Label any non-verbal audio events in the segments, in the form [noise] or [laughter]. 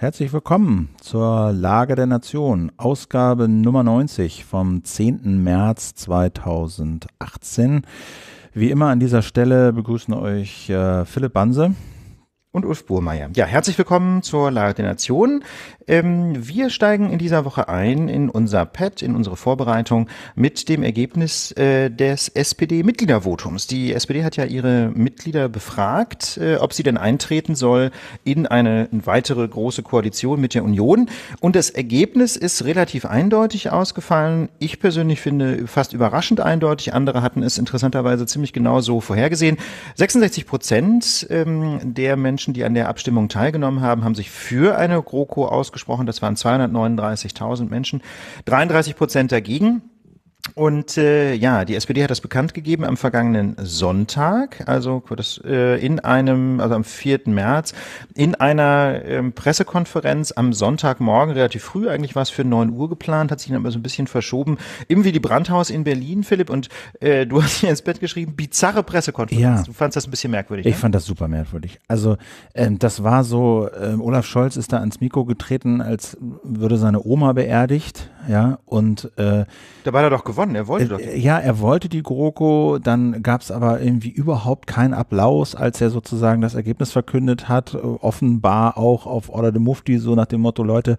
Herzlich willkommen zur Lage der Nation, Ausgabe Nummer 90 vom 10. März 2018. Wie immer an dieser Stelle begrüßen euch äh, Philipp Banse und Ulf Burmeier. Ja, herzlich willkommen zur Lage der Nation. Ähm, wir steigen in dieser Woche ein in unser Pad, in unsere Vorbereitung mit dem Ergebnis äh, des SPD-Mitgliedervotums. Die SPD hat ja ihre Mitglieder befragt, äh, ob sie denn eintreten soll in eine weitere große Koalition mit der Union. Und das Ergebnis ist relativ eindeutig ausgefallen. Ich persönlich finde fast überraschend eindeutig. Andere hatten es interessanterweise ziemlich genau so vorhergesehen. 66 Prozent ähm, der Menschen Menschen, die an der Abstimmung teilgenommen haben, haben sich für eine GroKo ausgesprochen. Das waren 239.000 Menschen. 33 Prozent dagegen. Und äh, ja, die SPD hat das bekannt gegeben am vergangenen Sonntag, also das, äh, in einem, also am 4. März, in einer ähm, Pressekonferenz am Sonntagmorgen, relativ früh, eigentlich war es für 9 Uhr geplant, hat sich dann aber so ein bisschen verschoben, im Willy Brandhaus in Berlin, Philipp, und äh, du hast hier ins Bett geschrieben, bizarre Pressekonferenz. Ja. Du fandst das ein bisschen merkwürdig. Ich ne? fand das super merkwürdig. Also ähm, das war so, äh, Olaf Scholz ist da ans Mikro getreten, als würde seine Oma beerdigt ja, und äh, Dabei hat er doch gewonnen, er wollte äh, doch. Ja, er wollte die GroKo, dann gab es aber irgendwie überhaupt keinen Applaus, als er sozusagen das Ergebnis verkündet hat, äh, offenbar auch auf Order de Mufti, so nach dem Motto, Leute,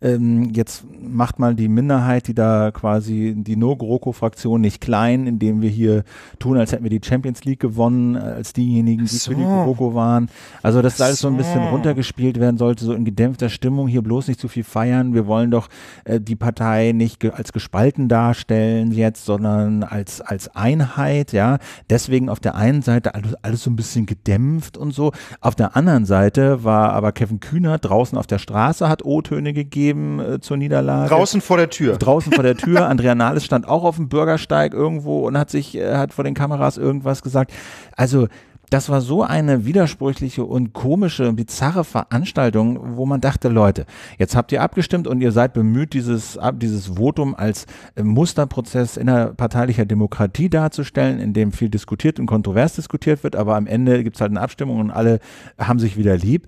ähm, jetzt macht mal die Minderheit, die da quasi die No-GroKo-Fraktion nicht klein, indem wir hier tun, als hätten wir die Champions League gewonnen, äh, als diejenigen, die so. für die GroKo waren. Also das so. alles so ein bisschen runtergespielt werden sollte, so in gedämpfter Stimmung, hier bloß nicht zu viel feiern, wir wollen doch äh, die Partei Partei nicht ge als gespalten darstellen jetzt, sondern als, als Einheit, ja. Deswegen auf der einen Seite alles, alles so ein bisschen gedämpft und so. Auf der anderen Seite war aber Kevin Kühner draußen auf der Straße, hat O-Töne gegeben äh, zur Niederlage. Draußen vor der Tür. Draußen vor der Tür. [laughs] Andrea Nahles stand auch auf dem Bürgersteig irgendwo und hat sich, äh, hat vor den Kameras irgendwas gesagt. Also, das war so eine widersprüchliche und komische, bizarre Veranstaltung, wo man dachte, Leute, jetzt habt ihr abgestimmt und ihr seid bemüht, dieses, dieses Votum als äh, Musterprozess innerparteilicher Demokratie darzustellen, in dem viel diskutiert und kontrovers diskutiert wird, aber am Ende gibt es halt eine Abstimmung und alle haben sich wieder lieb.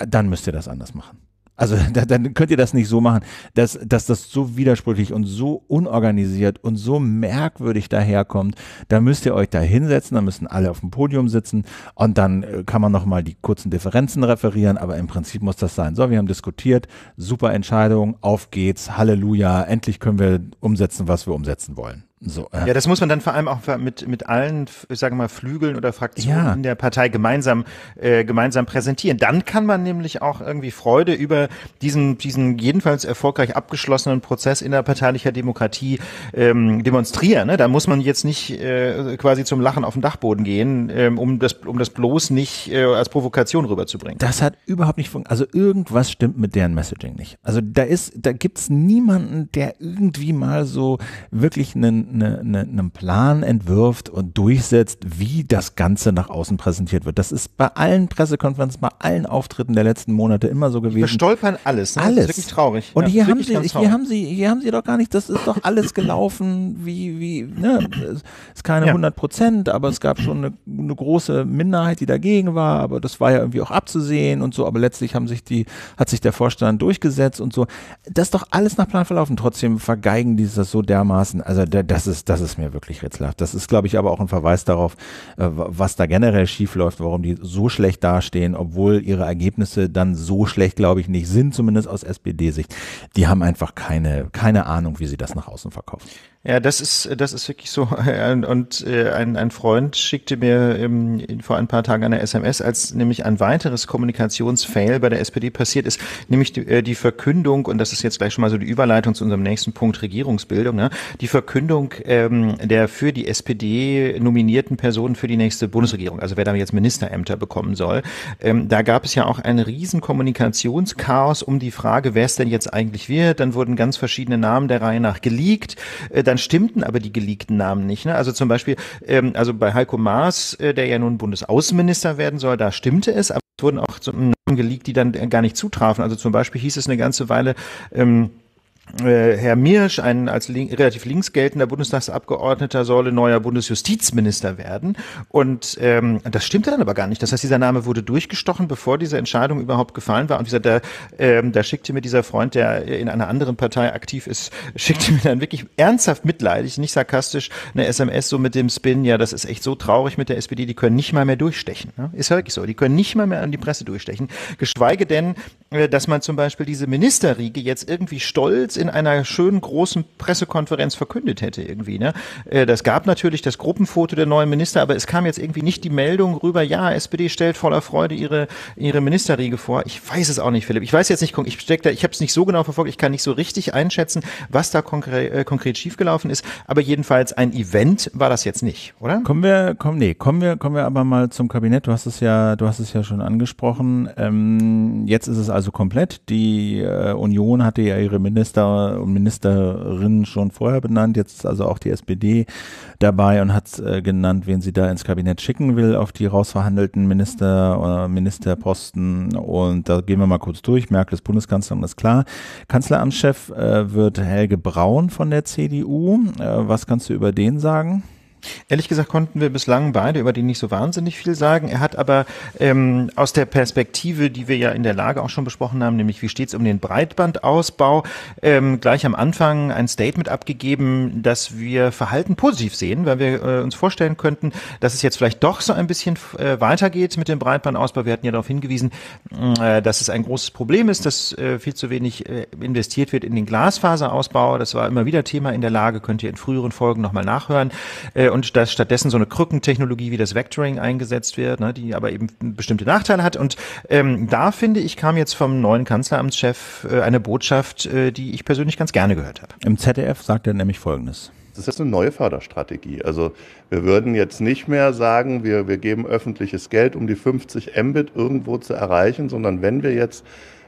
Äh, dann müsst ihr das anders machen. Also da, dann könnt ihr das nicht so machen, dass, dass das so widersprüchlich und so unorganisiert und so merkwürdig daherkommt. Da müsst ihr euch da hinsetzen, da müssen alle auf dem Podium sitzen und dann äh, kann man nochmal die kurzen Differenzen referieren, aber im Prinzip muss das sein. So, wir haben diskutiert, super Entscheidung, auf geht's, Halleluja, endlich können wir umsetzen, was wir umsetzen wollen. So, äh. Ja, das muss man dann vor allem auch mit, mit allen, sagen wir mal, Flügeln oder Fraktionen ja. in der Partei gemeinsam, äh, gemeinsam präsentieren. Dann kann man nämlich auch irgendwie Freude über diesen, diesen jedenfalls erfolgreich abgeschlossenen Prozess innerparteilicher Demokratie ähm, demonstrieren. Ne? Da muss man jetzt nicht äh, quasi zum Lachen auf den Dachboden gehen, ähm, um, das, um das bloß nicht äh, als Provokation rüberzubringen. Das hat überhaupt nicht funktioniert. Also irgendwas stimmt mit deren Messaging nicht. Also da ist, da gibt's niemanden, der irgendwie mal so wirklich einen ne, ne, einen Plan entwirft und durchsetzt, wie das Ganze nach außen präsentiert wird. Das ist bei allen Pressekonferenzen, bei allen Auftritten der letzten Monate immer so gewesen. Wir stolpern alles. Ne? Alles. Das ist wirklich traurig. Und ja, hier, haben sie, hier, haben sie, hier haben sie doch gar nicht, das ist doch alles gelaufen, wie, wie, ne? Es ist keine ja. 100 Prozent, aber es gab schon eine, eine große Minderheit, die dagegen war, aber das war ja irgendwie auch abzusehen und so, aber letztlich haben sich die, hat sich der Vorstand durchgesetzt und so. Das ist doch alles nach Plan verlaufen. Trotzdem vergeigen die das so dermaßen. Also das das ist, das ist mir wirklich rätselhaft. Das ist, glaube ich, aber auch ein Verweis darauf, äh, was da generell schief läuft, warum die so schlecht dastehen, obwohl ihre Ergebnisse dann so schlecht, glaube ich, nicht sind, zumindest aus SPD-Sicht. Die haben einfach keine, keine Ahnung, wie sie das nach außen verkaufen. Ja, das ist, das ist wirklich so. [laughs] Und äh, ein, ein Freund schickte mir ähm, vor ein paar Tagen eine SMS, als nämlich ein weiteres Kommunikationsfail bei der SPD passiert ist, nämlich die, äh, die Verkündung, und das ist jetzt gleich schon mal so die Überleitung zu unserem nächsten Punkt Regierungsbildung, ne? die Verkündung ähm, der für die SPD nominierten Personen für die nächste Bundesregierung, also wer da jetzt Ministerämter bekommen soll. Ähm, da gab es ja auch ein riesen Kommunikationschaos um die Frage, wer es denn jetzt eigentlich wird. Dann wurden ganz verschiedene Namen der Reihe nach geleakt. Äh, dann stimmten aber die geleakten Namen nicht. Ne? Also zum Beispiel, ähm, also bei Heiko Maas, äh, der ja nun Bundesaußenminister werden soll, da stimmte es, aber es wurden auch Namen geleakt, die dann gar nicht zutrafen. Also zum Beispiel hieß es eine ganze Weile, ähm, äh, Herr Mirsch, ein als link, relativ links geltender Bundestagsabgeordneter, solle neuer Bundesjustizminister werden. Und ähm, das stimmte dann aber gar nicht. Das heißt, dieser Name wurde durchgestochen, bevor diese Entscheidung überhaupt gefallen war. Und wie gesagt, da, ähm, da schickte mir dieser Freund, der in einer anderen Partei aktiv ist, [laughs] schickte mir dann wirklich ernsthaft mitleidig, nicht sarkastisch, eine SMS so mit dem Spin, ja, das ist echt so traurig mit der SPD, die können nicht mal mehr durchstechen. Ne? Ist ja wirklich so. Die können nicht mal mehr an die Presse durchstechen. Geschweige denn, äh, dass man zum Beispiel diese Ministerriege jetzt irgendwie stolz Gesetz in einer schönen großen Pressekonferenz verkündet hätte irgendwie. Ne? Äh, das gab natürlich das Gruppenfoto der neuen Minister, aber es kam jetzt irgendwie nicht die Meldung rüber, ja, SPD stellt voller Freude ihre, ihre Ministerriege vor. Ich weiß es auch nicht, Philipp. Ich weiß jetzt nicht, ich steck da, ich habe es nicht so genau verfolgt, ich kann nicht so richtig einschätzen, was da konkret, äh, konkret schiefgelaufen ist, aber jedenfalls ein Event war das jetzt nicht, oder? Kommen wir, komm, nee, kommen wir, kommen wir aber mal zum Kabinett. Du hast es ja, du hast es ja schon angesprochen. Ähm, jetzt ist es also komplett. Die äh, Union hatte ja ihre Minister Minister und Ministerinnen schon vorher benannt. Jetzt ist also auch die SPD dabei und hat äh, genannt, wen sie da ins Kabinett schicken will auf die rausverhandelten Minister, oder äh, Ministerposten. Und da gehen wir mal kurz durch. Merkel ist Bundeskanzlerin, ist klar. Kanzleramtschef äh, wird Helge Braun von der CDU. Äh, was kannst du über den sagen? Ehrlich gesagt konnten wir bislang beide über den nicht so wahnsinnig viel sagen. Er hat aber ähm, aus der Perspektive, die wir ja in der Lage auch schon besprochen haben, nämlich wie steht es um den Breitbandausbau, ähm, gleich am Anfang ein Statement abgegeben, dass wir Verhalten positiv sehen, weil wir äh, uns vorstellen könnten, dass es jetzt vielleicht doch so ein bisschen äh, weitergeht mit dem Breitbandausbau. Wir hatten ja darauf hingewiesen, mm, äh, dass es ein großes Problem ist, dass äh, viel zu wenig äh, investiert wird in den Glasfaserausbau. Das war immer wieder Thema in der Lage, könnt ihr in früheren Folgen nochmal nachhören. Äh, und dass stattdessen so eine Krückentechnologie wie das Vectoring eingesetzt wird, ne, die aber eben bestimmte Nachteile hat. Und ähm, da finde ich, kam jetzt vom neuen Kanzleramtschef äh, eine Botschaft, äh, die ich persönlich ganz gerne gehört habe. Im ZDF sagt er nämlich Folgendes. Das ist eine neue Förderstrategie. Also wir würden jetzt nicht mehr sagen, wir, wir geben öffentliches Geld, um die 50 Mbit irgendwo zu erreichen, sondern wenn wir jetzt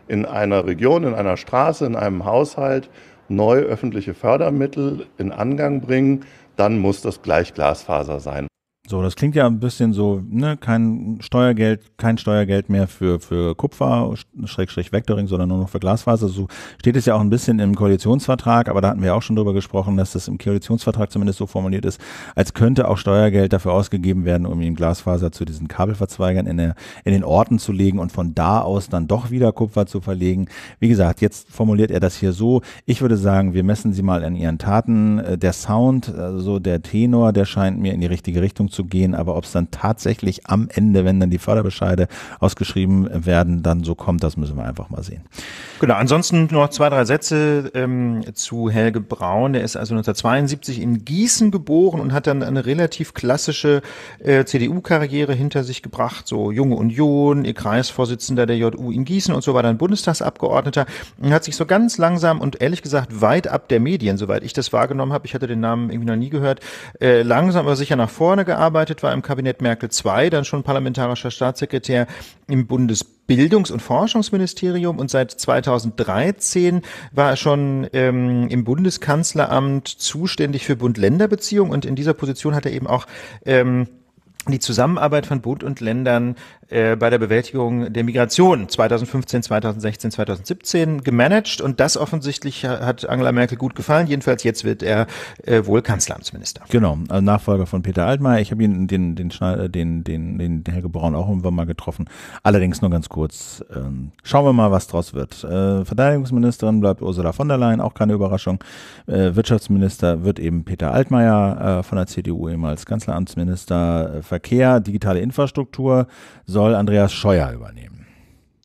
in einer Region, in einer Straße, in einem Haushalt neu öffentliche Fördermittel in Angang bringen, dann muss das gleich Glasfaser sein. So, das klingt ja ein bisschen so, ne, kein Steuergeld, kein Steuergeld mehr für, für Kupfer, Schrägstrich Vectoring, sondern nur noch für Glasfaser. So steht es ja auch ein bisschen im Koalitionsvertrag, aber da hatten wir auch schon drüber gesprochen, dass das im Koalitionsvertrag zumindest so formuliert ist, als könnte auch Steuergeld dafür ausgegeben werden, um eben Glasfaser zu diesen Kabelverzweigern in, der, in den Orten zu legen und von da aus dann doch wieder Kupfer zu verlegen. Wie gesagt, jetzt formuliert er das hier so. Ich würde sagen, wir messen sie mal an ihren Taten. Äh, der Sound, also der Tenor, der scheint mir in die richtige Richtung zu zu gehen, aber ob es dann tatsächlich am Ende, wenn dann die Förderbescheide ausgeschrieben werden, dann so kommt, das müssen wir einfach mal sehen. Genau, ansonsten noch zwei, drei Sätze ähm, zu Helge Braun. Der ist also 1972 in Gießen geboren und hat dann eine relativ klassische äh, CDU-Karriere hinter sich gebracht, so Junge Union, ihr Kreisvorsitzender der JU in Gießen und so war dann Bundestagsabgeordneter und hat sich so ganz langsam und ehrlich gesagt weit ab der Medien, soweit ich das wahrgenommen habe, ich hatte den Namen irgendwie noch nie gehört, äh, langsam aber sicher nach vorne gearbeitet gearbeitet, war im Kabinett Merkel II, dann schon parlamentarischer Staatssekretär im Bundesbildungs- und Forschungsministerium und seit 2013 war er schon ähm, im Bundeskanzleramt zuständig für Bund-Länder-Beziehungen und in dieser Position hat er eben auch ähm, die Zusammenarbeit von Bund und Ländern äh, bei der Bewältigung der Migration 2015, 2016, 2017 gemanagt und das offensichtlich hat Angela Merkel gut gefallen. Jedenfalls jetzt wird er äh, wohl Kanzleramtsminister. Genau, also Nachfolger von Peter Altmaier. Ich habe ihn den den äh, den den den Helge Braun auch irgendwann mal getroffen. Allerdings nur ganz kurz. Ähm, schauen wir mal, was draus wird. Äh, Verteidigungsministerin bleibt Ursula von der Leyen, auch keine Überraschung. Äh, Wirtschaftsminister wird eben Peter Altmaier von der CDU ehemals Kanzleramtsminister. Äh, Verkehr, digitale Infrastruktur soll Andreas Scheuer übernehmen.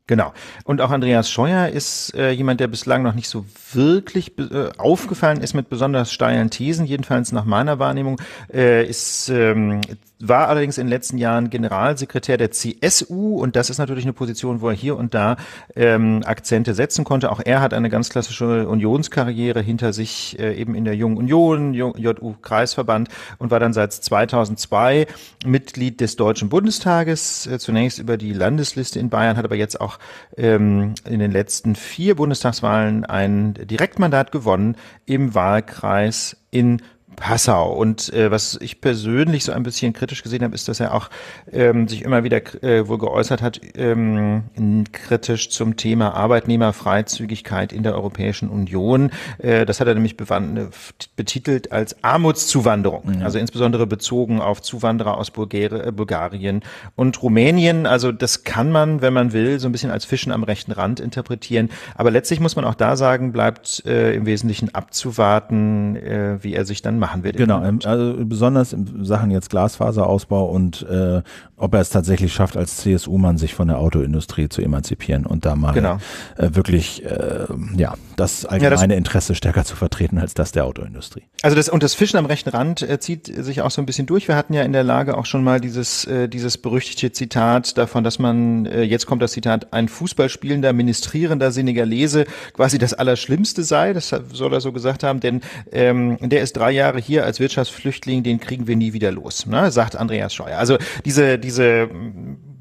Genau. Und auch Andreas Scheuer ist äh, jemand, der bislang noch nicht so wirklich äh, aufgefallen ist mit besonders steilen Thesen, jedenfalls nach meiner Wahrnehmung, äh, ist ähm, war allerdings in den letzten Jahren Generalsekretär der CSU und das ist natürlich eine Position, wo er hier und da ähm, Akzente setzen konnte. Auch er hat eine ganz klassische Unionskarriere hinter sich, äh, eben in der Jungen Union, JU-Kreisverband und war dann seit 2002 Mitglied des Deutschen Bundestages, äh, zunächst über die Landesliste in Bayern, hat aber jetzt auch ähm, in den letzten vier Bundestagswahlen ein Direktmandat gewonnen im Wahlkreis in Passau. Und äh, was ich persönlich so ein bisschen kritisch gesehen habe, ist, dass er auch ähm, sich immer wieder äh, wohl geäußert hat, ähm, kritisch zum Thema Arbeitnehmerfreizügigkeit in der Europäischen Union. Äh, das hat er nämlich betitelt als Armutszuwanderung, mhm. also insbesondere bezogen auf Zuwanderer aus Bulgari äh, Bulgarien und Rumänien. Also das kann man, wenn man will, so ein bisschen als Fischen am rechten Rand interpretieren. Aber letztlich muss man auch da sagen, bleibt äh, im Wesentlichen abzuwarten, äh, wie er sich dann macht machen wird. Genau, im, also besonders in Sachen jetzt Glasfaserausbau und äh, ob er es tatsächlich schafft, als CSU-Mann sich von der Autoindustrie zu emanzipieren und da mal genau. äh, wirklich äh, ja, das allgemeine ja, das, Interesse stärker zu vertreten als das der Autoindustrie. Also das und das Fischen am rechten Rand äh, zieht sich auch so ein bisschen durch. Wir hatten ja in der Lage auch schon mal dieses, äh, dieses berüchtigte Zitat davon, dass man, äh, jetzt kommt das Zitat, ein Fußballspielender, ministrierender Senegalese quasi das Allerschlimmste sei. Das soll er so gesagt haben, denn ähm, der ist drei Jahre Jahre hier als Wirtschaftsflüchtling, den kriegen wir nie wieder los, ne? sagt Andreas Scheuer. Also diese, diese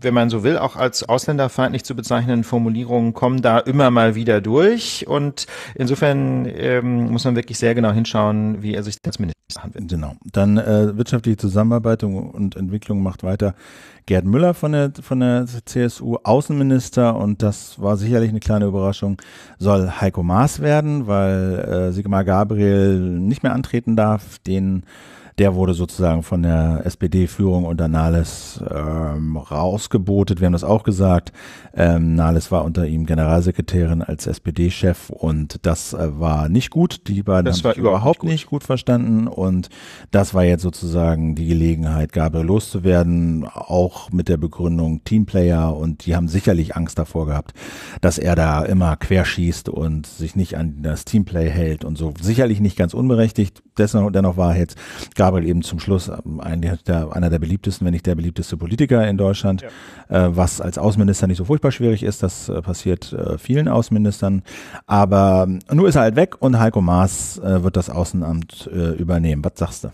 wenn man so will, auch als ausländerfeindlich zu bezeichnenden Formulierungen kommen da immer mal wieder durch. Und insofern ähm, muss man wirklich sehr genau hinschauen, wie er sich als Minister machen will. Genau. Dann äh, wirtschaftliche Zusammenarbeit und Entwicklung macht weiter Gerd Müller von der, von der CSU, Außenminister. Und das war sicherlich eine kleine Überraschung, soll Heiko Maas werden, weil äh, Sigmar Gabriel nicht mehr antreten darf. Den der wurde sozusagen von der SPD-Führung unter Nahles ähm, rausgebotet. Wir haben das auch gesagt. Ähm, Nahles war unter ihm Generalsekretärin als SPD-Chef und das äh, war nicht gut. Die beiden das haben sich überhaupt nicht gut. gut verstanden und das war jetzt sozusagen die Gelegenheit, Gabriel loszuwerden, auch mit der Begründung Teamplayer und die haben sicherlich Angst davor gehabt, dass er da immer querschießt und sich nicht an das Teamplay hält und so. Sicherlich nicht ganz unberechtigt. dennoch war jetzt Gabriel Babel eben zum Schluss ähm, ein, der, einer der beliebtesten, wenn nicht der beliebteste Politiker in Deutschland, ja. äh, was als Außenminister nicht so furchtbar schwierig ist. Das äh, passiert äh, vielen Außenministern. Aber ähm, nur ist er halt weg und Heiko Maas äh, wird das Außenamt äh, übernehmen. Was sagst du?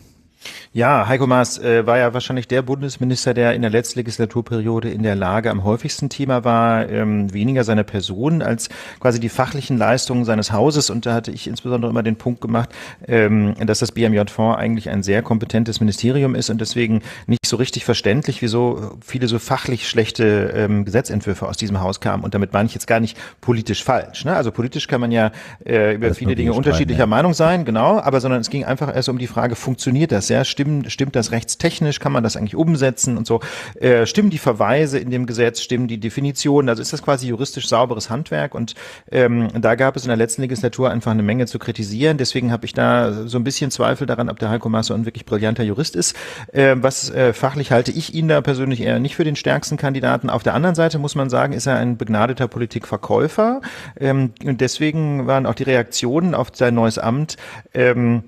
Ja, Heiko Maas äh, war ja wahrscheinlich der Bundesminister, der in der letzten Legislaturperiode in der Lage am häufigsten Thema war, ähm, weniger seine Person als quasi die fachlichen Leistungen seines Hauses. Und da hatte ich insbesondere immer den Punkt gemacht, ähm, dass das BMJ-Fonds eigentlich ein sehr kompetentes Ministerium ist und deswegen nicht so richtig verständlich, wieso viele so fachlich schlechte ähm, Gesetzentwürfe aus diesem Haus kamen. Und damit meine ich jetzt gar nicht politisch falsch. Ne? Also politisch kann man ja äh, über das viele Dinge unterschiedlicher ja. Meinung sein, genau, aber sondern es ging einfach erst um die Frage, funktioniert das? Ja? ja, stimmt, stimmt das rechtstechnisch, kann man das eigentlich umsetzen und so, äh, stimmen die Verweise in dem Gesetz, stimmen die Definitionen, also ist das quasi juristisch sauberes Handwerk und ähm, da gab es in der letzten Legislatur einfach eine Menge zu kritisieren, deswegen habe ich da so ein bisschen Zweifel daran, ob der Heiko Maas ein wirklich brillanter Jurist ist, äh, was äh, fachlich halte ich ihn da persönlich eher nicht für den stärksten Kandidaten, auf der anderen Seite muss man sagen, ist er ein begnadeter Politikverkäufer ähm, und deswegen waren auch die Reaktionen auf sein neues Amt ähm,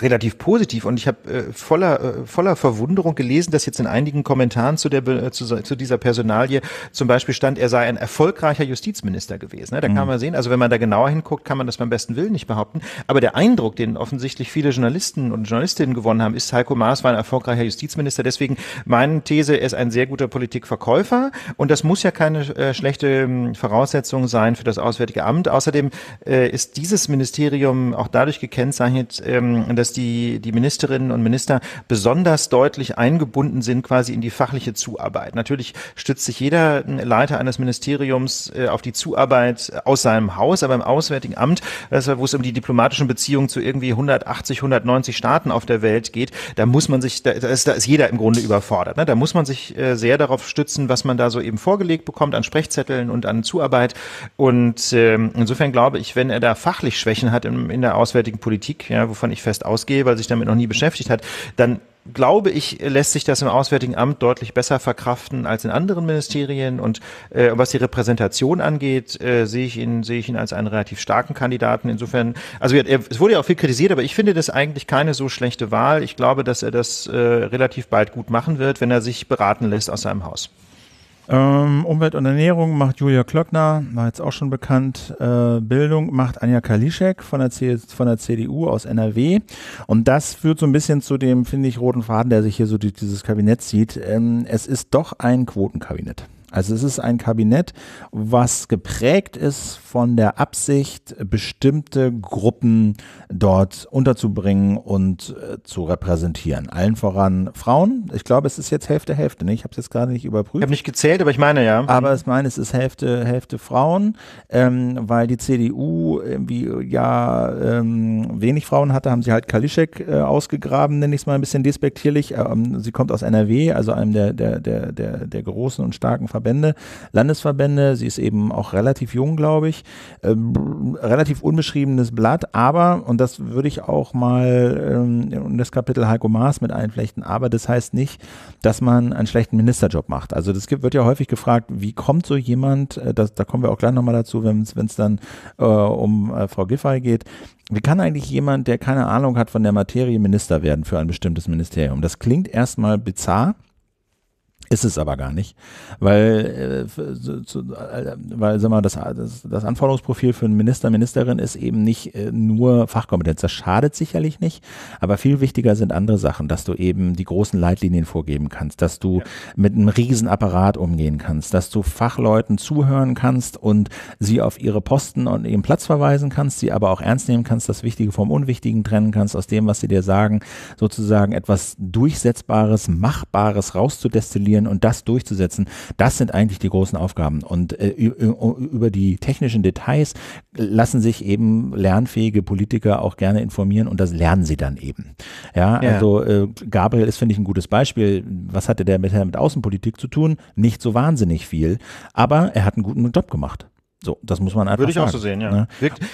relativ positiv und ich habe äh, voller äh, voller Verwunderung gelesen, dass jetzt in einigen Kommentaren zu der äh, zu, zu, dieser Personalie zum Beispiel stand, er sei ein erfolgreicher Justizminister gewesen. Ne? Da mhm. kann man sehen, also wenn man da genauer hinguckt, kann man das beim besten Willen nicht behaupten. Aber der Eindruck, den offensichtlich viele Journalisten und Journalistinnen gewonnen haben, ist Heiko Maas war ein erfolgreicher Justizminister. Deswegen meine These, er ist ein sehr guter Politikverkäufer und das muss ja keine äh, schlechte hm, Voraussetzung sein für das Auswärtige Amt. Außerdem äh, ist dieses Ministerium auch dadurch gekennzeichnet ähm, dass die, die Ministerinnen und Minister besonders deutlich eingebunden sind quasi in die fachliche Zuarbeit. Natürlich stützt sich jeder Leiter eines Ministeriums äh, auf die Zuarbeit aus seinem Haus, aber im Auswärtigen Amt, also wo es um die diplomatischen Beziehungen zu irgendwie 180, 190 Staaten auf der Welt geht, da muss man sich, da ist, da ist jeder im Grunde überfordert. Ne? Da muss man sich äh, sehr darauf stützen, was man da so eben vorgelegt bekommt an Sprechzetteln und an Zuarbeit. Und ähm, insofern glaube ich, wenn er da fachlich Schwächen hat in, der auswärtigen Politik, ja, wovon ich fest fest ausgehe, weil sich damit noch nie beschäftigt hat, dann glaube ich, lässt sich das im Auswärtigen Amt deutlich besser verkraften als in anderen Ministerien. Und äh, was die Repräsentation angeht, äh, sehe ich ihn, sehe ich ihn als einen relativ starken Kandidaten. Insofern, also er, es wurde ja auch viel kritisiert, aber ich finde das eigentlich keine so schlechte Wahl. Ich glaube, dass er das äh, relativ bald gut machen wird, wenn er sich beraten lässt aus seinem Haus. Ähm, Umwelt und Ernährung macht Julia Klöckner, war jetzt auch schon bekannt. Äh, Bildung macht Anja Kalischek von der, C von der CDU aus NRW. Und das führt so ein bisschen zu dem, finde ich, roten Faden, der sich hier so durch dieses Kabinett zieht. Ähm, es ist doch ein Quotenkabinett. Also es ist ein Kabinett, was geprägt ist von der Absicht, bestimmte Gruppen dort unterzubringen und äh, zu repräsentieren. Allen voran Frauen. Ich glaube, es ist jetzt Hälfte, Hälfte. Ne? Ich habe es jetzt gerade nicht überprüft. Ich habe nicht gezählt, aber ich meine ja. Aber ich meine, es ist Hälfte, Hälfte Frauen, ähm, weil die CDU irgendwie ja ähm, wenig Frauen hatte, haben sie halt Kalischek äh, ausgegraben, nenne ich es mal ein bisschen despektierlich. Ähm, sie kommt aus NRW, also einem der, der, der, der, der großen und starken Verbänden. Verbände, Landesverbände. Sie ist eben auch relativ jung, glaube ich. Ähm, relativ unbeschriebenes Blatt, aber, und das würde ich auch mal ähm, in das Kapitel Heiko Maas mit einflechten, aber das heißt nicht, dass man einen schlechten Ministerjob macht. Also das gibt, wird ja häufig gefragt, wie kommt so jemand, äh, das, da kommen wir auch gleich nochmal dazu, wenn es dann äh, um äh, Frau Giffey geht, wie kann eigentlich jemand, der keine Ahnung hat von der Materie, Minister werden für ein bestimmtes Ministerium? Das klingt erstmal bizarr, ist es aber gar nicht, weil, äh, äh weil sag mal, das, das Anforderungsprofil für einen Minister, Ministerin ist eben nicht äh, nur Fachkompetenz. Das schadet sicherlich nicht, aber viel wichtiger sind andere Sachen, dass du eben die großen Leitlinien vorgeben kannst, dass du ja. mit einem Riesenapparat umgehen kannst, dass du Fachleuten zuhören kannst und sie auf ihre Posten und ihren Platz verweisen kannst, sie aber auch ernst nehmen kannst, das Wichtige vom Unwichtigen trennen kannst, aus dem, was sie dir sagen, sozusagen etwas Durchsetzbares, Machbares rauszudestillieren formulieren und das durchzusetzen, das sind eigentlich die großen Aufgaben. Und äh, über die technischen Details lassen sich eben lernfähige Politiker auch gerne informieren und das lernen sie dann eben. Ja, ja. also äh, Gabriel ist, finde ich, ein gutes Beispiel. Was hatte der mit, mit Außenpolitik zu tun? Nicht so wahnsinnig viel, aber er hat einen guten Job gemacht. So, das muss man einfach Würde ich sagen, auch so sehen, ja. Ne?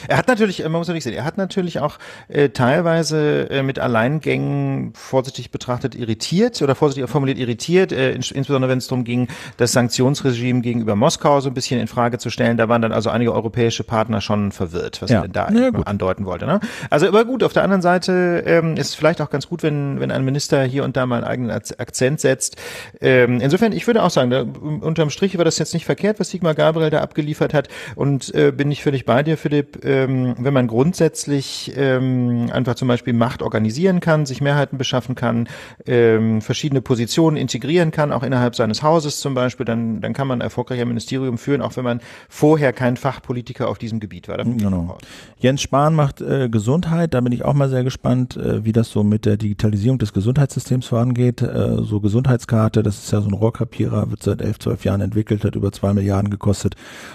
er hat natürlich, man muss ja nicht sehen, er hat natürlich auch äh, teilweise äh, mit Alleingängen vorsichtig betrachtet irritiert oder vorsichtig formuliert irritiert, äh, ins insbesondere wenn es darum ging, das Sanktionsregime gegenüber Moskau so ein bisschen in Frage zu stellen. Da waren dann also einige europäische Partner schon verwirrt, was ja. er denn da ja, andeuten wollte. Ne? Also, aber gut, auf der anderen Seite ähm, ist vielleicht auch ganz gut, wenn, wenn ein Minister hier und da mal einen eigenen Akzent setzt. Ähm, insofern, ich würde auch sagen, da, unterm Strich war das jetzt nicht verkehrt, was Sigmar Gabriel da abgeliefert hat. Und äh, bin ich völlig bei dir, Philipp. Ähm, wenn man grundsätzlich ähm, einfach zum Beispiel Macht organisieren kann, sich Mehrheiten beschaffen kann, ähm, verschiedene Positionen integrieren kann, auch innerhalb seines Hauses zum Beispiel, dann, dann kann man erfolgreich ein Ministerium führen, auch wenn man vorher kein Fachpolitiker auf diesem Gebiet war. Genau. Jens Spahn macht äh, Gesundheit, da bin ich auch mal sehr gespannt, äh, wie das so mit der Digitalisierung des Gesundheitssystems vorangeht. Äh, so Gesundheitskarte, das ist ja so ein Rohrkapierer, wird seit elf, zwölf Jahren entwickelt, hat über zwei Milliarden gekostet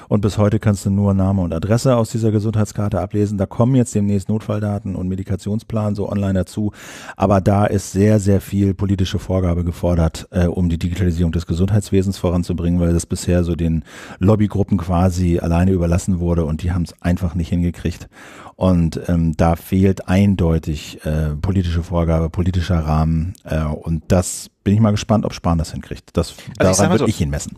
und bis heute Heute kannst du nur Name und Adresse aus dieser Gesundheitskarte ablesen. Da kommen jetzt demnächst Notfalldaten und Medikationsplan so online dazu. Aber da ist sehr, sehr viel politische Vorgabe gefordert, äh, um die Digitalisierung des Gesundheitswesens voranzubringen, weil das bisher so den Lobbygruppen quasi alleine überlassen wurde und die haben es einfach nicht hingekriegt. Und ähm, da fehlt eindeutig äh, politische Vorgabe, politischer Rahmen. Äh, und das bin ich mal gespannt, ob Spahn das hinkriegt. Das, also daran würde ich ihn messen.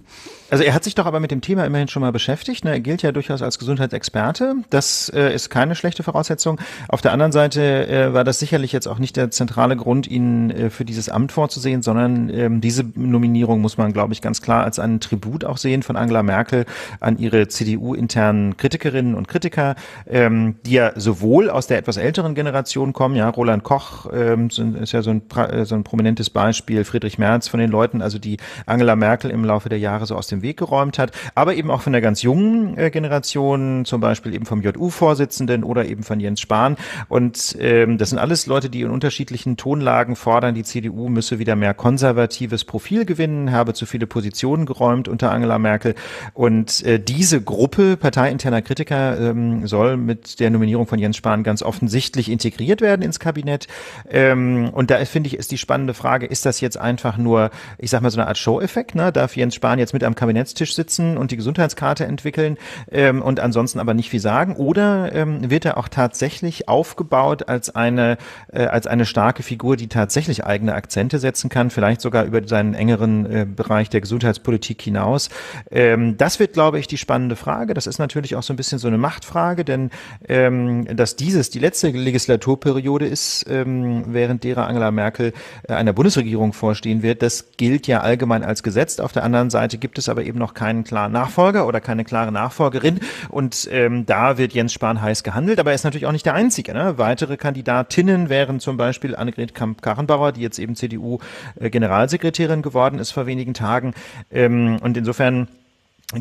Also er hat sich doch aber mit dem Thema immerhin schon mal beschäftigt. Ne? Er gilt ja durchaus als Gesundheitsexperte. Das äh, ist keine schlechte Voraussetzung. Auf der anderen Seite äh, war das sicherlich jetzt auch nicht der zentrale Grund, ihn äh, für dieses Amt vorzusehen, sondern ähm, diese Nominierung muss man, glaube ich, ganz klar als einen Tribut auch sehen von Angela Merkel an ihre CDU-internen Kritikerinnen und Kritiker, ähm, die ja sowohl aus der etwas älteren Generation kommen. Ja, Roland Koch ähm, ist ja so ein, so ein prominentes Beispiel, Friedrich Merz von den Leuten, also die Angela Merkel im Laufe der Jahre so aus dem den Weg geräumt hat, aber eben auch von der ganz jungen äh, Generation, zum Beispiel eben vom JU-Vorsitzenden oder eben von Jens Spahn. Und ähm, das sind alles Leute, die in unterschiedlichen Tonlagen fordern, die CDU müsse wieder mehr konservatives Profil gewinnen, habe zu viele Positionen geräumt unter Angela Merkel. Und äh, diese Gruppe parteiinterner Kritiker ähm, soll mit der Nominierung von Jens Spahn ganz offensichtlich integriert werden ins Kabinett. Ähm, und da finde ich, ist die spannende Frage, ist das jetzt einfach nur, ich sag mal, so eine Art Show-Effekt? Ne? Darf Jens Spahn jetzt mit am Kabinett Kabinettstisch sitzen und die Gesundheitskarte entwickeln ähm, und ansonsten aber nicht viel sagen? Oder ähm, wird er auch tatsächlich aufgebaut als eine, äh, als eine starke Figur, die tatsächlich eigene Akzente setzen kann, vielleicht sogar über seinen engeren äh, Bereich der Gesundheitspolitik hinaus? Ähm, das wird, glaube ich, die spannende Frage. Das ist natürlich auch so ein bisschen so eine Machtfrage, denn ähm, dass dieses die letzte Legislaturperiode ist, ähm, während derer Angela Merkel äh, einer Bundesregierung vorstehen wird, das gilt ja allgemein als Gesetz. Auf der anderen Seite gibt es aber aber eben noch keinen klaren Nachfolger oder keine klare Nachfolgerin. Und ähm, da wird Jens Spahn heiß gehandelt, aber er ist natürlich auch nicht der Einzige. Ne? Weitere Kandidatinnen wären zum Beispiel Annegret Kamp-Karrenbauer, die jetzt eben CDU-Generalsekretärin äh, geworden ist vor wenigen Tagen. Ähm, und insofern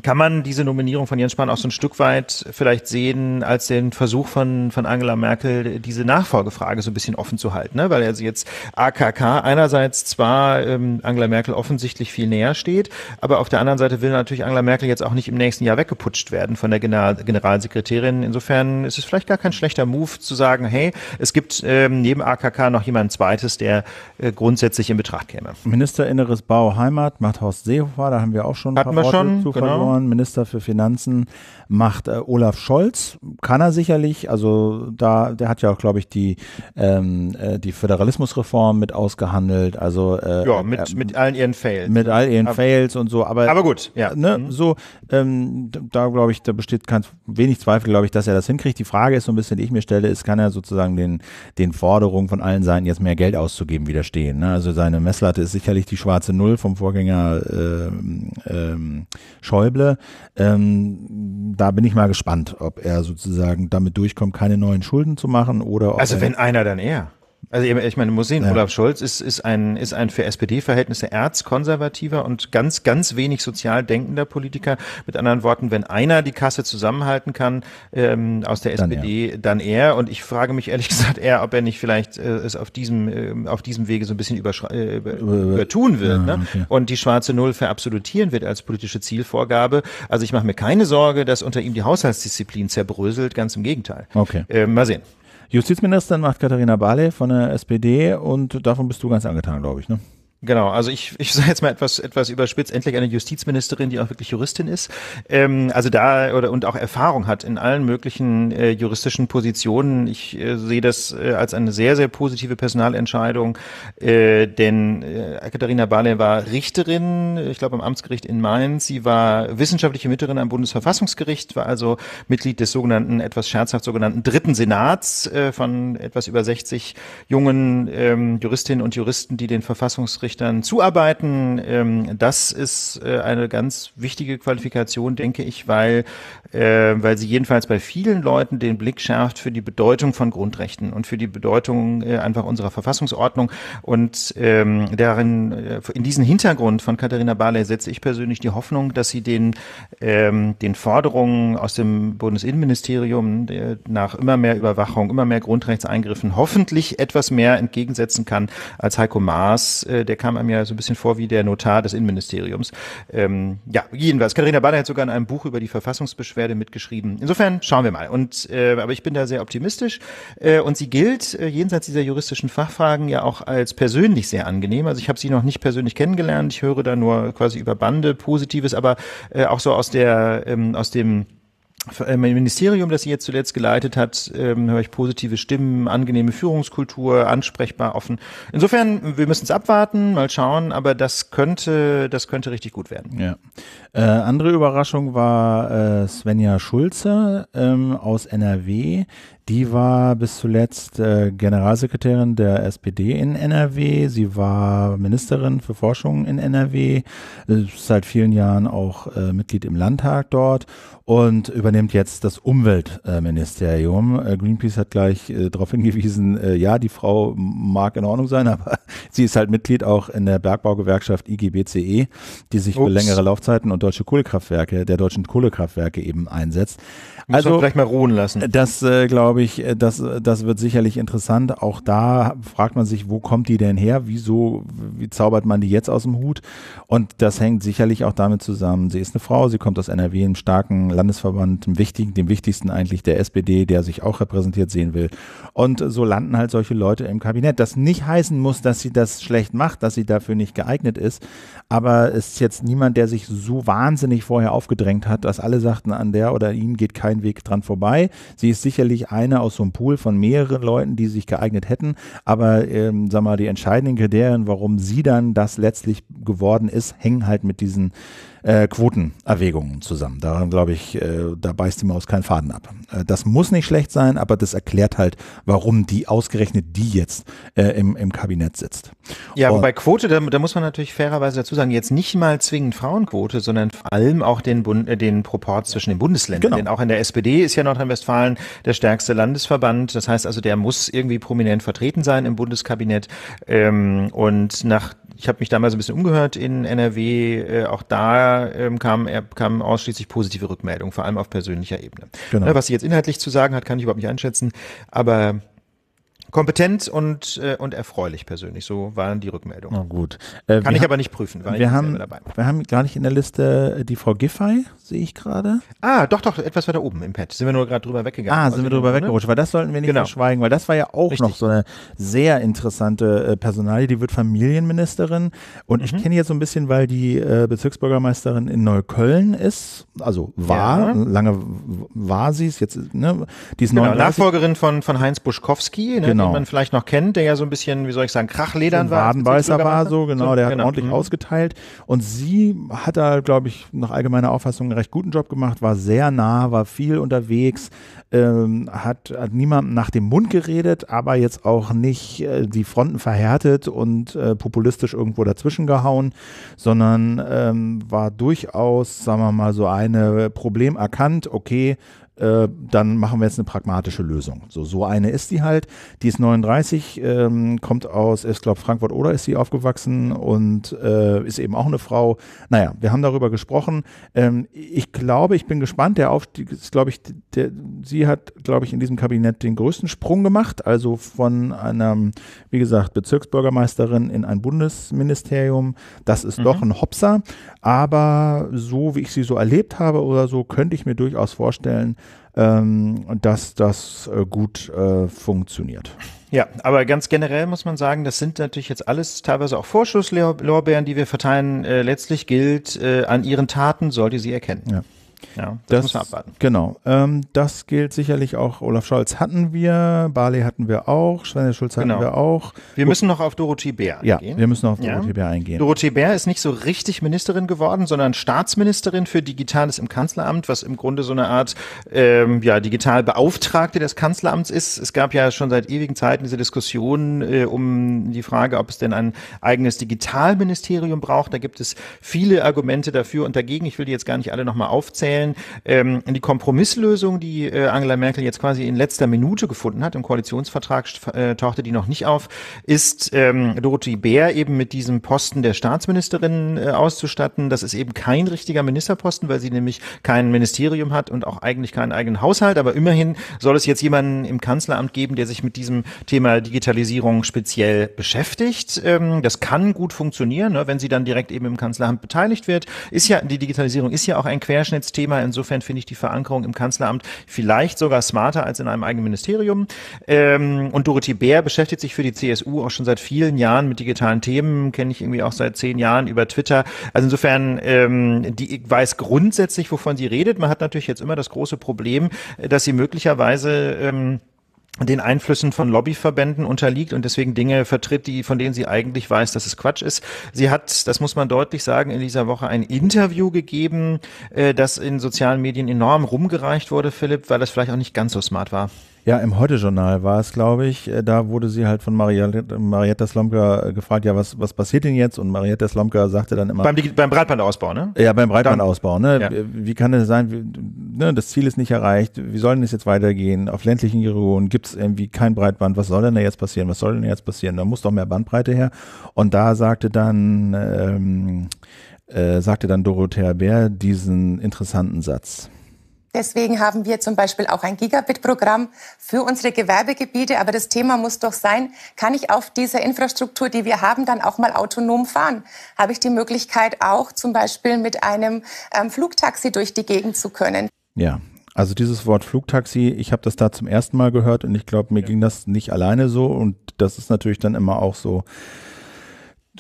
kann man diese Nominierung von Jens Spahn auch so ein Stück weit vielleicht sehen als den Versuch von, von Angela Merkel, diese Nachfolgefrage so ein bisschen offen zu halten, ne? weil also jetzt AKK einerseits zwar ähm, Angela Merkel offensichtlich viel näher steht, aber auf der anderen Seite will natürlich Angela Merkel jetzt auch nicht im nächsten Jahr weggeputscht werden von der General Generalsekretärin. Insofern ist es vielleicht gar kein schlechter Move zu sagen, hey, es gibt ähm, neben AKK noch jemand Zweites, der äh, grundsätzlich in Betracht käme. Minister Inneres Bau Heimat macht Horst Seehofer, da haben wir auch schon ein Hatten paar wir schon, zu genau verloren. Genau. Minister für Finanzen macht äh, Olaf Scholz. Kann er sicherlich. Also da, der hat ja auch, glaube ich, die, ähm, äh, die Föderalismusreform mit ausgehandelt. Also äh, ja, mit, ähm, mit allen ihren Fails. Mit all ihren aber, Fails und so. Aber, aber gut, ja. Ne, mhm. So, ähm, da glaube ich, da besteht ganz wenig Zweifel, glaube ich, dass er das hinkriegt. Die Frage ist so ein bisschen, die ich mir stelle, ist, kann er sozusagen den, den Forderungen von allen Seiten jetzt mehr Geld auszugeben widerstehen? Ne? Also seine Messlatte ist sicherlich die schwarze Null vom Vorgänger ähm, ähm, Scholz. Schäuble. Ähm, da bin ich mal gespannt, ob er sozusagen damit durchkommt, keine neuen Schulden zu machen oder ob Also wenn einer, dann er. Also ich meine, muss sehen, ja. Olaf Scholz ist, ist, ein, ist ein für SPD-Verhältnisse erzkonservativer und ganz, ganz wenig sozial denkender Politiker. Mit anderen Worten, wenn einer die Kasse zusammenhalten kann ähm, aus der dann SPD, er. dann er. Und ich frage mich ehrlich [laughs] gesagt eher, ob er nicht vielleicht äh, es auf diesem, äh, auf diesem Wege so ein bisschen äh, übertun wird ja, ne? Okay. und die schwarze Null verabsolutieren wird als politische Zielvorgabe. Also ich mache mir keine Sorge, dass unter ihm die Haushaltsdisziplin zerbröselt, ganz im Gegenteil. Okay. Äh, mal sehen. Justizministerin macht Katharina Barley von der SPD und davon bist du ganz angetan, glaube ich. Ne? Genau, also ich, ich sage jetzt mal etwas, etwas überspitzt, endlich eine Justizministerin, die auch wirklich Juristin ist, ähm, also da oder und auch Erfahrung hat in allen möglichen äh, juristischen Positionen. Ich äh, sehe das äh, als eine sehr, sehr positive Personalentscheidung, äh, denn äh, Katharina Barley war Richterin, ich glaube am Amtsgericht in Mainz, sie war wissenschaftliche Miterin am Bundesverfassungsgericht, war also Mitglied des sogenannten, etwas scherzhaft sogenannten Dritten Senats äh, von etwas über 60 jungen ähm, Juristinnen und Juristen, die den Verfassungsgericht Schiedsrichtern zuarbeiten. Ähm, das ist äh, eine ganz wichtige Qualifikation, denke ich, weil, äh, weil sie jedenfalls bei vielen Leuten den Blick schärft für die Bedeutung von Grundrechten und für die Bedeutung äh, einfach unserer Verfassungsordnung. Und ähm, darin, äh, in diesen Hintergrund von Katharina Barley setze ich persönlich die Hoffnung, dass sie den, ähm, den Forderungen aus dem Bundesinnenministerium äh, nach immer mehr Überwachung, immer mehr Grundrechtseingriffen hoffentlich etwas mehr entgegensetzen kann als Heiko Maas, äh, der der kam einem ja so ein bisschen vor wie der Notar des Innenministeriums. Ähm, ja, jedenfalls, Katharina Bader hat sogar in einem Buch über die Verfassungsbeschwerde mitgeschrieben. Insofern schauen wir mal. Und äh, aber ich bin da sehr optimistisch. Äh, und sie gilt äh, jenseits dieser juristischen Fachfragen ja auch als persönlich sehr angenehm. Also ich habe sie noch nicht persönlich kennengelernt. Ich höre da nur quasi über Bande Positives, aber äh, auch so aus der ähm, aus dem äh, im Ministerium, das sie jetzt zuletzt geleitet hat, ähm, höre ich positive Stimmen, angenehme Führungskultur, ansprechbar, offen. Insofern, wir müssen es abwarten, mal schauen, aber das könnte, das könnte richtig gut werden. Ja. Äh, andere Überraschung war äh, Svenja Schulze ähm, aus NRW, die war bis zuletzt äh, Generalsekretärin der SPD in NRW. Sie war Ministerin für Forschung in NRW, äh, ist seit vielen Jahren auch äh, Mitglied im Landtag dort und übernimmt jetzt das Umweltministerium. Äh, Greenpeace hat gleich äh, darauf hingewiesen, äh, ja, die Frau mag in Ordnung sein, [laughs] aber sie ist halt Mitglied auch in der Bergbaugewerkschaft IGBCE, die sich Ups. für längere Laufzeiten und deutsche Kohlekraftwerke, der deutschen Kohlekraftwerke eben einsetzt also vielleicht mal ruhen lassen. Das äh, glaube ich, äh, das, äh, das wird sicherlich interessant. Auch da fragt man sich, wo kommt die denn her? Wieso, wie zaubert man die jetzt aus dem Hut? Und das hängt sicherlich auch damit zusammen. Sie ist eine Frau, sie kommt aus NRW, einem starken Landesverband, dem wichtigen, dem wichtigsten eigentlich der SPD, der sich auch repräsentiert sehen will. Und so landen halt solche Leute im Kabinett. Das nicht heißen muss, dass sie das schlecht macht, dass sie dafür nicht geeignet ist. Aber es ist jetzt niemand, der sich so wahnsinnig vorher aufgedrängt hat, dass alle sagten, an der oder ihnen geht kein kein Weg dran vorbei. Sie ist sicherlich eine aus so einem Pool von mehreren Leuten, die sich geeignet hätten. Aber ähm, sag mal, die entscheidenden Kriterien, warum sie dann das letztlich geworden ist, hängen halt mit diesen äh, Quotenerwägungen zusammen. Daran glaube ich, äh, da beißt die Maus keinen Faden ab. Äh, das muss nicht schlecht sein, aber das erklärt halt, warum die ausgerechnet die jetzt äh, im, im Kabinett sitzt. Ja, Und, bei Quote, da, da, muss man natürlich fairerweise dazu sagen, jetzt nicht mal zwingend Frauenquote, sondern vor allem auch den, Bund, äh, den Proport zwischen den Bundesländern. Genau. Denn auch in der SPD ist ja Nordrhein-Westfalen der stärkste Landesverband. Das heißt also, der muss irgendwie prominent vertreten sein im Bundeskabinett. Ähm, und nach ich habe mich damals ein bisschen umgehört in NRW. Äh, auch da ähm, kam, er, kam ausschließlich positive Rückmeldungen, vor allem auf persönlicher Ebene. Genau. Ne, was sie jetzt inhaltlich zu sagen hat, kann ich überhaupt nicht einschätzen. Aber kompetent und, äh, und erfreulich persönlich. So waren die Rückmeldungen. Na gut. Äh, Kann ich aber nicht prüfen. wir, haben, wir haben gar nicht in der Liste äh, die Frau Giffey, sehe ich gerade. Ah, doch, doch, etwas weiter oben im Pad. Sind wir nur gerade drüber weggegangen. Ah, sind wir drüber weggerutscht, weil das sollten wir nicht genau. verschweigen, weil das war ja auch Richtig. noch so eine sehr interessante äh, Personalie, die wird Familienministerin. Und mhm. ich kenne jetzt so ein bisschen, weil die äh, Bezirksbürgermeisterin in Neukölln ist, also war, ja. lange war sie es, jetzt, ne, die ist genau, Nachfolgerin von, von Heinz Buschkowski, ne, genau genau. den man vielleicht noch kennt, der ja so ein bisschen, wie soll ich sagen, Krachledern war. Also Wadenbeißer war so, genau, so, der hat genau. ordentlich mhm. ausgeteilt. Und sie hat da, glaube ich, nach allgemeiner Auffassung einen recht guten Job gemacht, war sehr nah, war viel unterwegs, ähm, hat, hat niemandem nach dem Mund geredet, aber jetzt auch nicht äh, die Fronten verhärtet und äh, populistisch irgendwo dazwischen gehauen, sondern ähm, war durchaus, sagen wir mal, so eine Problem erkannt, okay, äh, dann machen wir jetzt eine pragmatische Lösung. So, so eine ist die halt. Die ist 39, ähm, kommt aus, ich glaube, Frankfurt oder ist sie aufgewachsen und äh, ist eben auch eine Frau. Naja, wir haben darüber gesprochen. Ähm, ich glaube, ich bin gespannt. Der Aufstieg ist, glaube ich, der, sie hat, glaube ich, in diesem Kabinett den größten Sprung gemacht. Also von einer, wie gesagt, Bezirksbürgermeisterin in ein Bundesministerium. Das ist mhm. doch ein Hopser. Aber so wie ich sie so erlebt habe oder so, könnte ich mir durchaus vorstellen, ähm, dass das äh, gut äh, funktioniert. Ja, aber ganz generell muss man sagen, das sind natürlich jetzt alles teilweise auch Vorschusslorbeeren, die wir verteilen. Äh, letztlich gilt, äh, an ihren Taten sollte sie erkennen. Ja. Ja, das, das muss man abwarten. Genau. Ähm, das gilt sicherlich auch. Olaf Scholz hatten wir, Barley hatten wir auch, Sven Schulz hatten genau. wir auch. Wir müssen noch auf Dorothee Bär eingehen. Ja, wir müssen noch auf Dorothee Bär eingehen. Dorothee Bär ist nicht so richtig Ministerin geworden, sondern Staatsministerin für Digitales im Kanzleramt, was im Grunde so eine Art ähm, ja, Digitalbeauftragte des Kanzleramts ist. Es gab ja schon seit ewigen Zeiten diese Diskussion äh, um die Frage, ob es denn ein eigenes Digitalministerium braucht. Da gibt es viele Argumente dafür und dagegen. Ich will die jetzt gar nicht alle nochmal aufzählen teilen. Ähm, die Kompromisslösung, die äh, Angela Merkel jetzt quasi in letzter Minute gefunden hat, im Koalitionsvertrag äh, tauchte die noch nicht auf, ist ähm, Dorothee Bär eben mit diesem Posten der Staatsministerin äh, auszustatten. Das ist eben kein richtiger Ministerposten, weil sie nämlich kein Ministerium hat und auch eigentlich keinen eigenen Haushalt. Aber immerhin soll es jetzt jemanden im Kanzleramt geben, der sich mit diesem Thema Digitalisierung speziell beschäftigt. Ähm, das kann gut funktionieren, ne, wenn sie dann direkt eben im Kanzleramt beteiligt wird. Ist ja, die Digitalisierung ist ja auch ein Querschnitt Thema. Insofern finde ich die Verankerung im Kanzleramt vielleicht sogar smarter als in einem eigenen Ministerium. Ähm, und Dorothee Bär beschäftigt sich für die CSU auch schon seit vielen Jahren mit digitalen Themen, kenne ich irgendwie auch seit zehn Jahren über Twitter. Also insofern, ähm, die weiß grundsätzlich, wovon sie redet. Man hat natürlich jetzt immer das große Problem, äh, dass sie möglicherweise ähm, den Einflüssen von Lobbyverbänden unterliegt und deswegen Dinge vertritt, die von denen sie eigentlich weiß, dass es Quatsch ist. Sie hat, das muss man deutlich sagen, in dieser Woche ein Interview gegeben, äh, das in sozialen Medien enorm rumgereicht wurde, Philipp, weil das vielleicht auch nicht ganz so smart war. Ja, im Heute-Journal war es, glaube ich. Äh, da wurde sie halt von Marietta, Marietta Slomka äh, gefragt, ja, was, was passiert denn jetzt? Und Marietta Slomka sagte dann immer. Beim, beim Breitbandausbau, ne? Ja, beim Breitbandausbau, ne? Ja. Wie kann es sein, wie, ne, das Ziel ist nicht erreicht, wie soll denn es jetzt weitergehen? Auf ländlichen Regionen gibt es irgendwie kein Breitband, was soll denn da jetzt passieren? Was soll denn jetzt passieren? Da muss doch mehr Bandbreite her. Und da sagte dann, ähm, äh, sagte dann Dorothea Bär diesen interessanten Satz. Deswegen haben wir zum Beispiel auch ein Gigabit-Programm für unsere Gewerbegebiete. Aber das Thema muss doch sein, kann ich auf dieser Infrastruktur, die wir haben, dann auch mal autonom fahren? Habe ich die Möglichkeit auch zum Beispiel mit einem ähm, Flugtaxi durch die Gegend zu können? Ja, also dieses Wort Flugtaxi, ich habe das da zum ersten Mal gehört und ich glaube, mir ging das nicht alleine so und das ist natürlich dann immer auch so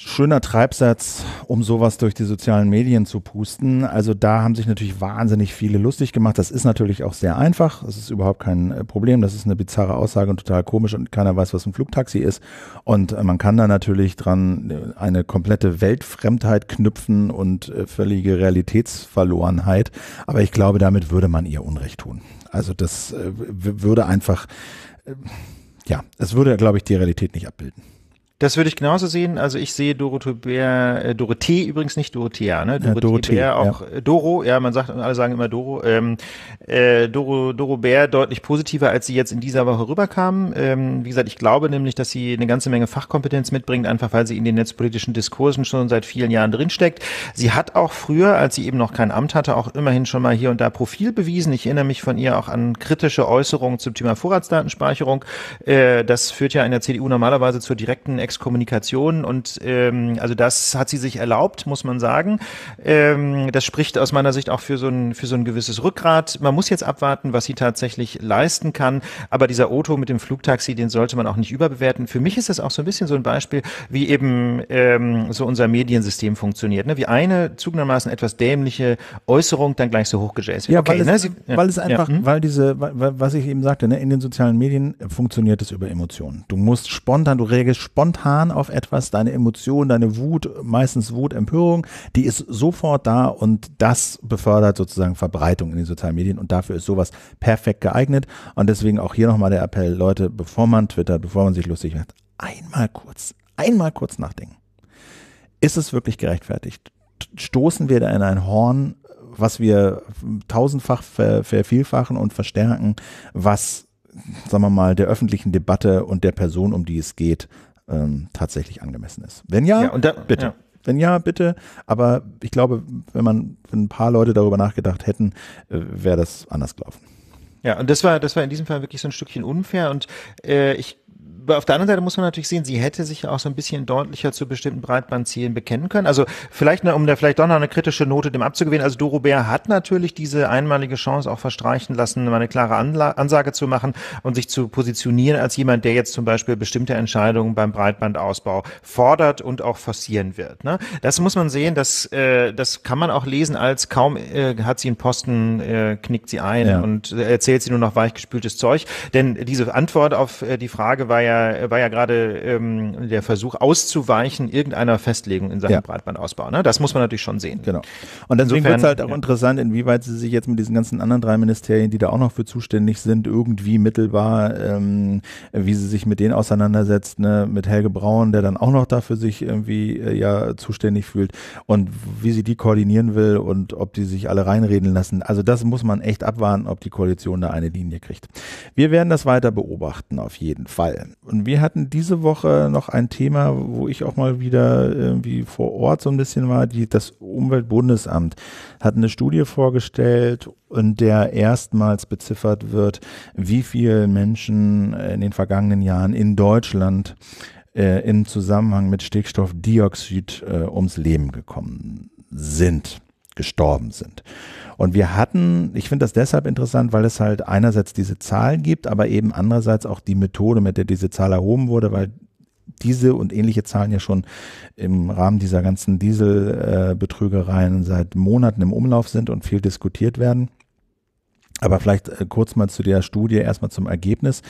Schöner Treibsatz, um sowas durch die sozialen Medien zu pusten. Also da haben sich natürlich wahnsinnig viele lustig gemacht. Das ist natürlich auch sehr einfach. Das ist überhaupt kein äh, Problem. Das ist eine bizarre Aussage und total komisch und keiner weiß, was ein Flugtaxi ist. Und äh, man kann da natürlich dran äh, eine komplette Weltfremdheit knüpfen und völlige Realitätsverlorenheit. Aber ich glaube, damit würde man ihr Unrecht tun. Also das würde einfach, ja, es würde, glaube ich, die Realität nicht abbilden. Das würde ich genauso sehen. Also ich sehe Dorothee Bär, äh, Dorothee übrigens nicht Dorothea, ne? Dorothee, Dorothee Bär, auch ja. Äh, Doro, ja, man sagt, alle sagen immer Doro, ähm, äh, Doro, Doro Bär deutlich positiver, als sie jetzt in dieser Woche rüberkam. Ähm, wie gesagt, ich glaube nämlich, dass sie eine ganze Menge Fachkompetenz mitbringt, einfach weil sie in den netzpolitischen Diskursen schon seit vielen Jahren drinsteckt. Sie hat auch früher, als sie eben noch kein Amt hatte, auch immerhin schon mal hier und da Profil bewiesen. Ich erinnere mich von ihr auch an kritische Äußerungen zum Thema Vorratsdatenspeicherung. Äh, das führt ja in der CDU normalerweise zur direkten Ex Kommunikation und ähm, also das hat sie sich erlaubt, muss man sagen. Ähm, das spricht aus meiner Sicht auch für so, ein, für so ein gewisses Rückgrat. Man muss jetzt abwarten, was sie tatsächlich leisten kann, aber dieser Otto mit dem Flugtaxi, den sollte man auch nicht überbewerten. Für mich ist das auch so ein bisschen so ein Beispiel, wie eben ähm, so unser Mediensystem funktioniert, ne? wie eine zugegebenermaßen etwas dämliche Äußerung dann gleich so hochgejazzt wird. Ja, okay, weil, ne? es, sie, ja. weil es einfach, ja. Hm? weil diese, weil, was ich eben sagte, ne? in den sozialen Medien äh, funktioniert es über Emotionen. Du musst spontan, du reagierst spontan spontan auf etwas, deine Emotion, deine Wut, meistens Wut, Empörung, die ist sofort da und das befördert sozusagen Verbreitung in den sozialen Medien und dafür ist sowas perfekt geeignet. Und deswegen auch hier nochmal der Appell, Leute, bevor man twittert, bevor man sich lustig macht, einmal kurz, einmal kurz nachdenken. Ist es wirklich gerechtfertigt? Stoßen wir da in ein Horn, was wir tausendfach ver vervielfachen und verstärken, was, sagen wir mal, der öffentlichen Debatte und der Person, um die es geht, ähm, tatsächlich angemessen ist. Wenn ja, ja da, bitte. Ja. Wenn ja, bitte. Aber ich glaube, wenn man wenn ein paar Leute darüber nachgedacht hätten, äh, wäre das anders gelaufen. Ja, und das war, das war in diesem Fall wirklich so ein Stückchen unfair. Und äh, ich auf der anderen Seite muss man natürlich sehen, sie hätte sich auch so ein bisschen deutlicher zu bestimmten Breitbandzielen bekennen können. Also vielleicht, um da vielleicht doch noch eine kritische Note dem abzugewinnen. also Dorobert hat natürlich diese einmalige Chance auch verstreichen lassen, mal eine klare Anla Ansage zu machen und sich zu positionieren als jemand, der jetzt zum Beispiel bestimmte Entscheidungen beim Breitbandausbau fordert und auch forcieren wird. Ne? Das muss man sehen, das, äh, das kann man auch lesen als kaum äh, hat sie einen Posten, äh, knickt sie ein ja. und erzählt sie nur noch weichgespültes Zeug. Denn diese Antwort auf äh, die Frage war ja, war ja gerade ähm, der Versuch auszuweichen irgendeiner Festlegung in Sachen ja. Breitbandausbau. Ne? Das muss man natürlich schon sehen. Genau. Und deswegen wird es halt auch ja. interessant, inwieweit sie sich jetzt mit diesen ganzen anderen drei Ministerien, die da auch noch für zuständig sind, irgendwie mittelbar, ähm, wie sie sich mit denen auseinandersetzt, ne? mit Helge Braun, der dann auch noch dafür sich irgendwie äh, ja zuständig fühlt und wie sie die koordinieren will und ob die sich alle reinreden lassen. Also das muss man echt abwarten, ob die Koalition da eine Linie kriegt. Wir werden das weiter beobachten, auf jeden Fall. Und wir hatten diese Woche noch ein Thema, wo ich auch mal wieder irgendwie vor Ort so ein bisschen war. Die, das Umweltbundesamt hat eine Studie vorgestellt, in der erstmals beziffert wird, wie viele Menschen in den vergangenen Jahren in Deutschland äh, im Zusammenhang mit Stickstoffdioxid äh, ums Leben gekommen sind gestorben sind. Und wir hatten, ich finde das deshalb interessant, weil es halt einerseits diese Zahlen gibt, aber eben andererseits auch die Methode, mit der diese Zahl erhoben wurde, weil diese und ähnliche Zahlen ja schon im Rahmen dieser ganzen Dieselbetrügereien seit Monaten im Umlauf sind und viel diskutiert werden. Aber vielleicht äh, kurz mal zu der Studie, erstmal zum Ergebnis,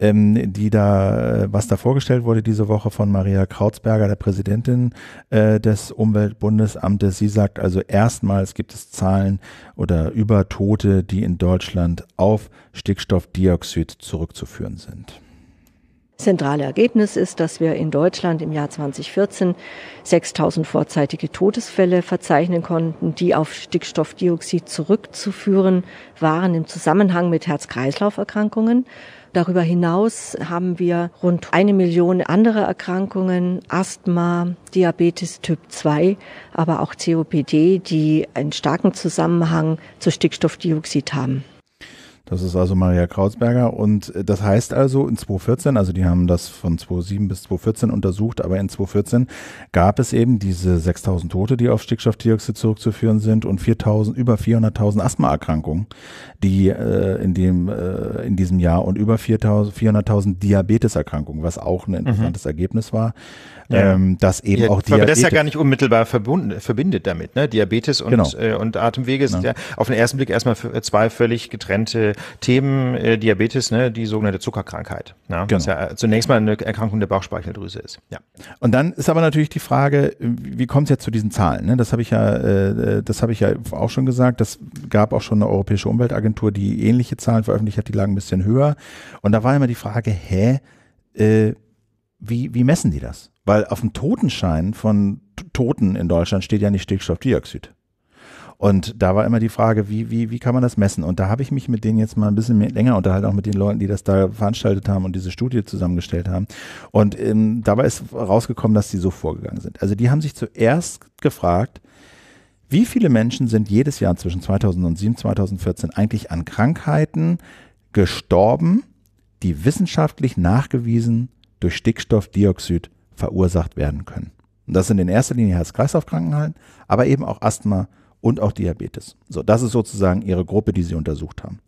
ähm, die da, äh, was da vorgestellt wurde diese Woche von Maria Krautsberger, der Präsidentin äh, des Umweltbundesamtes. Sie sagt also erstmals gibt es Zahlen oder über Tote, die in Deutschland auf Stickstoffdioxid zurückzuführen sind. Zentrale Ergebnis ist, dass wir in Deutschland im Jahr 2014 6000 vorzeitige Todesfälle verzeichnen konnten, die auf Stickstoffdioxid zurückzuführen waren im Zusammenhang mit Herz-Kreislauf-Erkrankungen. Darüber hinaus haben wir rund eine Million andere Erkrankungen, Asthma, Diabetes Typ 2, aber auch COPD, die einen starken Zusammenhang zu Stickstoffdioxid haben. Das ist also Maria Krauzberger und äh, das heißt also in 2014, also die haben das von 2007 bis 2014 untersucht, aber in 2014 gab es eben diese 6000 Tote, die auf Stickstoffdioxid zurückzuführen sind und 4000 über 400.000 Asthmaerkrankungen, die äh, in dem äh, in diesem Jahr und über 400.000 Diabeteserkrankungen, was auch ein mhm. interessantes mhm. Ergebnis war, ja. ähm, dass eben ja, auch Diabetes. Aber das ist ja gar nicht unmittelbar verbunden, verbindet damit, ne? Diabetes und, genau. äh, und Atemwege sind ja. Genau. ja auf den ersten Blick erstmal äh, zwei völlig getrennte Themen äh, Diabetes, ne, die sogenannte Zuckerkrankheit. Ne? Genau. Was ja zunächst mal eine Erkrankung der Bauchspeicheldrüse ist. Ja. Und dann ist aber natürlich die Frage, wie kommt es jetzt zu diesen Zahlen? Ne? Das habe ich ja, äh, äh, das habe ich ja auch schon gesagt. Das gab auch schon eine Europäische Umweltagentur, die ähnliche Zahlen veröffentlicht hat, die lagen ein bisschen höher. Und da war immer die Frage, hä, äh, wie, wie messen die das? Weil auf dem Totenschein von Toten in Deutschland steht ja nicht Stickstoffdioxid. Und da war immer die Frage, wie, wie, wie kann man das messen? Und da habe ich mich mit denen jetzt mal ein bisschen mehr, länger unterhalten, auch mit den Leuten, die das da veranstaltet haben und diese Studie zusammengestellt haben. Und ähm, dabei ist rausgekommen, dass die so vorgegangen sind. Also die haben sich zuerst gefragt, wie viele Menschen sind jedes Jahr zwischen 2007 und 2014 eigentlich an Krankheiten gestorben, die wissenschaftlich nachgewiesen durch Stickstoffdioxid verursacht werden können? Und das sind in erster Linie Herz-Kreislauf-Krankheiten, aber eben auch Asthma, und auch Diabetes. So, das ist sozusagen ihre Gruppe, die sie untersucht haben.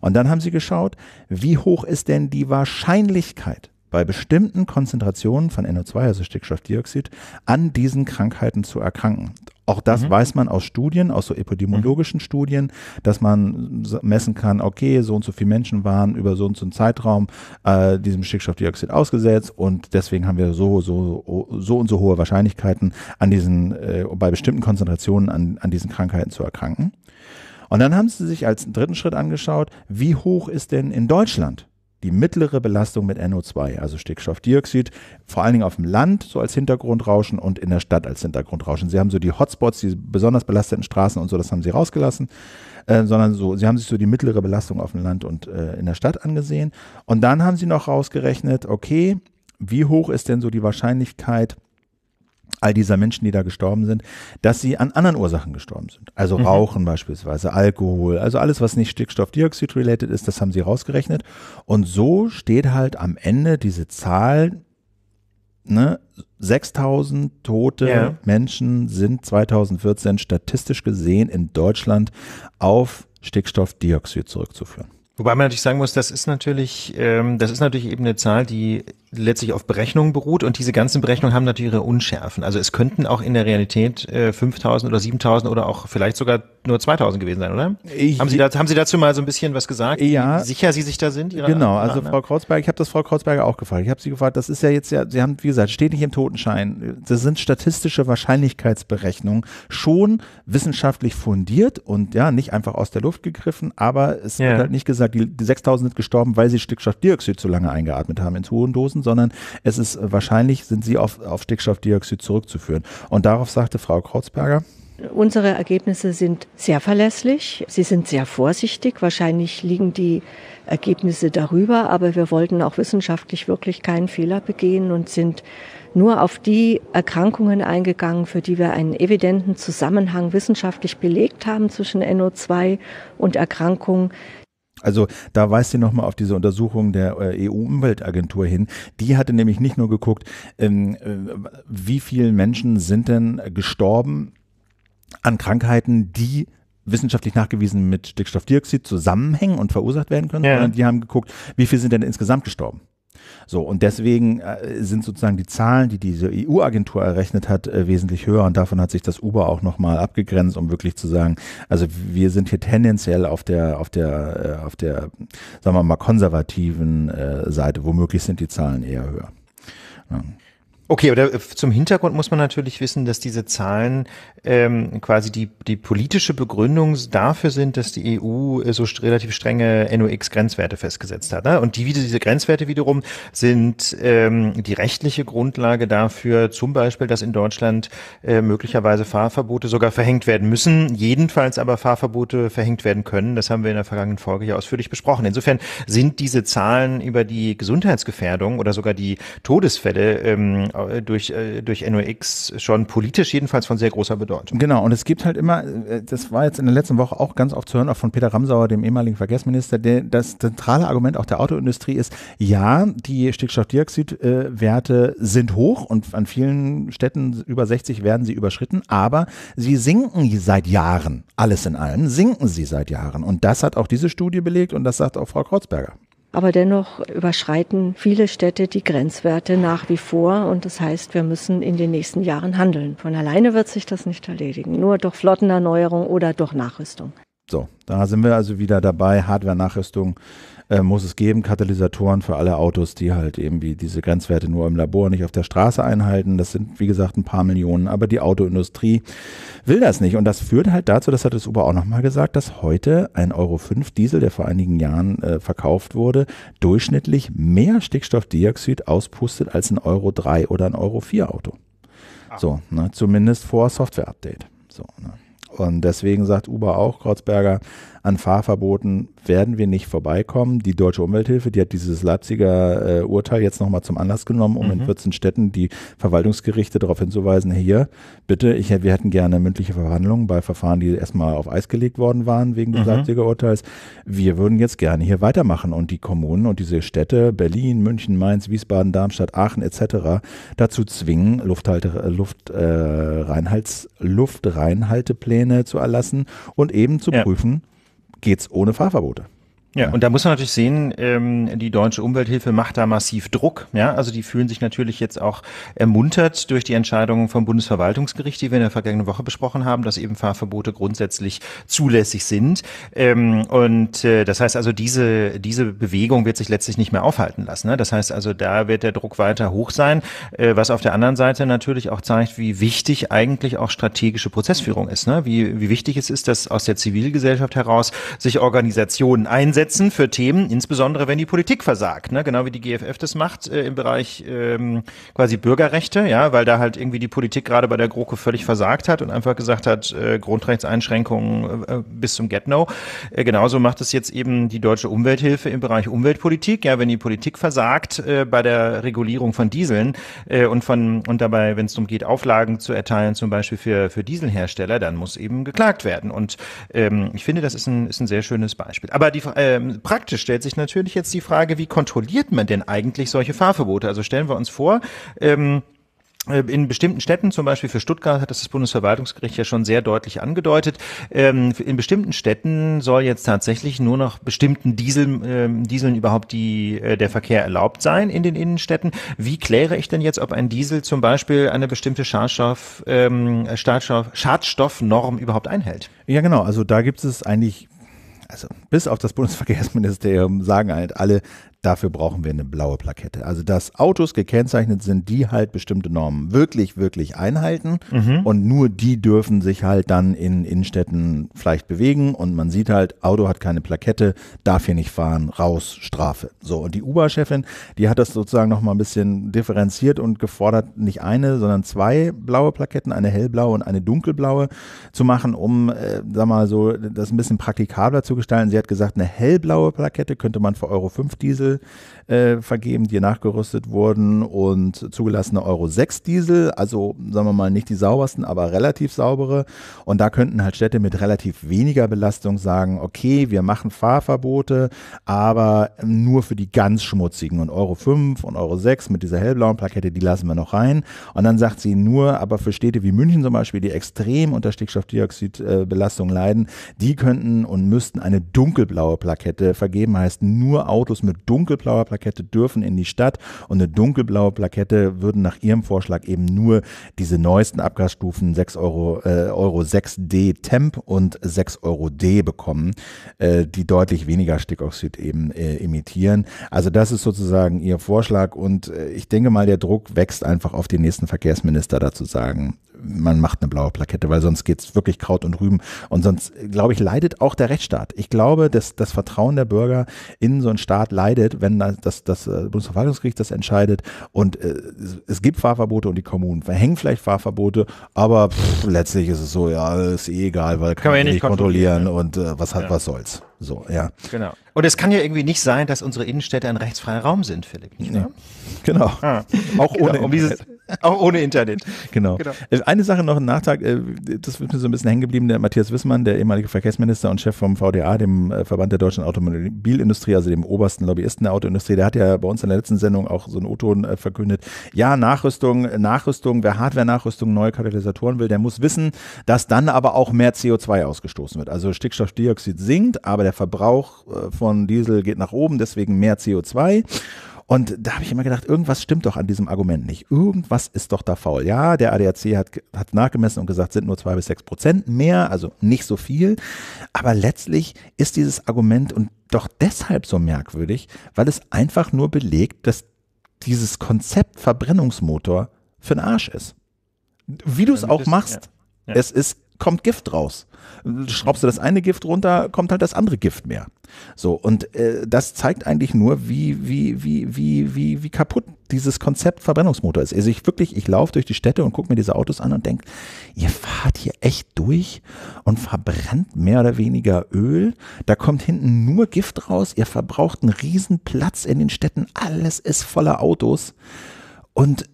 Und dann haben sie geschaut, wie hoch ist denn die Wahrscheinlichkeit bei bestimmten Konzentrationen von NO2, also Stickstoffdioxid, an diesen Krankheiten zu erkranken. Auch das mhm. weiß man aus Studien, aus so epidemiologischen mhm. Studien, dass man messen kann, okay, so und so viele Menschen waren über so und so einen Zeitraum äh, diesem Stickstoffdioxid ausgesetzt und deswegen haben wir so, so, so und so hohe Wahrscheinlichkeiten an diesen, äh, bei bestimmten Konzentrationen an, an diesen Krankheiten zu erkranken. Und dann haben sie sich als dritten Schritt angeschaut, wie hoch ist denn in Deutschland die mittlere Belastung mit NO2, also Stickstoffdioxid, vor allen Dingen auf dem Land so als Hintergrundrauschen und in der Stadt als Hintergrundrauschen. Sie haben so die Hotspots, die besonders belasteten Straßen und so, das haben sie rausgelassen, äh, sondern so, sie haben sich so die mittlere Belastung auf dem Land und äh, in der Stadt angesehen. Und dann haben sie noch rausgerechnet, okay, wie hoch ist denn so die Wahrscheinlichkeit, all dieser Menschen, die da gestorben sind, dass sie an anderen Ursachen gestorben sind. Also mhm. Rauchen beispielsweise, Alkohol, also alles, was nicht Stickstoffdioxid-related ist, das haben sie rausgerechnet. Und so steht halt am Ende diese Zahl, ne, 6000 tote ja. Menschen sind 2014 statistisch gesehen in Deutschland auf Stickstoffdioxid zurückzuführen. Wobei man natürlich sagen muss, das ist natürlich, ähm, das ist natürlich eben eine Zahl, die letztlich auf Berechnungen beruht und diese ganzen Berechnungen haben natürlich ihre Unschärfen. Also es könnten auch in der Realität äh, 5000 oder 7000 oder auch vielleicht sogar nur 2000 gewesen sein, oder? Ich haben, Sie da, haben Sie dazu mal so ein bisschen was gesagt? Ja. Wie sicher Sie sich da sind? Ihrer genau, Art, also ne? Frau Kreuzberger, ich habe das Frau Kreuzberger auch gefragt. Ich habe sie gefragt, das ist ja jetzt ja, Sie haben, wie gesagt, steht nicht im Totenschein. Das sind statistische Wahrscheinlichkeitsberechnungen, schon wissenschaftlich fundiert und ja, nicht einfach aus der Luft gegriffen, aber es ja. wird halt nicht gesagt, die, die 6000 sind gestorben, weil sie Stickstoffdioxid zu lange eingeatmet haben in zu hohen Dosen Boden, sondern es ist wahrscheinlich, sind sie auf, auf Stickstoffdioxid zurückzuführen. Und darauf sagte Frau Krautzberger, Unsere Ergebnisse sind sehr verlässlich. Sie sind sehr vorsichtig. Wahrscheinlich liegen die Ergebnisse darüber, aber wir wollten auch wissenschaftlich wirklich keinen Fehler begehen und sind nur auf die Erkrankungen eingegangen, für die wir einen evidenten Zusammenhang wissenschaftlich belegt haben zwischen NO2 und Erkrankungen. Also da weist sie nochmal auf diese Untersuchung der äh, EU-Umweltagentur hin. Die hatte nämlich nicht nur geguckt, ähm, äh, wie viele Menschen sind denn gestorben an Krankheiten, die wissenschaftlich nachgewiesen mit Stickstoffdioxid zusammenhängen und verursacht werden können, sondern die haben geguckt, wie viele sind denn insgesamt gestorben. So, und deswegen äh, sind sozusagen die Zahlen, die diese EU-Agentur errechnet hat, äh, wesentlich höher und davon hat sich das Uber auch nochmal abgegrenzt, um wirklich zu sagen, also wir sind hier tendenziell auf der, auf der, äh, auf der, sagen wir mal, konservativen Seite. Womöglich sind die Zahlen eher höher. Okay, oder zum Hintergrund muss man natürlich wissen, dass diese Zahlen ähm, quasi die, die politische Begründung dafür sind, dass die EU äh, so relativ strenge NOx-Grenzwerte festgesetzt hat. Ne? Und die, diese Grenzwerte wiederum sind ähm, die rechtliche Grundlage dafür, zum Beispiel, dass in Deutschland äh, möglicherweise Fahrverbote sogar verhängt werden müssen, jedenfalls aber Fahrverbote verhängt werden können. Das haben wir in der vergangenen Folge ja ausführlich besprochen. Insofern sind diese Zahlen über die Gesundheitsgefährdung oder sogar die Todesfälle ähm, äh, durch, äh, durch NOx schon politisch jedenfalls von sehr großer Bedeutung. Genau, und es gibt halt immer, äh, das war jetzt in der letzten Woche auch ganz oft zu hören, auch von Peter Ramsauer, dem ehemaligen Verkehrsminister, der, das zentrale Argument auch der Autoindustrie ist, ja, die Stickstoffdioxidwerte sind hoch und an vielen Städten über 60 werden sie überschritten, aber sie sinken seit Jahren, alles in allem, sinken sie seit Jahren. Und das hat auch diese Studie belegt und das sagt auch Frau Kreuzberger. Aber dennoch überschreiten viele Städte die Grenzwerte nach wie vor. Und das heißt, wir müssen in den nächsten Jahren handeln. Von alleine wird sich das nicht erledigen. Nur durch Flottenerneuerung oder durch Nachrüstung. So, da sind wir also wieder dabei. Hardware-Nachrüstung äh, muss es geben, Katalysatoren für alle Autos, die halt eben wie diese Grenzwerte nur im Labor, nicht auf der Straße einhalten. Das sind, wie gesagt, ein paar Millionen, aber die Autoindustrie will das nicht. Und das führt halt dazu, das hat das Uber auch nochmal gesagt, dass heute ein Euro 5 Diesel, der vor einigen Jahren äh, verkauft wurde, durchschnittlich mehr Stickstoffdioxid auspustet als ein Euro 3 oder ein Euro 4 Auto. Ah. So, ne, zumindest vor Software-Update. So, ne. Und deswegen sagt Uber auch, Kreuzberger, an Fahrverboten werden wir nicht vorbeikommen. Die Deutsche Umwelthilfe, die hat dieses Leipziger äh, Urteil jetzt nochmal zum Anlass genommen, um mhm. in 14 Städten die Verwaltungsgerichte darauf hinzuweisen, hier, bitte, ich, wir hätten gerne mündliche Verhandlungen bei Verfahren, die erstmal auf Eis gelegt worden waren wegen des mhm. Leipziger Urteils. Wir würden jetzt gerne hier weitermachen und die Kommunen und diese Städte, Berlin, München, Mainz, Wiesbaden, Darmstadt, Aachen etc. dazu zwingen, Lufthalte, Luft, äh, Reinhalts, Luftreinhaltepläne zu erlassen und eben zu ja. prüfen, geht's ohne Fahrverbote. Ja, und da muss man natürlich sehen, ähm, die deutsche Umwelthilfe macht da massiv Druck. Ja, also die fühlen sich natürlich jetzt auch ermuntert durch die Entscheidungen vom Bundesverwaltungsgericht, die wir in der vergangenen Woche besprochen haben, dass eben Fahrverbote grundsätzlich zulässig sind. Ähm, und äh, das heißt also, diese, diese Bewegung wird sich letztlich nicht mehr aufhalten lassen. Ne? Das heißt also, da wird der Druck weiter hoch sein, äh, was auf der anderen Seite natürlich auch zeigt, wie wichtig eigentlich auch strategische Prozessführung ist. Ne? Wie, wie wichtig es ist, dass aus der Zivilgesellschaft heraus sich Organisationen einsetzen einsetzen für Themen, insbesondere wenn die Politik versagt, ne? genau wie die GFF das macht äh, im Bereich ähm, quasi Bürgerrechte, ja, weil da halt irgendwie die Politik gerade bei der GroKo völlig versagt hat und einfach gesagt hat, äh, Grundrechtseinschränkungen äh, äh, bis zum Get-No. Äh, genauso macht es jetzt eben die Deutsche Umwelthilfe im Bereich Umweltpolitik, ja, wenn die Politik versagt äh, bei der Regulierung von Dieseln äh, und von und dabei, wenn es darum geht, Auflagen zu erteilen, zum Beispiel für, für Dieselhersteller, dann muss eben geklagt werden. Und ähm, ich finde, das ist ein, ist ein sehr schönes Beispiel. Aber die äh, ähm, praktisch stellt sich natürlich jetzt die Frage, wie kontrolliert man denn eigentlich solche Fahrverbote? Also stellen wir uns vor, ähm, äh, in bestimmten Städten, zum Beispiel für Stuttgart hat das das Bundesverwaltungsgericht ja schon sehr deutlich angedeutet, ähm, in bestimmten Städten soll jetzt tatsächlich nur noch bestimmten Diesel, ähm, Dieseln überhaupt die, äh, der Verkehr erlaubt sein in den Innenstädten. Wie kläre ich denn jetzt, ob ein Diesel zum Beispiel eine bestimmte Schadstoff, ähm, Schadstoffnorm überhaupt einhält? Ja genau, also da gibt es eigentlich also bis auf das Bundesverkehrsministerium sagen halt alle, Dafür brauchen wir eine blaue Plakette. Also, dass Autos gekennzeichnet sind, die halt bestimmte Normen wirklich, wirklich einhalten. Mhm. Und nur die dürfen sich halt dann in Innenstädten vielleicht bewegen. Und man sieht halt, Auto hat keine Plakette, darf hier nicht fahren, raus, Strafe. So, und die Uber-Chefin, die hat das sozusagen nochmal ein bisschen differenziert und gefordert, nicht eine, sondern zwei blaue Plaketten, eine hellblaue und eine dunkelblaue zu machen, um, äh, sag mal so, das ein bisschen praktikabler zu gestalten. Sie hat gesagt, eine hellblaue Plakette könnte man für Euro 5 Diesel Diesel äh, vergeben, die nachgerüstet wurden und zugelassene Euro 6 Diesel, also sagen wir mal nicht die saubersten, aber relativ saubere. Und da könnten halt Städte mit relativ weniger Belastung sagen, okay, wir machen Fahrverbote, aber nur für die ganz schmutzigen. Und Euro 5 und Euro 6 mit dieser hellblauen Plakette, die lassen wir noch rein. Und dann sagt sie nur, aber für Städte wie München zum Beispiel, die extrem unter Stickstoffdioxidbelastung äh, leiden, die könnten und müssten eine dunkelblaue Plakette vergeben, heißt nur Autos mit dunkelblauen dunkelblaue Plakette dürfen in die Stadt und eine dunkelblaue Plakette würden nach ihrem Vorschlag eben nur diese neuesten Abgasstufen 6 Euro, äh, Euro 6D Temp und 6 Euro D bekommen, äh, die deutlich weniger Stickoxid eben äh, emittieren. Also das ist sozusagen ihr Vorschlag und äh, ich denke mal, der Druck wächst einfach auf den nächsten Verkehrsminister dazu sagen, man macht eine blaue Plakette, weil sonst geht es wirklich Kraut und Rüben. Und sonst, glaube ich, leidet auch der Rechtsstaat. Ich glaube, dass das Vertrauen der Bürger in so einen Staat leidet, wenn das, das, das äh, Bundesverwaltungsgericht das entscheidet. Und äh, es gibt Fahrverbote und die Kommunen verhängen vielleicht Fahrverbote, aber pff, letztlich ist es so, ja, ist eh egal, weil kann, kann man ja nicht kontrollieren, kontrollieren ne? und äh, was hat, ja. was soll's. So, ja. Genau. Und es kann ja irgendwie nicht sein, dass unsere Innenstädte ein rechtsfreier Raum sind, Philipp. Nicht, ne? ja. Genau. Ah. Auch genau, ohne um dieses, [laughs] Auch ohne Internet. Genau. genau. Äh, eine Sache noch, ein Nachtrag, äh, das ist mir so ein bisschen hängen geblieben, der Matthias Wissmann, der ehemalige Verkehrsminister und Chef vom VDA, dem äh, Verband der deutschen Automobilindustrie, also dem obersten Lobbyisten der Autoindustrie, der hat ja bei uns in der letzten Sendung auch so einen O-Ton verkündet, ja, Nachrüstung, Nachrüstung, wer Hardware-Nachrüstung, neue Katalysatoren will, der muss wissen, dass dann aber auch mehr CO2 ausgestoßen wird. Also Stickstoffdioxid sinkt, aber der Verbrauch von Diesel geht nach oben, deswegen mehr CO2. Und da habe ich immer gedacht, irgendwas stimmt doch an diesem Argument nicht. Irgendwas ist doch da faul. Ja, der ADAC hat, hat nachgemessen und gesagt, sind nur zwei bis sechs Prozent mehr, also nicht so viel. Aber letztlich ist dieses Argument und doch deshalb so merkwürdig, weil es einfach nur belegt, dass dieses Konzept Verbrennungsmotor für den Arsch ist. Wie du es auch machst, ja. Ja. es ist, kommt Gift raus schraubst du das eine Gift runter, kommt halt das andere Gift mehr. So, und äh, das zeigt eigentlich nur, wie, wie, wie, wie, wie, wie kaputt dieses Konzept Verbrennungsmotor ist. Also ich wirklich, ich laufe durch die Städte und gucke mir diese Autos an und denke, ihr fahrt hier echt durch und verbrennt mehr oder weniger Öl. Da kommt hinten nur Gift raus, ihr verbraucht einen riesen Platz in den Städten, alles ist voller Autos. Und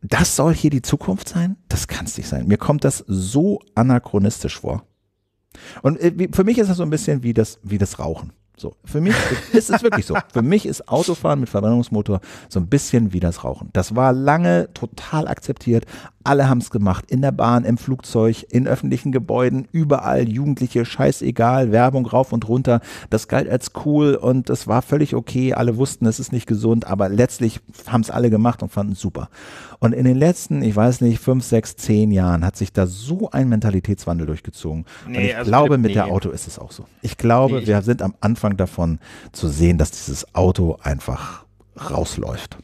das soll hier die Zukunft sein? Das kann es nicht sein. Mir kommt das so anachronistisch vor. Und äh, für mich ist das so ein bisschen wie das, wie das Rauchen. So, für mich ist es wirklich so. Für mich ist Autofahren mit Verbrennungsmotor so ein bisschen wie das Rauchen. Das war lange total akzeptiert, alle haben es gemacht. In der Bahn, im Flugzeug, in öffentlichen Gebäuden, überall Jugendliche, scheißegal, Werbung rauf und runter. Das galt als cool und es war völlig okay. Alle wussten, es ist nicht gesund, aber letztlich haben es alle gemacht und fanden es super. Und in den letzten, ich weiß nicht, fünf, sechs, zehn Jahren hat sich da so ein Mentalitätswandel durchgezogen. Nee, und ich also glaube, mit nee. der Auto ist es auch so. Ich glaube, nee, ich wir sind am Anfang davon zu sehen, dass dieses Auto einfach rausläuft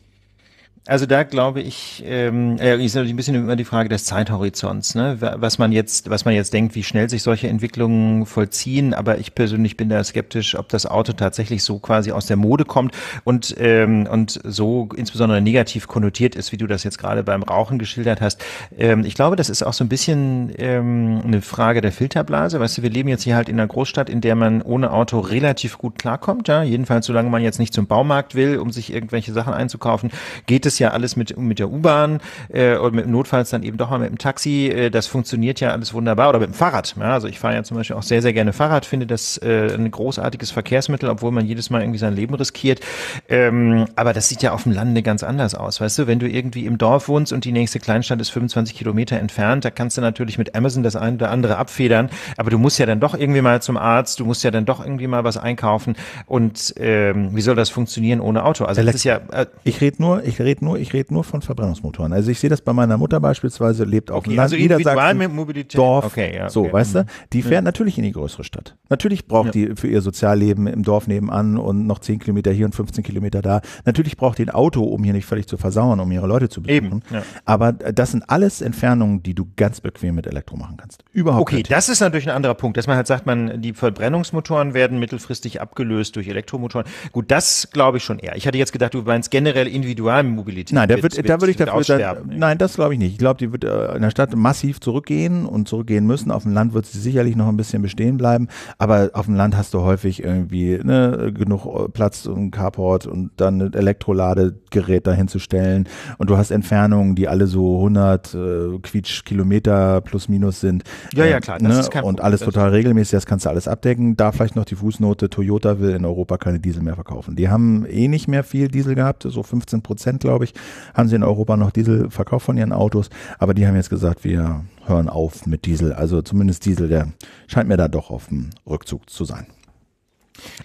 also da glaube ich, ähm, äh, ist natürlich ein bisschen immer die Frage des Zeithorizonts, ne? Was man jetzt, was man jetzt denkt, wie schnell sich solche Entwicklungen vollziehen. Aber ich persönlich bin da skeptisch, ob das Auto tatsächlich so quasi aus der Mode kommt und ähm, und so insbesondere negativ konnotiert ist, wie du das jetzt gerade beim Rauchen geschildert hast. Ähm, ich glaube, das ist auch so ein bisschen ähm, eine Frage der Filterblase. Weißt du, wir leben jetzt hier halt in einer Großstadt, in der man ohne Auto relativ gut klarkommt. Ja, jedenfalls solange man jetzt nicht zum Baumarkt will, um sich irgendwelche Sachen einzukaufen, geht es es ja alles mit, mit der U-Bahn äh, oder mit, notfalls dann eben doch mal mit dem Taxi. Äh, das funktioniert ja alles wunderbar. Oder mit dem Fahrrad. Ja, also ich fahre ja zum Beispiel auch sehr, sehr gerne Fahrrad, finde das äh, ein großartiges Verkehrsmittel, obwohl man jedes Mal irgendwie sein Leben riskiert. Ähm, aber das sieht ja auf dem Lande ganz anders aus. Weißt du, wenn du irgendwie im Dorf wohnst und die nächste Kleinstadt ist 25 Kilometer entfernt, da kannst du natürlich mit Amazon das eine oder andere abfedern. Aber du musst ja dann doch irgendwie mal zum Arzt, du musst ja dann doch irgendwie mal was einkaufen. Und ähm, wie soll das funktionieren ohne Auto? Also das ist ja. Äh, ich rede nur, ich rede nur, ich rede nur von Verbrennungsmotoren. Also ich sehe das bei meiner Mutter beispielsweise, lebt auch okay, in also Niedersachsen, mit Mobilität. Dorf, okay, ja, so, okay. weißt du, mhm. die fährt ja. Mhm. natürlich in die größere Stadt. Natürlich braucht ja. die für ihr Sozialleben im Dorf nebenan und noch 10 Kilometer hier und 15 Kilometer da. Natürlich braucht die ein Auto, um hier nicht völlig zu versauern, um ihre Leute zu besuchen. Aber das sind alles Entfernungen, die du ganz bequem mit Elektro machen kannst. Überhaupt Okay, das ist natürlich ein anderer Punkt, dass man halt sagt, man, die Verbrennungsmotoren werden mittelfristig abgelöst durch Elektromotoren. Gut, das glaube ich schon eher. Ich hatte jetzt gedacht, du meinst generell individual mit Mobilität. Mobilität. Nein, da, wird, wird, da würde ich dafür. Da, ne? nein, das glaube ich nicht. Ich glaube, die wird äh, in der Stadt massiv zurückgehen und zurückgehen müssen. Auf dem Land wird sie sicherlich noch ein bisschen bestehen bleiben, aber auf dem Land hast du häufig irgendwie ne, genug äh, Platz im Carport und dann ein Elektroladegerät dahin zu stellen und du hast Entfernungen, die alle so 100 äh, Quietsch Kilometer plus minus sind. Ja, ja, äh, klar. Das ne? ist kein und alles total regelmäßig, das kannst du alles abdecken. Da vielleicht noch die Fußnote, Toyota will in Europa keine Diesel mehr verkaufen. Die haben eh nicht mehr viel Diesel gehabt, so 15 Prozent, glaube ich glaube ich, haben sie in Europa noch Diesel verkauft von ihren Autos. Aber die haben jetzt gesagt, wir hören auf mit Diesel. Also zumindest Diesel, der scheint mir da doch auf dem Rückzug zu sein.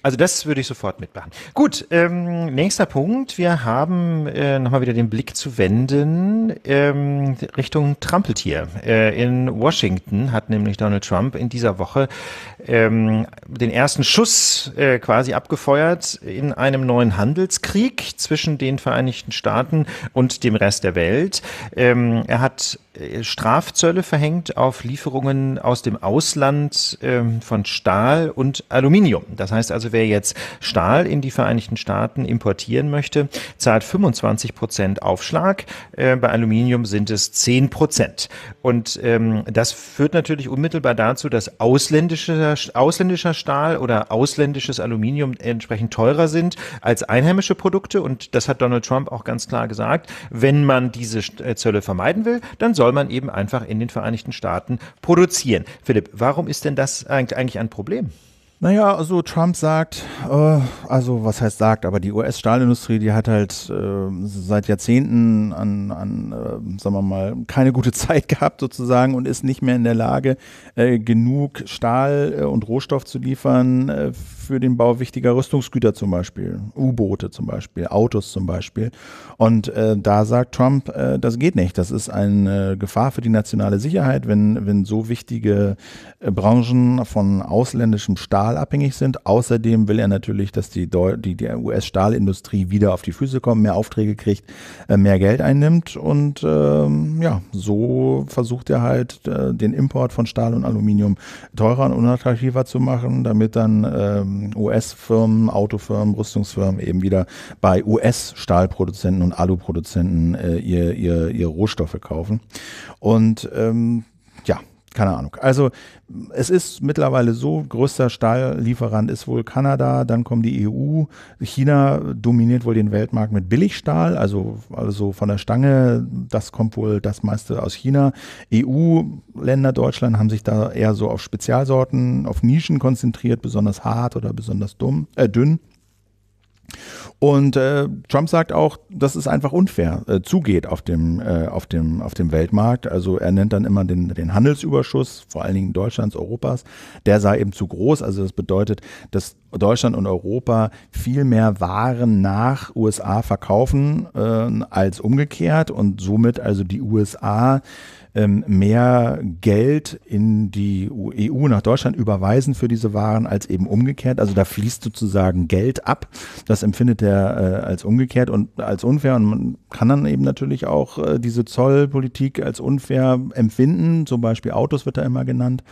Also das würde ich sofort mitmachen. Gut, ähm, nächster Punkt. Wir haben äh, nochmal wieder den Blick zu wenden ähm, Richtung Trampeltier. Äh, in Washington hat nämlich Donald Trump in dieser Woche ähm, den ersten Schuss äh, quasi abgefeuert in einem neuen Handelskrieg zwischen den Vereinigten Staaten und dem Rest der Welt. Ähm, er hat äh, Strafzölle verhängt auf Lieferungen aus dem Ausland ähm, von Stahl und Aluminium. Das heißt also, wer jetzt Stahl in die Vereinigten Staaten importieren möchte, zahlt 25 Prozent Aufschlag. Äh, bei Aluminium sind es 10 Prozent. Und ähm, das führt natürlich unmittelbar dazu, dass ausländischer, ausländischer Stahl oder ausländisches Aluminium entsprechend teurer sind als einheimische Produkte. Und das hat Donald Trump auch ganz klar gesagt. Wenn man diese äh, Zölle vermeiden will, dann soll soll man eben einfach in den Vereinigten Staaten produzieren. Philipp, warum ist denn das eigentlich ein Problem? Naja, also Trump sagt, äh, also was heißt sagt, aber die US-Stahlindustrie, die hat halt äh, seit Jahrzehnten an, an äh, sagen wir mal, keine gute [laughs] Zeit gehabt sozusagen und ist nicht mehr in der Lage, äh, genug Stahl äh, und Rohstoff zu liefern äh, für den Bau wichtiger Rüstungsgüter zum Beispiel, U-Boote zum Beispiel, Autos zum Beispiel. Und äh, da sagt Trump, äh, das geht nicht. Das ist eine Gefahr für die nationale Sicherheit, wenn, wenn so wichtige äh, Branchen von ausländischem Stahl abhängig sind. Außerdem will er natürlich, dass die, die, die US-Stahlindustrie wieder auf die Füße kommt, mehr Aufträge kriegt, äh, mehr Geld einnimmt. Und ähm, ja, so versucht er halt, äh, den Import von Stahl und Aluminium teurer und unattraktiver zu machen, damit dann ähm, ähm, US-Firmen, Autofirmen, Rüstungsfirmen eben wieder bei US-Stahlproduzenten und Aluproduzenten äh, ihr, ihr, ihre Rohstoffe kaufen. Und ähm, ja, keine Ahnung. Also es ist mittlerweile so, größter Stahllieferant ist wohl Kanada, dann kommen die EU, China dominiert wohl den Weltmarkt mit Billigstahl, also, also von der Stange, das kommt wohl das meiste aus China. EU-Länder, Deutschland haben sich da eher so auf Spezialsorten, auf Nischen konzentriert, besonders hart oder besonders dumm, äh, dünn. Und äh, Trump sagt auch, dass es einfach unfair äh, zugeht auf dem, äh, auf, dem, auf dem Weltmarkt. Also er nennt dann immer den, den Handelsüberschuss, vor allen Dingen Deutschlands, Europas, der sei eben zu groß. Also das bedeutet, dass Deutschland und Europa viel mehr Waren nach USA verkaufen äh, als umgekehrt und somit also die USA ähm, mehr Geld in die EU nach Deutschland überweisen für diese Waren als eben umgekehrt. Also da fließt sozusagen Geld ab. Das empfindet er äh, als umgekehrt und als unfair und man kann dann eben natürlich auch äh, diese Zollpolitik als unfair empfinden. Zum Beispiel Autos wird da immer genannt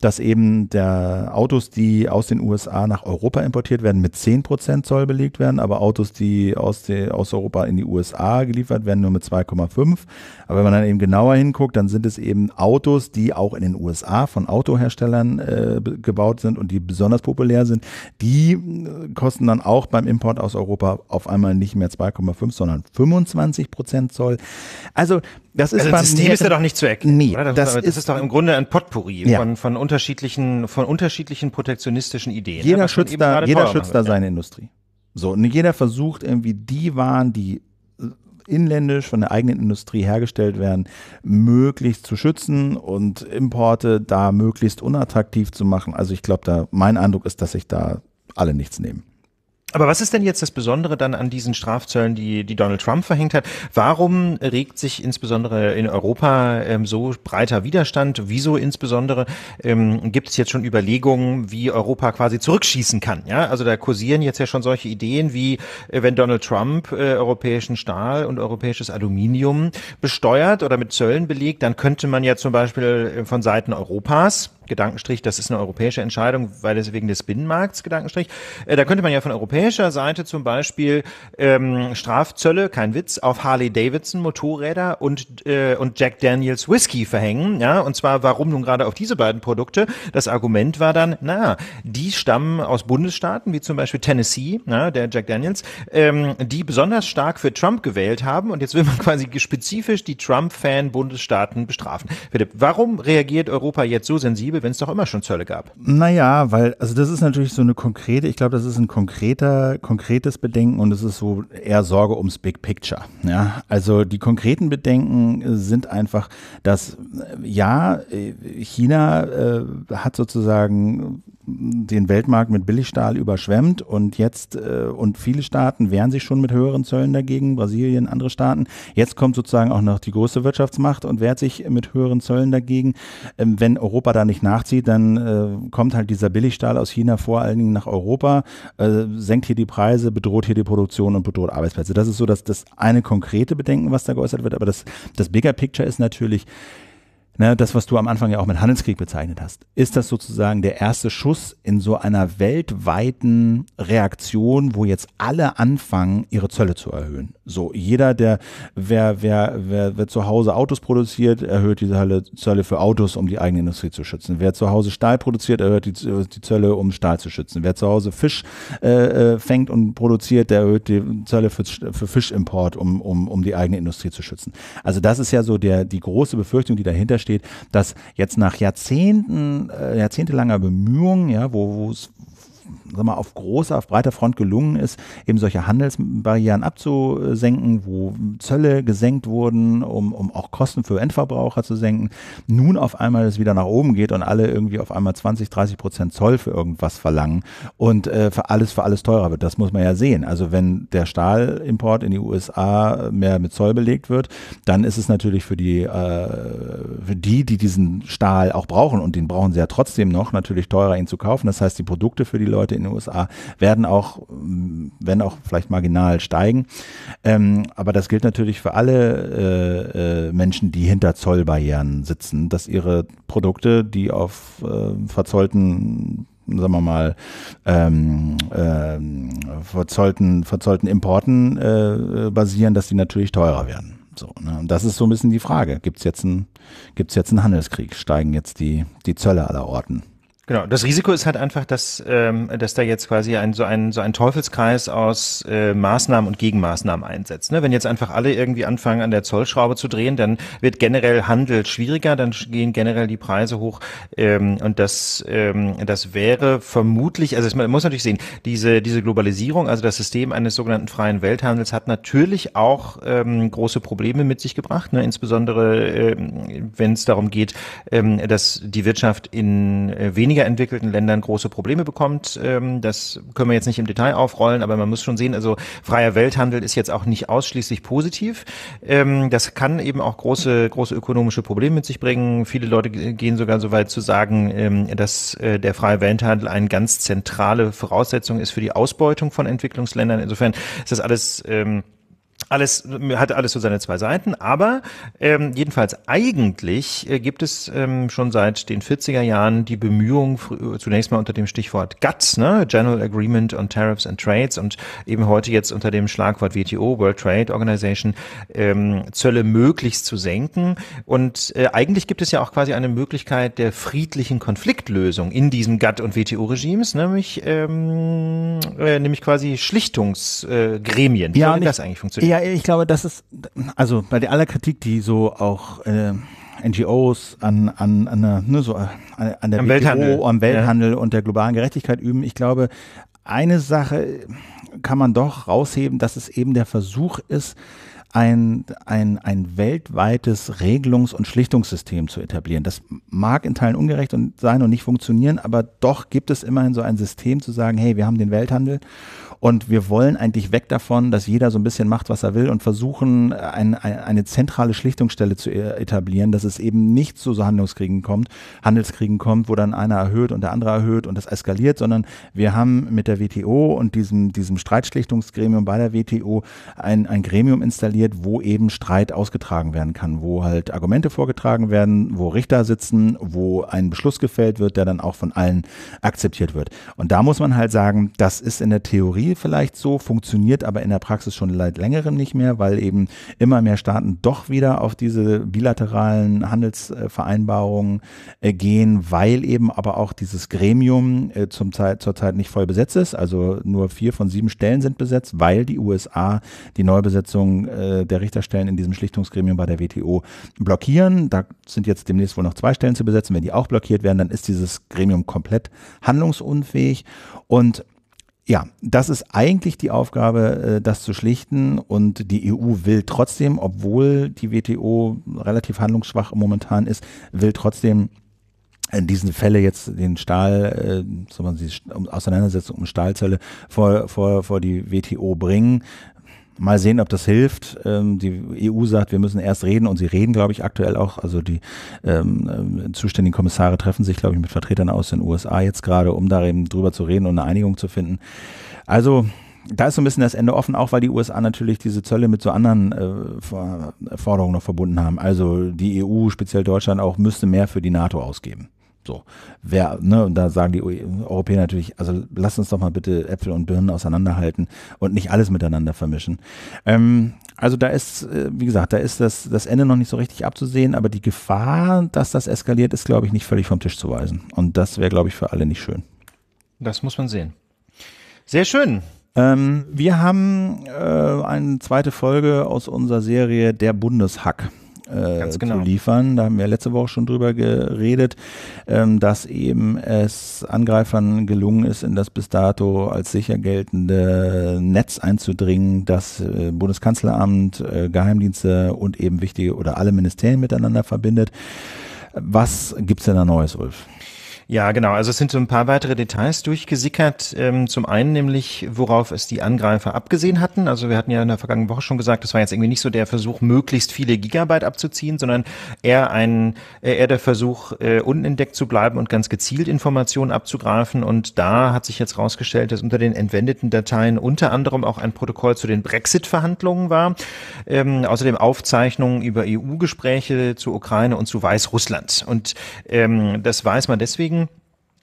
dass eben der Autos, die aus den USA nach Europa importiert werden, mit 10% Zoll belegt werden, aber Autos, die aus, die aus Europa in die USA geliefert werden, nur mit 2,5. Aber wenn man dann eben genauer hinguckt, dann sind es eben Autos, die auch in den USA von Autoherstellern äh, gebaut sind und die besonders populär sind. Die äh, kosten dann auch beim Import aus Europa auf einmal nicht mehr 2,5, sondern 25% Zoll. Also das ist also beim System ist ja doch nicht zu erkennen. Nee, das, das, das, ist, doch im Grunde ein Potpourri ja. von, von unterschiedlichen von unterschiedlichen protektionistischen Ideen. Jeder ne? schützt da, jeder schützt da seine Industrie. So und jeder versucht irgendwie die Waren, die äh, inländisch von der eigenen Industrie hergestellt werden, möglichst zu schützen und Importe da möglichst unattraktiv zu machen. Also ich glaube, da mein Eindruck ist, dass sich da alle nichts nehmen. Aber was ist denn jetzt das Besondere dann an diesen Strafzöllen, die, die Donald Trump verhängt hat? Warum regt sich insbesondere in Europa ähm, so breiter Widerstand? Wieso insbesondere ähm, gibt es jetzt schon Überlegungen, wie Europa quasi zurückschießen kann? Ja, also da kursieren jetzt ja schon solche Ideen wie, äh, wenn Donald Trump äh, europäischen Stahl und europäisches Aluminium besteuert oder mit Zöllen belegt, dann könnte man ja zum Beispiel äh, von Seiten Europas Gedankenstrich, das ist eine europäische Entscheidung, weil es wegen des Binnenmarkts, Gedankenstrich. Äh, da könnte man ja von europäischer Seite zum Beispiel ähm, Strafzölle, kein Witz, auf Harley-Davidson-Motorräder und, äh, und Jack Daniels Whisky verhängen. Ja, und zwar warum nun gerade auf diese beiden Produkte? Das Argument war dann, na, die stammen aus Bundesstaaten, wie zum Beispiel Tennessee, na, der Jack Daniels, ähm, die besonders stark für Trump gewählt haben. Und jetzt will man [laughs] quasi spezifisch die Trump-Fan-Bundesstaaten bestrafen. Philipp, warum reagiert Europa jetzt so sensibel? Zölle, wenn es doch immer schon Zölle gab? Naja, weil, also das ist natürlich so eine konkrete, ich glaube, das ist ein konkreter, konkretes Bedenken und es ist so eher Sorge ums Big Picture. Ja? Also die konkreten Bedenken äh, sind einfach, dass äh, ja, äh, China äh, hat sozusagen den Weltmarkt mit Billigstahl überschwemmt und jetzt äh, und viele Staaten wehren sich schon mit höheren Zöllen dagegen, Brasilien, andere Staaten. Jetzt kommt sozusagen auch noch die große Wirtschaftsmacht und wehrt sich mit höheren Zöllen dagegen. Ähm, wenn Europa da nicht nachzieht, dann äh, kommt halt dieser Billigstahl aus China vor allen Dingen nach Europa, äh, senkt hier die Preise, bedroht hier die Produktion und bedroht Arbeitsplätze. Das ist so dass das eine konkrete Bedenken, was da geäußert wird. Aber das, das Bigger Picture ist natürlich, ne, das, was du am Anfang ja auch mit Handelskrieg bezeichnet hast, ist das sozusagen der erste Schuss in so einer weltweiten Reaktion, wo jetzt alle anfangen, ihre Zölle zu erhöhen. So, jeder, der, wer, wer, wer, wer zu Hause Autos produziert, erhöht diese Zölle für Autos, um die eigene Industrie zu schützen. Wer zu Hause Stahl produziert, erhöht die, die Zölle, um Stahl zu schützen. Wer zu Hause Fisch äh, äh fängt und produziert, der erhöht die Zölle für, für Fischimport, um, um, um die eigene Industrie zu schützen. Also das ist ja so der, die große Befürchtung, die dahinter steht steht, dass jetzt nach Jahrzehnten, äh, jahrzehntelanger Bemühungen, ja, wo es sag mal, auf großer, auf breiter Front gelungen ist, eben solche Handelsbarrieren abzusenken, wo Zölle gesenkt wurden, um, um auch Kosten für Endverbraucher zu senken, nun auf einmal es wieder nach oben geht und alle irgendwie auf einmal 20, 30 Prozent Zoll für irgendwas verlangen und äh, für alles, für alles teurer wird. Das muss man ja sehen. Also wenn der Stahlimport in die USA mehr mit Zoll belegt wird, dann ist es natürlich für die, äh, für die, die diesen Stahl auch brauchen und den brauchen sie ja trotzdem noch, natürlich teurer ihn zu kaufen. Das heißt, die Produkte für die Leute in den USA werden auch, wenn auch vielleicht marginal steigen. Ähm, aber das gilt natürlich für alle äh, äh, Menschen, die hinter Zollbarrieren sitzen, dass ihre Produkte, die auf äh, verzollten sagen wir mal, ähm, ähm, verzollten, verzollten Importen äh, äh, basieren, dass die natürlich teurer werden. So, ne? Und das ist so ein bisschen die Frage. Gibt es jetzt, ein, jetzt einen Handelskrieg? Steigen jetzt die, die Zölle aller Orten? Genau, das Risiko ist halt einfach, dass, ähm, dass da jetzt quasi ein, so, ein, so ein Teufelskreis aus äh, Maßnahmen und Gegenmaßnahmen einsetzt. Ne? Wenn jetzt einfach alle irgendwie anfangen, an der Zollschraube zu drehen, dann wird generell Handel schwieriger, dann gehen generell die Preise hoch. Ähm, und das, ähm, das wäre vermutlich, also man muss natürlich sehen, diese, diese Globalisierung, also das System eines sogenannten freien Welthandels, hat natürlich auch ähm, große Probleme mit sich gebracht, ne? insbesondere ähm, wenn es darum geht, ähm, dass die Wirtschaft in äh, weniger weniger entwickelten Ländern große Probleme bekommt. Ähm, das können wir jetzt nicht im Detail aufrollen, aber man muss schon sehen, also freier Welthandel ist jetzt auch nicht ausschließlich positiv. Ähm, das kann eben auch große, große ökonomische Probleme mit sich bringen. Viele Leute gehen sogar so weit zu sagen, ähm, dass äh, der freie Welthandel eine ganz zentrale Voraussetzung ist für die Ausbeutung von Entwicklungsländern. Insofern ist das alles alles hat alles so seine zwei Seiten, aber ähm, jedenfalls eigentlich äh, gibt es ähm, schon seit den 40er Jahren die Bemühungen zunächst mal unter dem Stichwort GATS, ne, General Agreement on Tariffs and Trades und eben heute jetzt unter dem Schlagwort WTO World Trade Organization ähm, Zölle möglichst zu senken und äh, eigentlich gibt es ja auch quasi eine Möglichkeit der friedlichen Konfliktlösung in diesem GATT und WTO Regimes, nämlich ähm, äh, nämlich quasi Schlichtungsgremien. Äh, Gremien. Wie ja, soll das eigentlich funktionieren? Ja, ich glaube, das ist, also bei der aller Kritik, die so auch äh, NGOs an, an, an, der, ne, so, an, an der am WTO, Welthandel, am Welthandel ja. und der globalen Gerechtigkeit üben, ich glaube, eine Sache kann man doch rausheben, dass es eben der Versuch ist, ein, ein, ein weltweites Regelungs- und Schlichtungssystem zu etablieren. Das mag in Teilen ungerecht und sein und nicht funktionieren, aber doch gibt es immerhin so ein System zu sagen, hey, wir haben den Welthandel und wir wollen eigentlich weg davon, dass jeder so ein bisschen macht, was er will und versuchen, ein, ein, eine zentrale Schlichtungsstelle zu äh, etablieren, dass es eben nicht zu so Handelskriegen kommt, Handelskriegen kommt, wo dann einer erhöht und der andere erhöht und das eskaliert, sondern wir haben mit der WTO und diesem, diesem Streitschlichtungsgremium bei der WTO ein, ein Gremium installiert, wo eben Streit ausgetragen werden kann, wo halt Argumente vorgetragen werden, wo Richter sitzen, wo ein Beschluss gefällt wird, der dann auch von allen akzeptiert wird. Und da muss man halt sagen, das ist in der Theorie Theorie vielleicht so, funktioniert aber in der Praxis schon seit längerem nicht mehr, weil eben immer mehr Staaten doch wieder auf diese bilateralen Handelsvereinbarungen äh, gehen, weil eben aber auch dieses Gremium äh, zum Zeit, zurzeit nicht voll besetzt ist. Also nur vier von sieben Stellen sind besetzt, weil die USA die Neubesetzung äh, der Richterstellen in diesem Schlichtungsgremium bei der WTO blockieren. Da sind jetzt demnächst wohl noch zwei Stellen zu besetzen. Wenn die auch blockiert werden, dann ist dieses Gremium komplett handlungsunfähig. Und ja, das ist eigentlich die Aufgabe, äh, das zu schlichten. Und die EU will trotzdem, obwohl die WTO relativ handlungsschwach momentan ist, will trotzdem in äh, diesen Fälle jetzt den Stahl, äh, soll man die Auseinandersetzung um Stahlzölle vor, vor, vor die WTO bringen, Mal sehen, ob das hilft. Ähm, die EU sagt, wir müssen erst reden und sie reden, glaube ich, aktuell auch. Also die ähm, ähm zuständigen Kommissare treffen sich, glaube ich, mit Vertretern aus den USA jetzt gerade, um darüber zu reden und eine Einigung zu finden. Also da ist so ein bisschen das Ende offen, auch weil die USA natürlich diese Zölle mit so anderen äh, Forderungen noch verbunden haben. Also die EU, speziell Deutschland auch, müsste mehr für die NATO ausgeben. So, wer, ne, und da sagen die Europäer natürlich, also lass uns doch mal bitte Äpfel und Birnen auseinanderhalten und nicht alles miteinander vermischen. Ähm, also da ist, äh, wie gesagt, da ist das, das Ende noch nicht so richtig abzusehen, aber die Gefahr, dass das eskaliert, ist, glaube ich, nicht völlig vom Tisch zu weisen. Und das wäre, glaube ich, für alle nicht schön. Das muss man sehen. Sehr schön. Ähm, wir haben äh, eine zweite Folge aus unserer Serie Der Bundeshack äh, genau. zu liefern. Da haben wir letzte Woche schon drüber geredet, ähm, dass eben es Angreifern gelungen ist, in das bis dato als sicher geltende Netz einzudringen, das äh, Bundeskanzleramt, äh, Geheimdienste und eben wichtige oder alle Ministerien miteinander verbindet. Was gibt's denn da Neues, Ulf? Ja, genau. Also es sind so ein paar weitere Details durchgesickert. Ähm, zum einen nämlich, worauf es die Angreifer abgesehen hatten. Also wir hatten ja in der vergangenen Woche schon gesagt, das war jetzt irgendwie nicht so der Versuch, möglichst viele Gigabyte abzuziehen, sondern eher ein, äh, eher der Versuch, äh, unentdeckt zu bleiben und ganz gezielt Informationen abzugreifen. Und da hat sich jetzt rausgestellt, dass unter den entwendeten Dateien unter anderem auch ein Protokoll zu den Brexit-Verhandlungen war. Ähm, außerdem Aufzeichnungen über EU-Gespräche zu Ukraine und zu Weißrussland. Und ähm, das weiß man deswegen,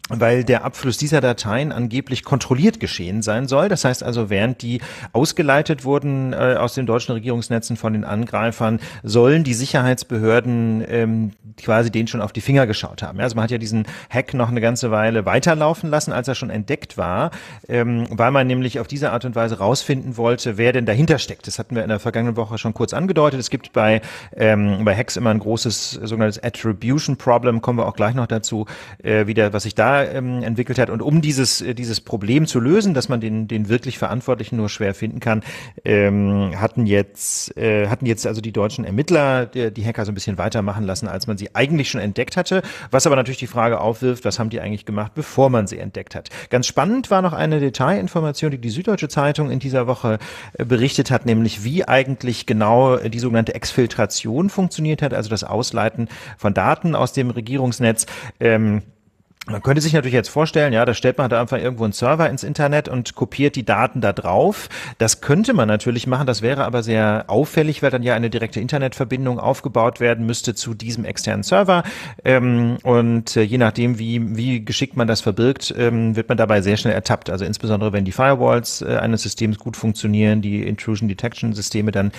weil der Abfluss dieser Dateien angeblich kontrolliert geschehen sein soll. Das heißt also, während die ausgeleitet wurden äh, aus den deutschen Regierungsnetzen von den Angreifern, sollen die Sicherheitsbehörden ähm, quasi denen schon auf die Finger geschaut haben. Ja, also man hat ja diesen Hack noch eine ganze Weile weiterlaufen lassen, als er schon entdeckt war, ähm, weil man nämlich auf diese Art und Weise rausfinden wollte, wer denn dahinter steckt. Das hatten wir in der vergangenen Woche schon kurz angedeutet. Es gibt bei, ähm, bei Hacks immer ein großes sogenanntes Attribution Problem, kommen wir auch gleich noch dazu, äh, wieder, was sich da ähm, entwickelt hat. Und um dieses, äh, dieses Problem zu lösen, dass man den, den wirklich Verantwortlichen nur schwer finden kann, ähm, hatten jetzt, äh, hatten jetzt also die deutschen Ermittler die, die Hacker so ein bisschen weitermachen lassen, als man sie eigentlich schon entdeckt hatte. Was aber natürlich die Frage aufwirft, was haben die eigentlich gemacht, bevor man sie entdeckt hat. Ganz spannend war noch eine Detailinformation, die die Süddeutsche Zeitung in dieser Woche äh, berichtet hat, nämlich wie eigentlich genau äh, die sogenannte Exfiltration funktioniert hat, also das Ausleiten von Daten aus dem Regierungsnetz. Ähm man könnte sich natürlich jetzt vorstellen, ja, da stellt man da einfach irgendwo einen Server ins Internet und kopiert die Daten da drauf. Das könnte man natürlich machen, das wäre aber sehr auffällig, weil dann ja eine direkte Internetverbindung aufgebaut werden müsste zu diesem externen Server. Ähm, und äh, je nachdem, wie, wie geschickt man das verbirgt, ähm, wird man dabei sehr schnell ertappt. Also insbesondere, wenn die Firewalls äh, eines Systems gut funktionieren, die Intrusion Detection Systeme, dann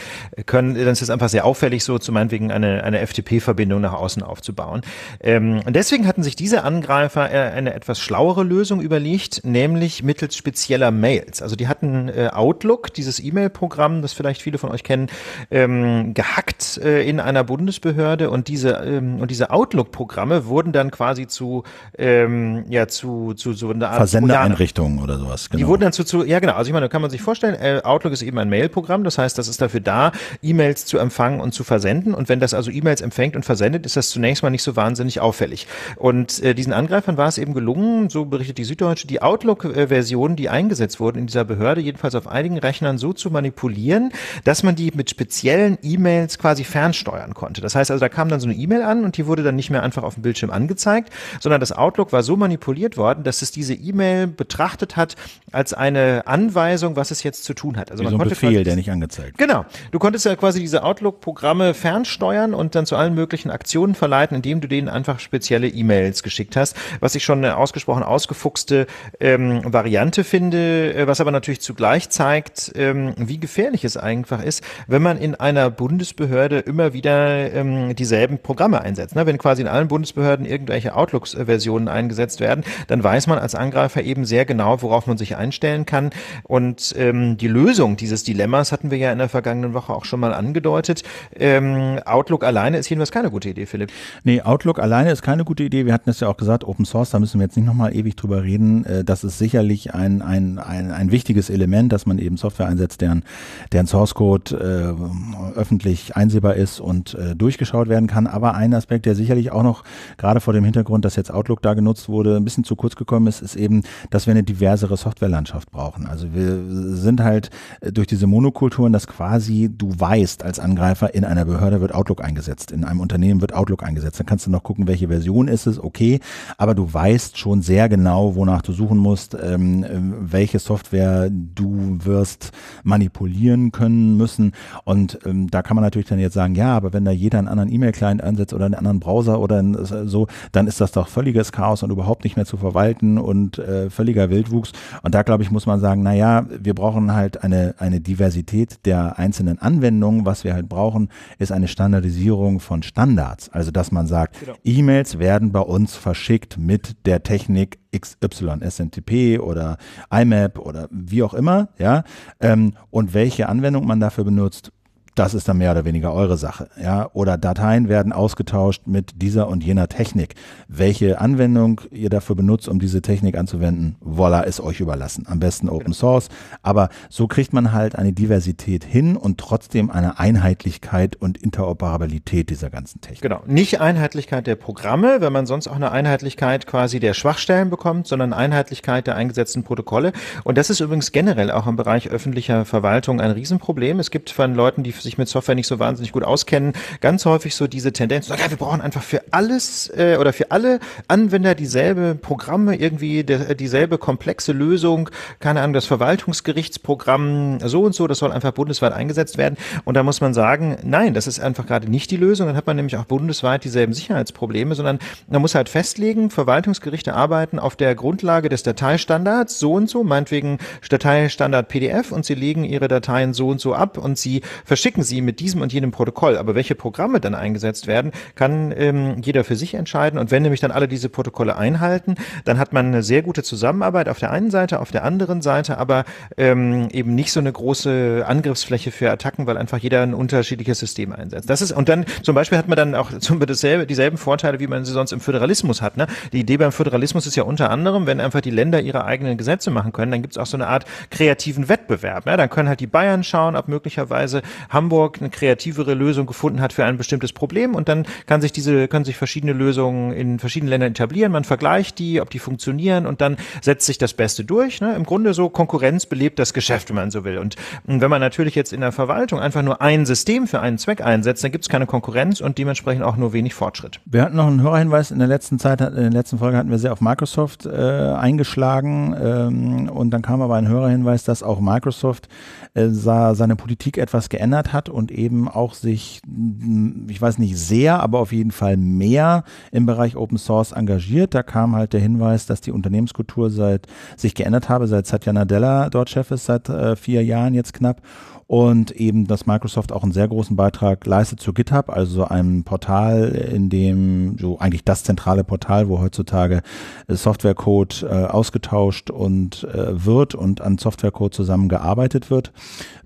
können, dann ist es einfach sehr auffällig, so zu meinetwegen eine, eine FTP-Verbindung nach außen aufzubauen. Ähm, und deswegen hatten sich diese Angreifer äh, eine etwas schlauere Lösung überlegt, nämlich mittels spezieller Mails. Also die hatten äh, Outlook, dieses E-Mail-Programm, das vielleicht viele von euch kennen, ähm, gehackt äh, in einer Bundesbehörde und diese ähm, und diese Outlook-Programme wurden dann quasi zu ähm, ja zu zu so einer Art Versendereinrichtungen oder sowas. Genau. Die wurden dann zu, zu ja genau. Also ich meine, da kann man sich vorstellen, Outlook ist eben ein Mail-Programm, das heißt, das ist dafür da, E-Mails zu empfangen und zu versenden. Und wenn das also E-Mails empfängt und versendet, ist das zunächst mal nicht so wahnsinnig auffällig. Und äh, diesen Angreifer Stefan, war es eben gelungen, so berichtet die Süddeutsche, die Outlook-Versionen, die eingesetzt wurden in dieser Behörde, jedenfalls auf einigen Rechnern so zu manipulieren, dass man die mit speziellen E-Mails quasi fernsteuern konnte. Das heißt also, da kam dann so eine E-Mail an und die wurde dann nicht mehr einfach auf dem Bildschirm angezeigt, sondern das Outlook war so manipuliert worden, dass es diese E-Mail betrachtet hat als eine Anweisung, was es jetzt zu tun hat. Also Wie man so ein Befehl, der nicht angezeigt. Genau. Du konntest ja quasi diese Outlook-Programme fernsteuern und dann zu allen möglichen Aktionen verleiten, indem du denen einfach spezielle E-Mails geschickt hast was ich schon eine äh, ausgesprochen ausgefuchste ähm, Variante finde, äh, was aber natürlich zugleich zeigt, ähm, wie gefährlich es einfach ist, wenn man in einer Bundesbehörde immer wieder ähm, dieselben Programme einsetzt. Ne? Wenn quasi in allen Bundesbehörden irgendwelche Outlooks-Versionen eingesetzt werden, dann weiß man als Angreifer eben sehr genau, worauf man sich einstellen kann. Und ähm, die Lösung dieses Dilemmas hatten wir ja in der vergangenen Woche auch schon mal angedeutet. Ähm, Outlook alleine ist jedenfalls keine gute Idee, Philipp. Nee, Outlook alleine ist keine gute Idee. Wir hatten es ja auch gesagt, Open Source, da müssen wir jetzt nicht nochmal ewig drüber reden. Äh, das ist sicherlich ein, ein, ein, ein wichtiges Element, dass man eben Software einsetzt, deren, deren Source Code äh, öffentlich einsehbar ist und äh, durchgeschaut werden kann. Aber ein Aspekt, der sicherlich auch noch gerade vor dem Hintergrund, dass jetzt Outlook da genutzt wurde, ein bisschen zu kurz gekommen ist, ist eben, dass wir eine diversere Softwarelandschaft brauchen. Also wir sind halt äh, durch diese Monokulturen, dass quasi du weißt als Angreifer, in einer Behörde wird Outlook eingesetzt, in einem Unternehmen wird Outlook eingesetzt. Dann kannst du noch gucken, welche Version ist es, okay. Aber du weißt schon sehr genau, wonach du suchen musst, ähm, welche Software du wirst manipulieren können müssen. Und ähm, da kann man natürlich dann jetzt sagen, ja, aber wenn da jeder einen anderen E-Mail-Client einsetzt oder einen anderen Browser oder so, dann ist das doch völliges Chaos und überhaupt nicht mehr zu verwalten und äh, völliger Wildwuchs. Und da, glaube ich, muss man sagen, naja, wir brauchen halt eine, eine Diversität der einzelnen Anwendungen. Was wir halt brauchen, ist eine Standardisierung von Standards. Also, dass man sagt, genau. E-Mails werden bei uns verschickt mit der Technik XY, SMTP oder IMAP oder wie auch immer, ja, ähm, und welche Anwendung man dafür benutzt, das ist dann mehr oder weniger eure Sache. Ja? Oder Dateien werden ausgetauscht mit dieser und jener Technik. Welche Anwendung ihr dafür benutzt, um diese Technik anzuwenden, voilà, ist euch überlassen. Am besten Open Source. Aber so kriegt man halt eine Diversität hin und trotzdem eine Einheitlichkeit und Interoperabilität dieser ganzen Technik. Genau, nicht Einheitlichkeit der Programme, wenn man sonst auch eine Einheitlichkeit quasi der Schwachstellen bekommt, sondern Einheitlichkeit der eingesetzten Protokolle. Und das ist übrigens generell auch im Bereich öffentlicher Verwaltung ein Riesenproblem. Es gibt von Leuten, die sich mit Software nicht so wahnsinnig gut auskennen, ganz häufig so diese Tendenz, okay, wir brauchen einfach für alles äh, oder für alle Anwender dieselbe Programme, irgendwie de, äh, dieselbe komplexe Lösung, keine Ahnung, das Verwaltungsgerichtsprogramm so und so, das soll einfach bundesweit eingesetzt werden. Und da muss man sagen, nein, das ist einfach gerade nicht die Lösung. Dann hat man nämlich auch bundesweit dieselben Sicherheitsprobleme, sondern man muss halt festlegen, Verwaltungsgerichte arbeiten auf der Grundlage des Dateistandards so und so, meinetwegen Dateistandard PDF und sie legen ihre Dateien so und so ab und sie verschicken schicken sie mit diesem und jenem Protokoll. Aber welche Programme dann eingesetzt werden, kann ähm, jeder für sich entscheiden. Und wenn nämlich dann alle diese Protokolle einhalten, dann hat man eine sehr gute Zusammenarbeit auf der einen Seite, auf der anderen Seite, aber ähm, eben nicht so eine große Angriffsfläche für Attacken, weil einfach jeder ein unterschiedliches System einsetzt. Das ist, und dann zum Beispiel hat man dann auch [laughs] zum dasselbe, dieselben Vorteile, wie man sie sonst im Föderalismus hat. Ne? Die Idee beim Föderalismus ist ja unter anderem, wenn einfach die Länder ihre eigenen Gesetze machen können, dann gibt es auch so eine Art kreativen Wettbewerb. Ne? Dann können halt die Bayern schauen, ob möglicherweise haben Hamburg eine kreativere Lösung gefunden hat für ein bestimmtes Problem und dann kann sich diese, können sich verschiedene Lösungen in verschiedenen Ländern etablieren. Man vergleicht die, ob die funktionieren und dann setzt sich das Beste durch. Ne? Im Grunde so Konkurrenz belebt das Geschäft, wenn man so will. Und wenn man natürlich jetzt in der Verwaltung einfach nur ein System für einen Zweck einsetzt, dann gibt es keine Konkurrenz und dementsprechend auch nur wenig Fortschritt. Wir hatten noch einen Hörerhinweis. In der letzten Zeit, in der letzten Folge hatten wir sehr auf Microsoft äh, eingeschlagen ähm, und dann kam aber ein Hörerhinweis, dass auch Microsoft äh, seine Politik etwas geändert hat und eben auch sich, mm, ich weiß nicht sehr, aber auf jeden Fall mehr im Bereich Open Source engagiert. Da kam halt der Hinweis, dass die Unternehmenskultur seit sich geändert habe, seit Satya Nadella dort Chef ist, seit äh, vier Jahren jetzt knapp und eben, dass Microsoft auch einen sehr großen Beitrag leistet zu GitHub, also einem Portal, in dem so eigentlich das zentrale Portal, wo heutzutage äh, Softwarecode äh, ausgetauscht und äh, wird und an Softwarecode zusammengearbeitet wird.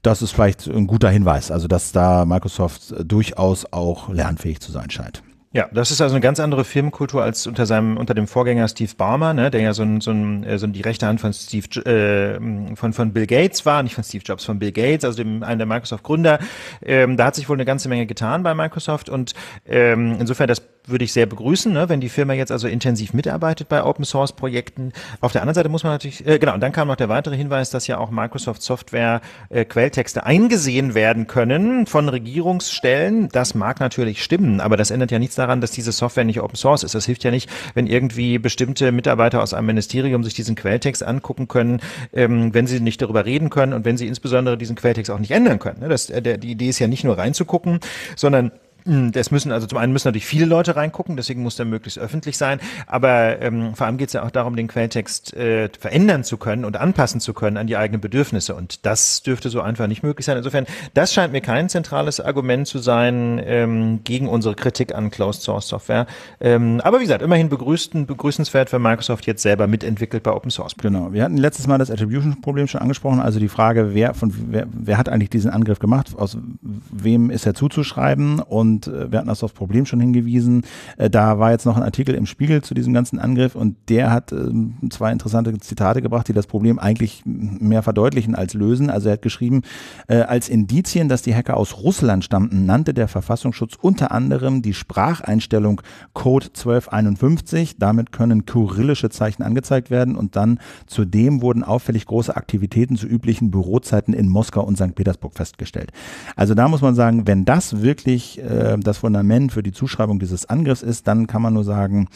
Das ist vielleicht ein guter Hinweis, also dass da Microsoft äh, durchaus auch lernfähig zu sein scheint. Ja, das ist also eine ganz andere Filmkultur als unter seinem unter dem Vorgänger Steve Ballmer, ne, der ja so ein, so ein, äh, so ein die rechte Hand von Steve äh, von von Bill Gates war, nicht von Steve Jobs, von Bill Gates, also dem einem der Microsoft Gründer. Ähm, da hat sich wohl eine ganze Menge getan bei Microsoft und ähm, insofern das würde ich sehr begrüßen, ne, wenn die Firma jetzt also intensiv mitarbeitet bei Open Source Projekten. Auf der anderen Seite muss man natürlich, äh, genau, und dann kam noch der weitere Hinweis, dass ja auch Microsoft Software äh, Quelltexte eingesehen werden können von Regierungsstellen. Das mag natürlich stimmen, aber das ändert ja nichts daran, dass diese Software nicht Open Source ist. Das hilft ja nicht, wenn irgendwie bestimmte Mitarbeiter aus einem Ministerium sich diesen Quelltext angucken können, ähm, wenn sie nicht darüber reden können und wenn sie insbesondere diesen Quelltext auch nicht ändern können. Ne? Das, äh, der, die Idee ist ja nicht nur reinzugucken, sondern hm, das müssen also zum einen müssen natürlich viele Leute reingucken, deswegen muss der möglichst öffentlich sein. Aber ähm, vor allem geht es ja auch darum, den Quelltext äh, verändern zu können und anpassen zu können an die eigenen Bedürfnisse. Und das dürfte so einfach nicht möglich sein. Insofern, das scheint mir kein zentrales Argument zu sein ähm, gegen unsere Kritik an Closed Source Software. Ähm, aber wie gesagt, immerhin begrüßten, begrüßenswert, wenn Microsoft jetzt selber mitentwickelt bei Open Source. Genau. Wir hatten letztes Mal das Attribution-Problem schon angesprochen, also die Frage, wer von wer, wer hat eigentlich diesen Angriff gemacht, aus wem ist er zuzuschreiben und und äh, wir hatten das auf Problem schon hingewiesen. Äh, da war jetzt noch ein Artikel im Spiegel zu diesem ganzen Angriff und der hat äh, zwei interessante Zitate gebracht, die das Problem eigentlich mehr verdeutlichen als lösen. Also er hat geschrieben, äh, als Indizien, dass die Hacker aus Russland stammten, nannte der Verfassungsschutz unter anderem die Spracheinstellung Code 1251. Damit können kyrillische Zeichen angezeigt werden und dann zudem wurden auffällig große Aktivitäten zu üblichen Bürozeiten in Moskau und St. Petersburg festgestellt. Also da muss man sagen, wenn das wirklich äh, äh, das Fundament für die Zuschreibung dieses Angriffs ist, dann kann man nur sagen,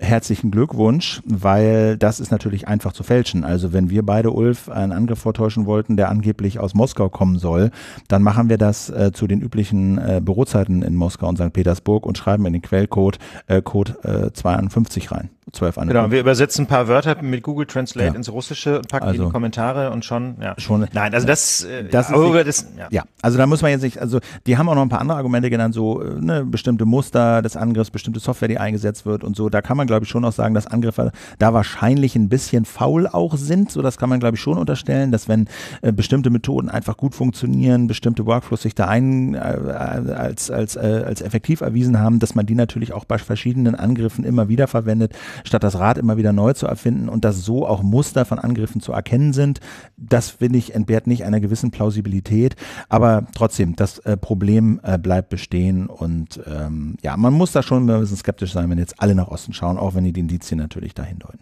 herzlichen Glückwunsch, weil das ist natürlich einfach zu fälschen. Also wenn wir beide, Ulf, einen Angriff vortäuschen wollten, der angeblich aus Moskau kommen soll, dann machen wir das äh, zu den üblichen äh, Bürozeiten in Moskau und St. Petersburg und schreiben in den Quellcode äh, Code äh, 52 rein zwölf andere. Genau, wir übersetzen ein paar Wörter mit Google Translate ja. ins Russische und packen also, die in also die Kommentare und schon, ja. Schon, Nein, also das, äh, das, aber das ja. ja. also da muss man jetzt nicht, also die haben auch noch ein paar andere Argumente genannt, so äh, ne, bestimmte Muster des Angriffs, bestimmte Software, die eingesetzt wird und so. Da kann man, glaube ich, schon auch sagen, dass Angriffe da wahrscheinlich ein bisschen faul auch sind. So, das kann man, glaube ich, schon unterstellen, dass wenn äh, bestimmte Methoden einfach gut funktionieren, bestimmte Workflows sich da ein äh, als, als, äh, als effektiv erwiesen haben, dass man die natürlich auch bei verschiedenen Angriffen immer wieder verwendet statt das Rad immer wieder neu zu erfinden und dass so auch Muster von Angriffen zu erkennen sind. Das finde ich entbehrt nicht einer gewissen Plausibilität, aber trotzdem, das äh, Problem äh, bleibt bestehen und ähm, ja, man muss da schon ein bisschen skeptisch sein, wenn jetzt alle nach Osten schauen, auch wenn die Indizien natürlich dahin deuten.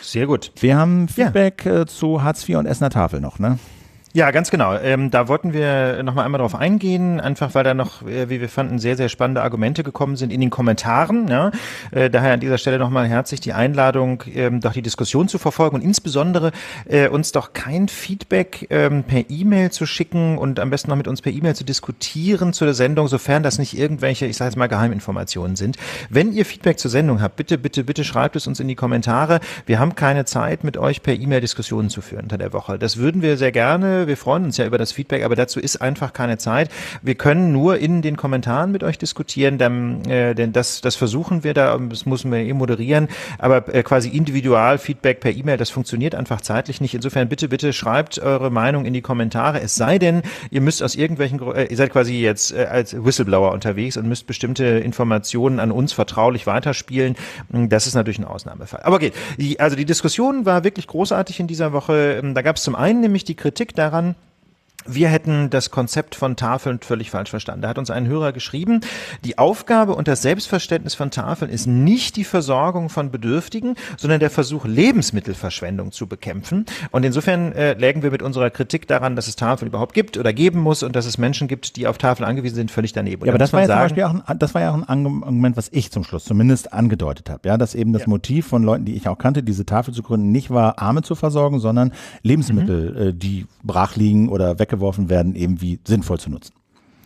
Sehr gut. Wir haben Feedback ja. Äh, zu Hartz IV und Essener Tafel noch, ne? Ja, ganz genau. Ähm, da wollten wir nochmal einmal drauf eingehen, einfach weil da noch, äh, wie wir fanden, sehr, sehr spannende Argumente gekommen sind in den Kommentaren. Ja? Ne? Äh, daher an dieser Stelle nochmal herzlich die Einladung, ähm, doch die Diskussion zu verfolgen und insbesondere äh, uns doch kein Feedback ähm, per E-Mail zu schicken und am besten noch mit uns per E-Mail zu diskutieren zu der Sendung, sofern das nicht irgendwelche, ich sage jetzt mal, Geheiminformationen sind. Wenn ihr Feedback zur Sendung habt, bitte, bitte, bitte schreibt es uns in die Kommentare. Wir haben keine Zeit, mit euch per E-Mail Diskussionen zu führen unter der Woche. Das würden wir sehr gerne Frage. Wir freuen uns ja über das Feedback, aber dazu ist einfach keine Zeit. Wir können nur in den Kommentaren mit euch diskutieren, denn, äh, denn das, das versuchen wir da, ähm, das müssen wir eh moderieren, aber äh, quasi individual Feedback per E-Mail, das funktioniert einfach zeitlich nicht. Insofern bitte, bitte schreibt eure Meinung in die Kommentare, es sei denn, ihr müsst aus irgendwelchen, äh, ihr seid quasi jetzt äh, als Whistleblower unterwegs und müsst bestimmte Informationen an uns vertraulich weiterspielen. Hm, das ist natürlich ein Ausnahmefall. Aber geht. Okay. Also die Diskussion war wirklich großartig in dieser Woche. Hm, da gab es zum einen nämlich die Kritik daran, daran, wir hätten das Konzept von Tafeln völlig falsch verstanden. Da hat uns ein Hörer geschrieben, die Aufgabe und das Selbstverständnis von Tafeln ist nicht die Versorgung von Bedürftigen, sondern der Versuch, Lebensmittelverschwendung zu bekämpfen. Und insofern äh, lägen wir mit unserer Kritik daran, dass es Tafeln überhaupt gibt oder geben muss und dass es Menschen gibt, die auf Tafeln angewiesen sind, völlig daneben. ja, aber das war, ja sagen, zum auch ein, das war ja auch ein Argument, was ich zum Schluss zumindest angedeutet habe. Ja, dass eben das ja. Motiv von Leuten, die ich auch kannte, diese Tafel zu gründen, nicht war, Arme zu versorgen, sondern Lebensmittel, mhm. äh, die brach liegen oder weg geworfen werden, eben wie sinnvoll zu nutzen.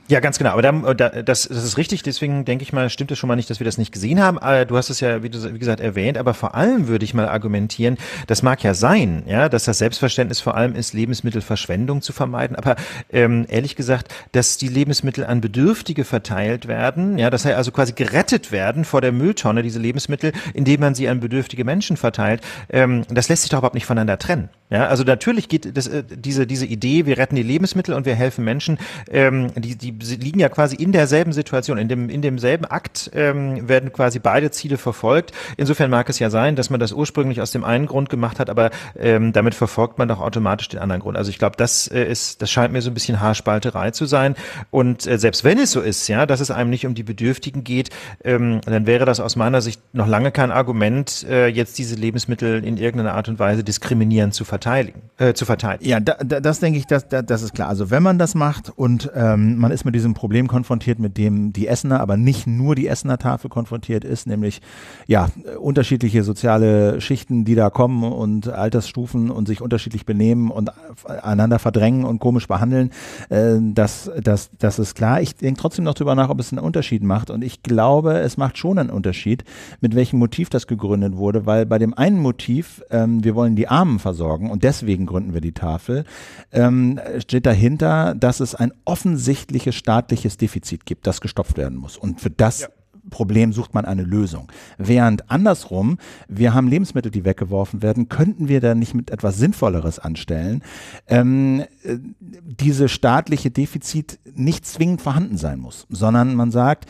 Ja, ganz genau. Aber da, äh, da, das, das ist richtig. Deswegen denke ich mal, stimmt es schon mal nicht, dass wir das nicht gesehen haben. Äh, du hast es ja, wie, du, wie gesagt, erwähnt. Aber vor allem würde ich mal argumentieren, das mag ja sein, ja, dass das Selbstverständnis vor allem ist, Lebensmittelverschwendung zu vermeiden. Aber ähm, ehrlich gesagt, dass die Lebensmittel an Bedürftige verteilt werden, ja, dass sie also quasi gerettet werden vor der Mülltonne, diese Lebensmittel, indem man sie an bedürftige Menschen verteilt, ähm, das lässt sich doch überhaupt nicht voneinander trennen. Ja, also natürlich geht das, äh, diese, diese Idee, wir retten die Lebensmittel und wir helfen Menschen, ähm, die, die liegen ja quasi in derselben Situation, in, dem, in demselben Akt ähm, werden quasi beide Ziele verfolgt. Insofern mag es ja sein, dass man das ursprünglich aus dem einen Grund gemacht hat, aber ähm, damit verfolgt man doch automatisch den anderen Grund. Also ich glaube, das äh, ist, das scheint mir so ein bisschen Haarspalterei zu sein. Und äh, selbst wenn es so ist, ja, dass es einem nicht um die Bedürftigen geht, ähm, dann wäre das aus meiner Sicht noch lange kein Argument, äh, jetzt diese Lebensmittel in irgendeiner Art und Weise diskriminierend zu verteidigen, äh, zu verteidigen. Ja, da, da, das denke ich, das, da, das ist klar. Also wenn man das macht und ähm, man ist mit diesem Problem konfrontiert, mit dem die Essener, aber nicht nur die Essener Tafel konfrontiert ist, nämlich ja, unterschiedliche soziale Schichten, die da kommen und Altersstufen und sich unterschiedlich benehmen und einander verdrängen und komisch behandeln. Äh, das, das, das ist klar. Ich denke trotzdem noch darüber nach, ob es einen Unterschied macht. Und ich glaube, es macht schon einen Unterschied, mit welchem Motiv das gegründet wurde, weil bei dem einen Motiv, ähm, wir wollen die Armen versorgen und deswegen gründen wir die Tafel, ähm, steht dahinter, dass es ein offensichtliches staatliches Defizit gibt, das gestopft werden muss. Und für das ja. Problem sucht man eine Lösung. Während andersrum, wir haben Lebensmittel, die weggeworfen werden, könnten wir da nicht mit etwas Sinnvolleres anstellen, ähm, äh, diese staatliche Defizit nicht zwingend vorhanden sein muss, sondern man sagt,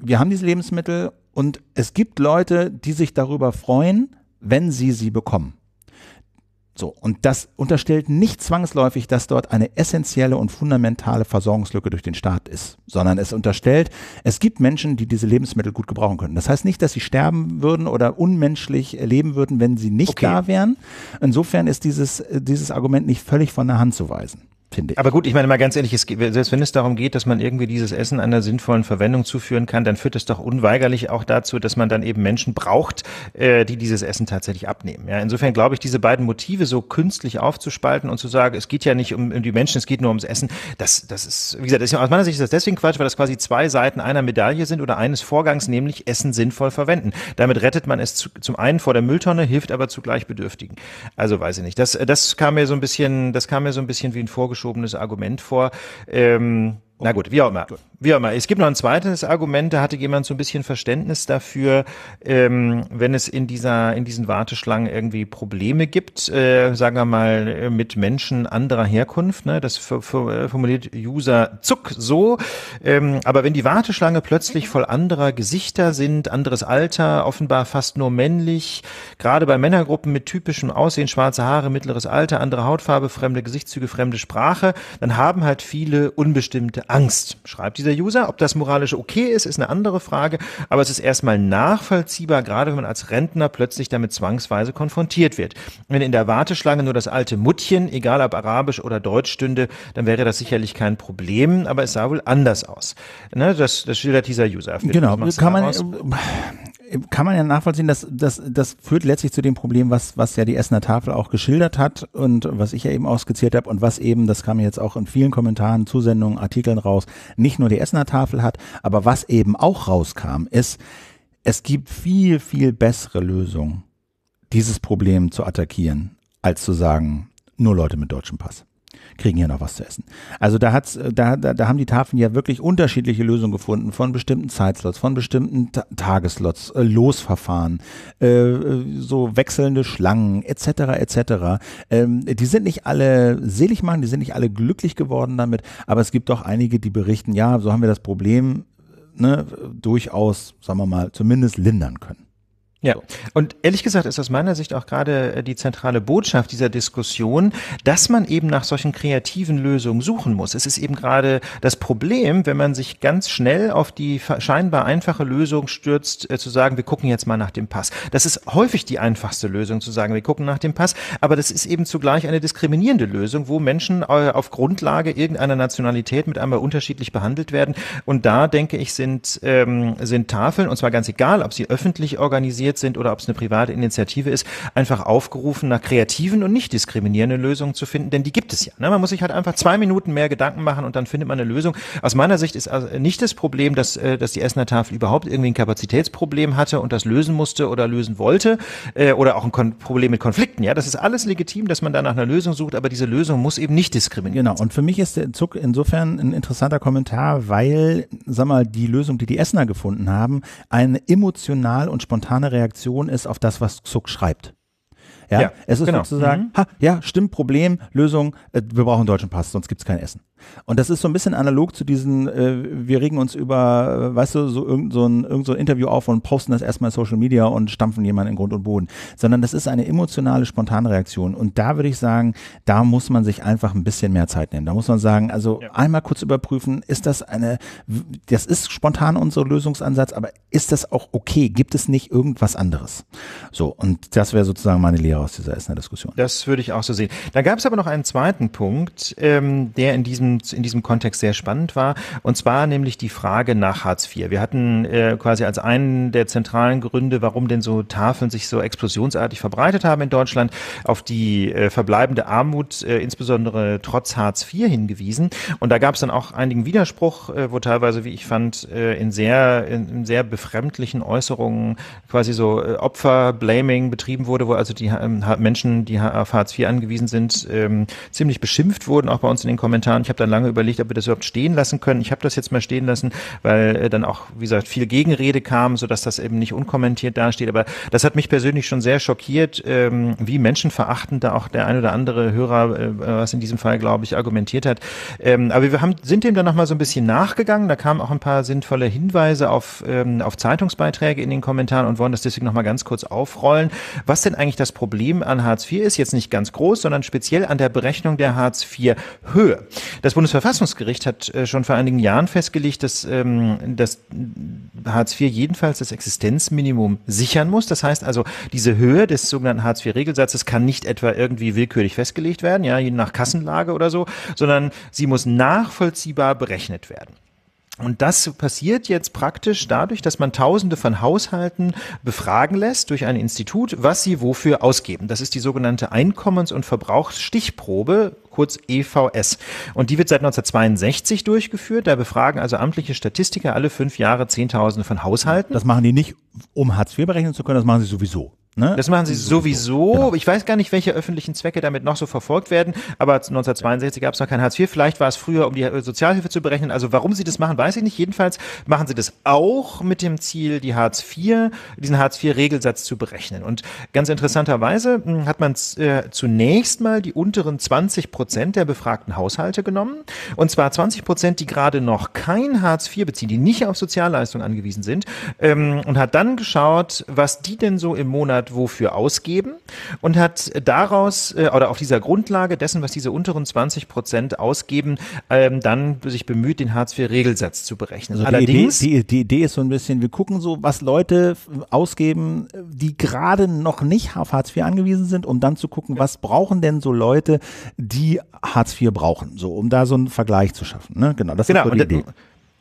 wir haben diese Lebensmittel und es gibt Leute, die sich darüber freuen, wenn sie sie bekommen. So, und das unterstellt nicht zwangsläufig, dass dort eine essentielle und fundamentale Versorgungslücke durch den Staat ist, sondern es unterstellt, es gibt Menschen, die diese Lebensmittel gut gebrauchen können. Das heißt nicht, dass sie sterben würden oder unmenschlich leben würden, wenn sie nicht okay. da wären. Insofern ist dieses, äh, dieses Argument nicht völlig von der Hand zu weisen finde ich. Aber gut, ich meine mal ganz ehrlich, es, selbst wenn es darum geht, dass man irgendwie dieses Essen einer sinnvollen Verwendung zuführen kann, dann führt es doch unweigerlich auch dazu, dass man dann eben Menschen braucht, äh, die dieses Essen tatsächlich abnehmen. Ja, insofern glaube ich, diese beiden Motive so künstlich aufzuspalten und zu sagen, es geht ja nicht um, um die Menschen, es geht nur ums Essen, das, das ist, wie gesagt, das ist, aus meiner Sicht ist das deswegen Quatsch, weil das quasi zwei Seiten einer Medaille sind oder eines Vorgangs, nämlich Essen sinnvoll verwenden. Damit rettet man es zu, zum einen vor der Mülltonne, hilft aber zugleich Bedürftigen. Also weiß ich nicht. Das, das kam mir so ein bisschen, das kam mir so ein bisschen wie ein Vorgeschmack vorgeschobenes Argument vor. Ähm, na gut, wie auch immer. Gut. Wie auch immer. Es gibt noch ein zweites Argument, da hatte jemand so ein bisschen Verständnis dafür, ähm, wenn es in dieser, in diesen Warteschlangen irgendwie Probleme gibt, äh, sagen wir mal, äh, mit Menschen anderer Herkunft, ne? das äh, formuliert User Zuck so, ähm, aber wenn die Warteschlange plötzlich voll anderer Gesichter sind, anderes Alter, offenbar fast nur männlich, gerade bei Männergruppen mit typischem Aussehen, schwarze Haare, mittleres Alter, andere Hautfarbe, fremde Gesichtszüge, fremde Sprache, dann haben halt viele unbestimmte Angst, schreibt dieser User. Ob das moralisch okay ist, ist eine andere Frage, aber es ist erstmal nachvollziehbar, gerade wenn man als Rentner plötzlich damit zwangsweise konfrontiert wird. Wenn in der Warteschlange nur das alte Muttchen, egal ob Arabisch oder Deutsch stünde, dann wäre das sicherlich kein Problem, aber es sah wohl anders aus. Ne, das, das schildert dieser User. Genau, kann man, kann man ja nachvollziehen, dass das, das führt letztlich zu dem Problem, was, was ja die Essener Tafel auch geschildert hat und was ich ja eben ausgeziert habe und was eben, das kam jetzt auch in vielen Kommentaren, Zusendungen, Artikeln raus, nicht nur die Essener Tafel hat, aber was eben auch rauskam, ist, es gibt viel, viel bessere Lösungen, dieses Problem zu attackieren, als zu sagen, nur Leute mit deutschem Pass kriegen hier noch was zu essen. Also da, hat's, äh, da, da, da haben die Tafeln ja wirklich unterschiedliche Lösungen gefunden von bestimmten Zeitslots, von bestimmten Ta Tagesslots, äh, Losverfahren, äh, äh, so wechselnde Schlangen etc. etc. Ähm, die sind nicht alle selig machen, die sind nicht alle glücklich geworden damit, aber es gibt auch einige, die berichten, ja, so haben wir das Problem äh, ne, durchaus, sagen wir mal, zumindest lindern können. Ja, und ehrlich gesagt ist aus meiner Sicht auch gerade äh, die zentrale Botschaft dieser Diskussion, dass man eben nach solchen kreativen Lösungen suchen muss. Es ist eben gerade das Problem, wenn man sich ganz schnell auf die scheinbar einfache Lösung stürzt, äh, zu sagen, wir gucken jetzt mal nach dem Pass. Das ist häufig die einfachste Lösung, zu sagen, wir gucken nach dem Pass, aber das ist eben zugleich eine diskriminierende Lösung, wo Menschen äh, auf Grundlage irgendeiner Nationalität mit einmal unterschiedlich behandelt werden. Und da, denke ich, sind, ähm, sind Tafeln, und zwar ganz egal, ob sie öffentlich organisiert organisiert sind oder ob es eine private Initiative ist, einfach aufgerufen, nach kreativen und nicht diskriminierenden Lösungen zu finden, denn die gibt es ja. Ne? Man muss sich halt einfach zwei Minuten mehr Gedanken machen und dann findet man eine Lösung. Aus meiner Sicht ist also nicht das Problem, dass, äh, dass die Essener Tafel überhaupt irgendwie ein Kapazitätsproblem hatte und das lösen musste oder lösen wollte äh, oder auch ein Kon Problem mit Konflikten. Ja, das ist alles legitim, dass man da nach einer Lösung sucht, aber diese Lösung muss eben nicht diskriminieren. Genau, und für mich ist der Zug insofern ein interessanter Kommentar, weil, sag mal, die Lösung, die die Essener gefunden haben, eine emotional und spontane Reaktion Reaktion ist auf das, was Zuck schreibt. Ja, ja es ist genau. sozusagen, mhm. ha, ja, stimmt, Problem, Lösung, äh, wir brauchen einen deutschen Pass, sonst gibt es kein Essen. Und das ist so ein bisschen analog zu diesen, äh, wir regen uns über, äh, weißt du, so irgend so ein, irgend so ein Interview auf und posten das erstmal in Social Media und stampfen jemanden in Grund und Boden. Sondern das ist eine emotionale, spontane Reaktion. Und da würde ich sagen, da muss man sich einfach ein bisschen mehr Zeit nehmen. Da muss man sagen, also ja. einmal kurz überprüfen, ist das eine, das ist spontan unser Lösungsansatz, aber ist das auch okay? Gibt es nicht irgendwas anderes? So, und das wäre sozusagen meine Lehre aus dieser Essener Diskussion. Das würde ich auch so sehen. Da gab es aber noch einen zweiten Punkt, ähm, der in diesem diesem, in diesem Kontext sehr spannend war. Und zwar nämlich die Frage nach Hartz IV. Wir hatten äh, quasi als einen der zentralen Gründe, warum denn so Tafeln sich so explosionsartig verbreitet haben in Deutschland, auf die äh, verbleibende Armut, äh, insbesondere trotz Hartz IV hingewiesen. Und da gab es dann auch einigen Widerspruch, äh, wo teilweise, wie ich fand, äh, in sehr, in, in sehr befremdlichen Äußerungen quasi so äh, opfer betrieben wurde, wo also die ähm, Menschen, die auf Hartz IV angewiesen sind, ähm, ziemlich beschimpft wurden, auch bei uns in den Kommentaren. Ich habe habe dann lange überlegt, ob wir das überhaupt stehen lassen können. Ich habe das jetzt mal stehen lassen, weil äh, dann auch, wie gesagt, viel Gegenrede kam, sodass das eben nicht unkommentiert dasteht. Aber das hat mich persönlich schon sehr schockiert, ähm, wie menschenverachtend da auch der ein oder andere Hörer, äh, was in diesem Fall, glaube ich, argumentiert hat. Ähm, aber wir haben, sind dem dann nochmal so ein bisschen nachgegangen. Da kamen auch ein paar sinnvolle Hinweise auf, ähm, auf Zeitungsbeiträge in den Kommentaren und wollen das deswegen nochmal ganz kurz aufrollen. Was denn eigentlich das Problem an Hartz IV ist, jetzt nicht ganz groß, sondern speziell an der Berechnung der Hartz IV-Höhe. Das Bundesverfassungsgericht hat äh, schon vor einigen Jahren festgelegt, dass ähm, Hartz IV jedenfalls das Existenzminimum sichern muss. Das heißt also, diese Höhe des sogenannten Hartz IV-Regelsatzes kann nicht etwa irgendwie willkürlich festgelegt werden, ja, je nach Kassenlage oder so, sondern sie muss nachvollziehbar berechnet werden. Und das passiert jetzt praktisch dadurch, dass man Tausende von Haushalten befragen lässt durch ein Institut, was sie wofür ausgeben. Das ist die sogenannte Einkommens- und Verbrauchsstichprobe, kurz EVS. Und die wird seit 1962 durchgeführt. Da befragen also amtliche Statistiker alle fünf Jahre Zehntausende von Haushalten. Das machen die nicht, um Hartz IV berechnen zu können, das machen sie sowieso. Ne? Das machen sie sowieso. Genau. Ich weiß gar nicht, welche öffentlichen Zwecke damit noch so verfolgt werden. Aber 1962 gab es noch kein Hartz IV. Vielleicht war es früher, um die äh, Sozialhilfe zu berechnen. Also warum sie das machen, weiß ich nicht. Jedenfalls machen sie das auch mit dem Ziel, die Hartz IV, diesen Hartz IV-Regelsatz zu berechnen. Und ganz interessanterweise hm, hat man äh, zunächst mal die unteren 20 Prozent Prozent der befragten Haushalte genommen. Und zwar 20 Prozent, die gerade noch kein Hartz IV beziehen, die nicht auf Sozialleistungen angewiesen sind. Ähm, und hat dann geschaut, was die denn so im Monat wofür ausgeben. Und hat daraus äh, oder auf dieser Grundlage dessen, was diese unteren 20 Prozent ausgeben, ähm, dann sich bemüht, den Hartz IV-Regelsatz zu berechnen. Also Allerdings. Die Idee, die, die Idee ist so ein bisschen, wir gucken so, was Leute äh, ausgeben, die gerade noch nicht auf Hartz IV angewiesen sind, um dann zu gucken, was brauchen denn so Leute, die Hartz IV brauchen, so um da so einen Vergleich zu schaffen. Ne? Genau, das genau, ist so die Idee.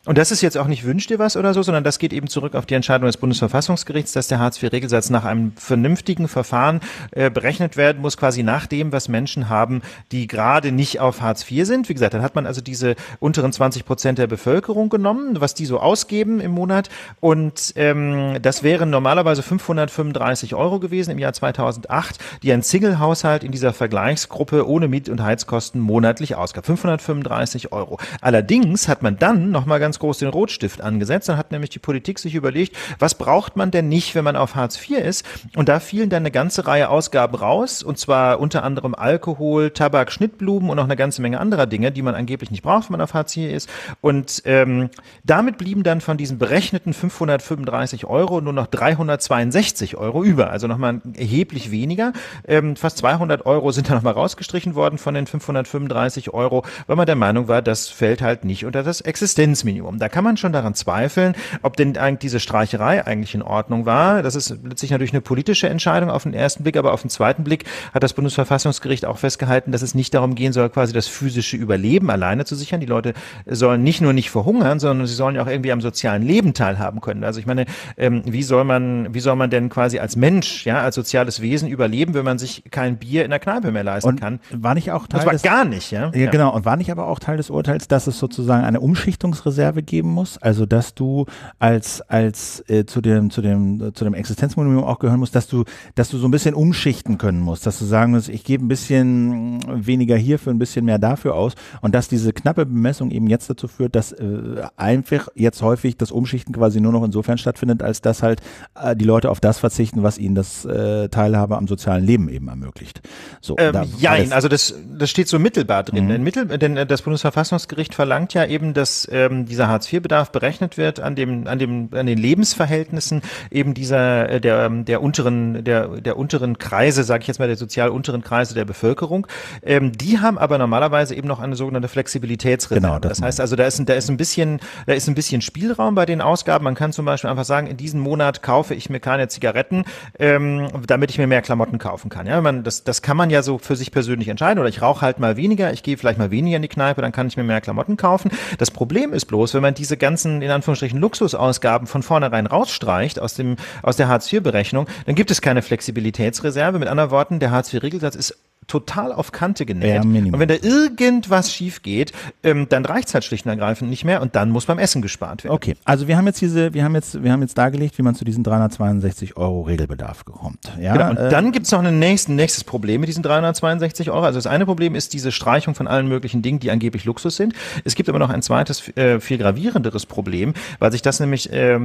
Und das ist jetzt auch nicht wünscht dir was oder so, sondern das geht eben zurück auf die Entscheidung des Bundesverfassungsgerichts, dass der Hartz-IV-Regelsatz nach einem vernünftigen Verfahren äh, berechnet werden muss, quasi nach dem, was Menschen haben, die gerade nicht auf Hartz IV sind. Wie gesagt, dann hat man also diese unteren 20 Prozent der Bevölkerung genommen, was die so ausgeben im Monat. Und ähm, das wären normalerweise 535 Euro gewesen im Jahr 2008, die ein Single-Haushalt in dieser Vergleichsgruppe ohne Miet- und Heizkosten monatlich ausgab. 535 Euro. Allerdings hat man dann nochmal ganz ganz groß den Rotstift angesetzt. Dann hat nämlich die Politik sich überlegt, was braucht man denn nicht, wenn man auf Hartz IV ist? Und da fielen dann eine ganze Reihe Ausgaben raus, und zwar unter anderem Alkohol, Tabak, Schnittblumen und noch eine ganze Menge anderer Dinge, die man angeblich nicht braucht, wenn man auf Hartz IV ist. Und ähm, damit blieben dann von diesen berechneten 535 Euro nur noch 362 Euro über, also nochmal erheblich weniger. Ähm, fast 200 Euro sind da nochmal rausgestrichen worden von den 535 Euro, weil man der Meinung war, das fällt halt nicht unter das Existenzminimum. Minimum. Da kann man schon daran zweifeln, ob denn eigentlich diese Streicherei eigentlich in Ordnung war. Das ist letztlich natürlich eine politische Entscheidung auf den ersten Blick, aber auf den zweiten Blick hat das Bundesverfassungsgericht auch festgehalten, dass es nicht darum gehen soll, quasi das physische Überleben alleine zu sichern. Die Leute sollen nicht nur nicht verhungern, sondern sie sollen ja auch irgendwie am sozialen Leben teilhaben können. Also ich meine, ähm, wie soll man, wie soll man denn quasi als Mensch, ja, als soziales Wesen überleben, wenn man sich kein Bier in der Kneipe mehr leisten und kann? War nicht auch Teil das war des, gar nicht, ja? Ja, genau. Und war nicht aber auch Teil des Urteils, dass es sozusagen eine Umschichtungsreserve Reserve geben muss, also dass du als als äh, zu dem zu dem äh, zu dem Existenzminimum auch gehören musst, dass du dass du so ein bisschen umschichten können musst, dass du sagen musst, ich gebe ein bisschen weniger hierfür, ein bisschen mehr dafür aus und dass diese knappe Bemessung eben jetzt dazu führt, dass äh, einfach jetzt häufig das Umschichten quasi nur noch insofern stattfindet, als dass halt äh, die Leute auf das verzichten, was ihnen das äh, Teilhabe am sozialen Leben eben ermöglicht. So, ähm, da, jein, also das das steht so mittelbar drin. Mhm. Mittel, denn äh, das Bundesverfassungsgericht verlangt ja eben, dass ähm, die dieser Hartz-IV-Bedarf berechnet wird an dem, an dem, an den Lebensverhältnissen eben dieser, äh, der, ähm, der unteren, der, der unteren Kreise, sage ich jetzt mal, der sozial unteren Kreise der Bevölkerung. Ähm, die haben aber normalerweise eben noch eine sogenannte Flexibilitätsreserve. Genau, das, das heißt also, da ist, ein, da ist ein bisschen, da ist ein bisschen Spielraum bei den Ausgaben. Man kann zum Beispiel einfach sagen, in diesem Monat kaufe ich mir keine Zigaretten, ähm, damit ich mir mehr Klamotten kaufen kann. Ja, man, das, das kann man ja so für sich persönlich entscheiden. Oder ich rauche halt mal weniger, ich gehe vielleicht mal weniger in die Kneipe, dann kann ich mir mehr Klamotten kaufen. Das Problem ist bloß, los, wenn man diese ganzen, in Anführungsstrichen, Luxusausgaben von vornherein rausstreicht aus dem, aus der Hartz-IV-Berechnung, dann gibt es keine Flexibilitätsreserve. Mit anderen Worten, der Hartz-IV-Regelsatz ist total auf Kante genäht. Ja, und wenn da irgendwas schief geht, ähm, dann es halt schlicht und ergreifend nicht mehr und dann muss beim Essen gespart werden. Okay, also wir haben jetzt diese, wir haben jetzt, wir haben jetzt dargelegt, wie man zu diesen 362 Euro Regelbedarf kommt. Ja, genau. Und äh, dann es noch ein nächsten, nächstes Problem mit diesen 362 Euro. Also das eine Problem ist diese Streichung von allen möglichen Dingen, die angeblich Luxus sind. Es gibt aber noch ein zweites, äh, viel gravierenderes Problem, weil sich das nämlich äh,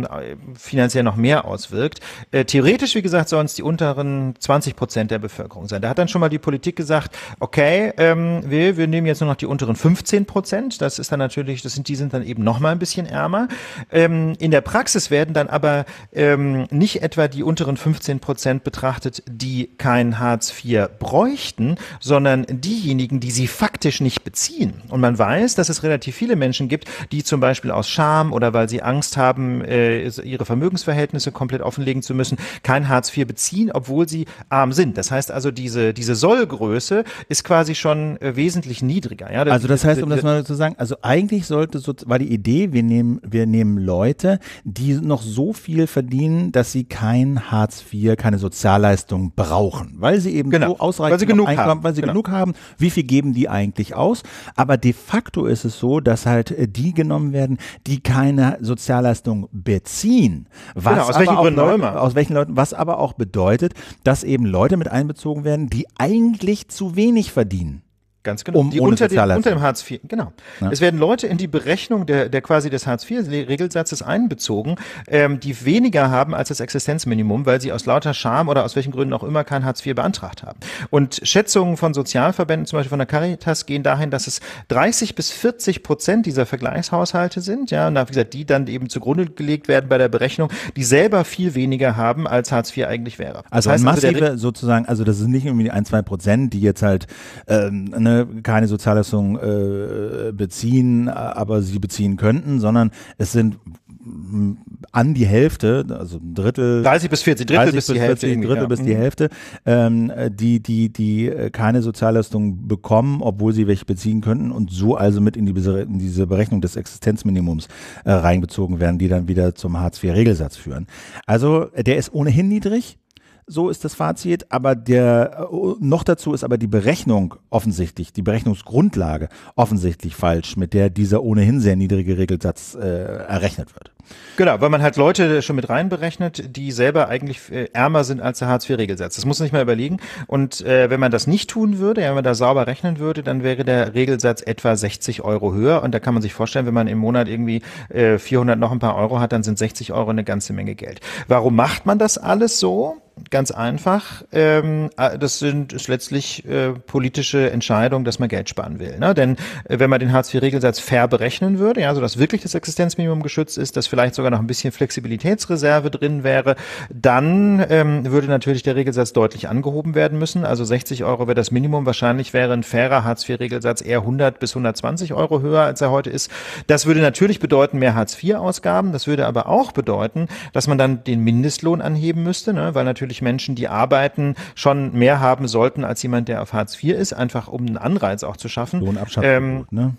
finanziell noch mehr auswirkt. Äh, theoretisch, wie gesagt, sollen es die unteren 20 Prozent der Bevölkerung sein. Da hat dann schon mal die Politik Politik gesagt, okay, ähm, wir, wir nehmen jetzt nur noch die unteren 15 Prozent. Das ist dann natürlich, das sind, die sind dann eben noch mal ein bisschen ärmer. Ähm, in der Praxis werden dann aber ähm, nicht etwa die unteren 15 Prozent betrachtet, die kein Hartz IV bräuchten, sondern diejenigen, die sie faktisch nicht beziehen. Und man weiß, dass es relativ viele Menschen gibt, die zum Beispiel aus Scham oder weil sie Angst haben, äh, ihre Vermögensverhältnisse komplett offenlegen zu müssen, kein Hartz IV beziehen, obwohl sie arm sind. Das heißt also, diese, diese Sollgröße Größe ist quasi schon äh, wesentlich niedriger. Ja? Das, also das heißt, um das mal zu sagen, also eigentlich sollte so, war die Idee, wir nehmen, wir nehmen Leute, die noch so viel verdienen, dass sie kein Hartz IV, keine Sozialleistung brauchen, weil sie eben genau. so ausreichend weil sie genug Einkommen, haben, weil sie genau. genug haben. Wie viel geben die eigentlich aus? Aber de facto ist es so, dass halt äh, die genommen werden, die keine Sozialleistung beziehen. Was genau, aus welchen Gründen auch immer. Aus welchen Leuten, was aber auch bedeutet, dass eben Leute mit einbezogen werden, die eigentlich eigentlich zu wenig verdienen. Ganz genau. Um, die unter, dem, unter dem Hartz IV, genau. Ja. Es werden Leute in die Berechnung der, der quasi des Hartz IV-Regelsatzes einbezogen, ähm, die weniger haben als das Existenzminimum, weil sie aus lauter Scham oder aus welchen Gründen auch immer kein Hartz IV beantragt haben. Und Schätzungen von Sozialverbänden, zum Beispiel von der Caritas, gehen dahin, dass es 30 bis 40 Prozent dieser Vergleichshaushalte sind, ja, und da, wie gesagt, die dann eben zugrunde gelegt werden bei der Berechnung, die selber viel weniger haben, als Hartz IV eigentlich wäre. Also das also heißt, massive also sozusagen, also das ist nicht irgendwie ein, zwei Prozent, die jetzt halt ähm, eine ne, keine Sozialleistung äh, beziehen, aber sie beziehen könnten, sondern es sind mm, an die Hälfte, also ein Drittel. 30 bis 40, Drittel 30 bis die 40, Hälfte. Drittel ja. bis die mhm. Hälfte, ähm, die, die, die äh, keine Sozialleistung bekommen, obwohl sie welche beziehen könnten und so also mit in, die, in diese Berechnung des Existenzminimums äh, reinbezogen werden, die dann wieder zum Hartz-IV-Regelsatz führen. Also der ist ohnehin niedrig, so ist das Fazit. Aber der, äh, noch dazu ist aber die Berechnung offensichtlich, die Berechnungsgrundlage offensichtlich falsch, mit der dieser ohnehin sehr niedrige Regelsatz äh, errechnet wird. Genau, weil man halt Leute schon mit reinberechnet, die selber eigentlich äh, ärmer sind als der Hartz-IV-Regelsatz. Das muss man sich mal überlegen. Und äh, wenn man das nicht tun würde, ja, wenn man da sauber rechnen würde, dann wäre der Regelsatz etwa 60 Euro höher. Und da kann man sich vorstellen, wenn man im Monat irgendwie äh, 400 noch ein paar Euro hat, dann sind 60 Euro eine ganze Menge Geld. Warum macht man das alles so? Ganz einfach. Ähm, äh, das sind ist letztlich äh, politische Entscheidungen, dass man Geld sparen will. Ne? Denn äh, wenn man den Hartz-IV-Regelsatz fair berechnen würde, ja, so dass wirklich das Existenzminimum geschützt ist, dass vielleicht sogar noch ein bisschen Flexibilitätsreserve drin wäre, dann ähm, würde natürlich der Regelsatz deutlich angehoben werden müssen. Also 60 Euro wäre das Minimum. Wahrscheinlich wäre ein fairer Hartz-IV-Regelsatz eher 100 bis 120 Euro höher, als er heute ist. Das würde natürlich bedeuten mehr Hartz-IV-Ausgaben. Das würde aber auch bedeuten, dass man dann den Mindestlohn anheben müsste, ne? weil natürlich Menschen, die arbeiten, schon mehr haben sollten als jemand, der auf Hartz IV ist, einfach um einen Anreiz auch zu schaffen. Lohnabschaffung, ähm, ne?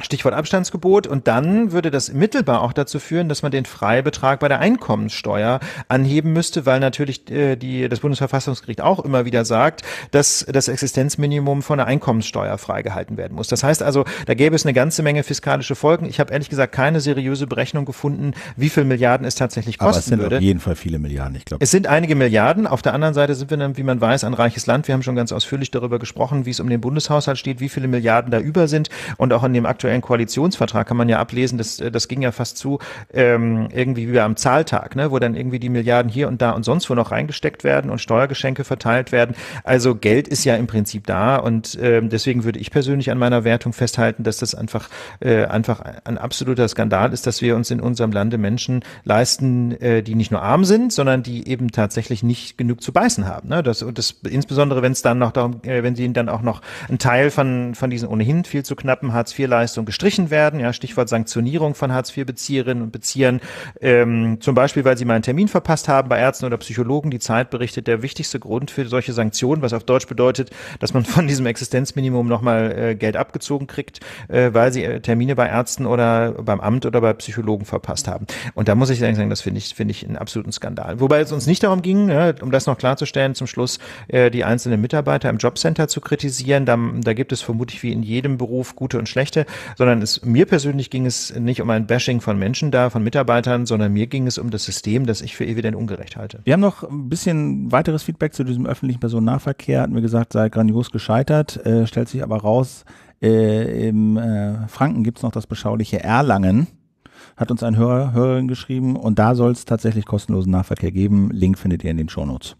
Stichwort Abstandsgebot. Und dann würde das mittelbar auch dazu führen, dass man den Freibetrag bei der Einkommenssteuer anheben müsste, weil natürlich äh, die, das Bundesverfassungsgericht auch immer wieder sagt, dass das Existenzminimum von der Einkommenssteuer freigehalten werden muss. Das heißt also, da gäbe es eine ganze Menge fiskalische Folgen. Ich habe ehrlich gesagt keine seriöse Berechnung gefunden, wie viel Milliarden es tatsächlich kosten würde. Aber es sind würde. auf jeden Fall viele Milliarden, ich glaube. Es sind einige Milliarden. Auf der anderen Seite sind wir dann, wie man weiß, ein reiches Land. Wir haben schon ganz ausführlich darüber gesprochen, wie es um den Bundeshaushalt steht, wie viele Milliarden da über sind und auch in dem aktuellen aktuellen Koalitionsvertrag kann man ja ablesen, das, äh, das ging ja fast zu, ähm, irgendwie wie am Zahltag, ne, wo dann irgendwie die Milliarden hier und da und sonst wo noch reingesteckt werden und Steuergeschenke verteilt werden. Also Geld ist ja im Prinzip da und ähm, deswegen würde ich persönlich an meiner Wertung festhalten, dass das einfach, äh, einfach ein absoluter Skandal ist, dass wir uns in unserem Lande Menschen leisten, äh, die nicht nur arm sind, sondern die eben tatsächlich nicht genug zu beißen haben. Ne? Das, und das, insbesondere wenn es dann noch darum, äh, wenn sie dann auch noch einen Teil von, von diesen ohnehin viel zu knappen Hartz-IV-Leistungen Leistungen gestrichen werden. Ja, Stichwort Sanktionierung von Hartz-IV-Bezieherinnen und Beziehern. Ähm, zum Beispiel, weil sie mal einen Termin verpasst haben bei Ärzten oder Psychologen. Die Zeit berichtet, der wichtigste Grund für solche Sanktionen, was auf Deutsch bedeutet, dass man von diesem Existenzminimum nochmal äh, Geld abgezogen kriegt, äh, weil sie äh, Termine bei Ärzten oder beim Amt oder bei Psychologen verpasst haben. Und da muss ich sagen, das finde ich, finde ich einen absoluten Skandal. Wobei es uns nicht darum ging, ja, um das noch klarzustellen, zum Schluss äh, die einzelnen Mitarbeiter im Jobcenter zu kritisieren. Da, da gibt es vermutlich wie in jedem Beruf gute und schlechte sondern es, mir persönlich ging es nicht um ein Bashing von Menschen da, von Mitarbeitern, sondern mir ging es um das System, das ich für evident ungerecht halte. Wir haben noch ein bisschen weiteres Feedback zu diesem öffentlichen Personennahverkehr. Hatten wir gesagt, sei grandios gescheitert, äh, stellt sich aber raus, äh, im äh, Franken es noch das beschauliche Erlangen hat uns ein Hörer, Hörerin geschrieben und da soll es tatsächlich kostenlosen Nahverkehr geben. Link findet ihr in den Shownotes.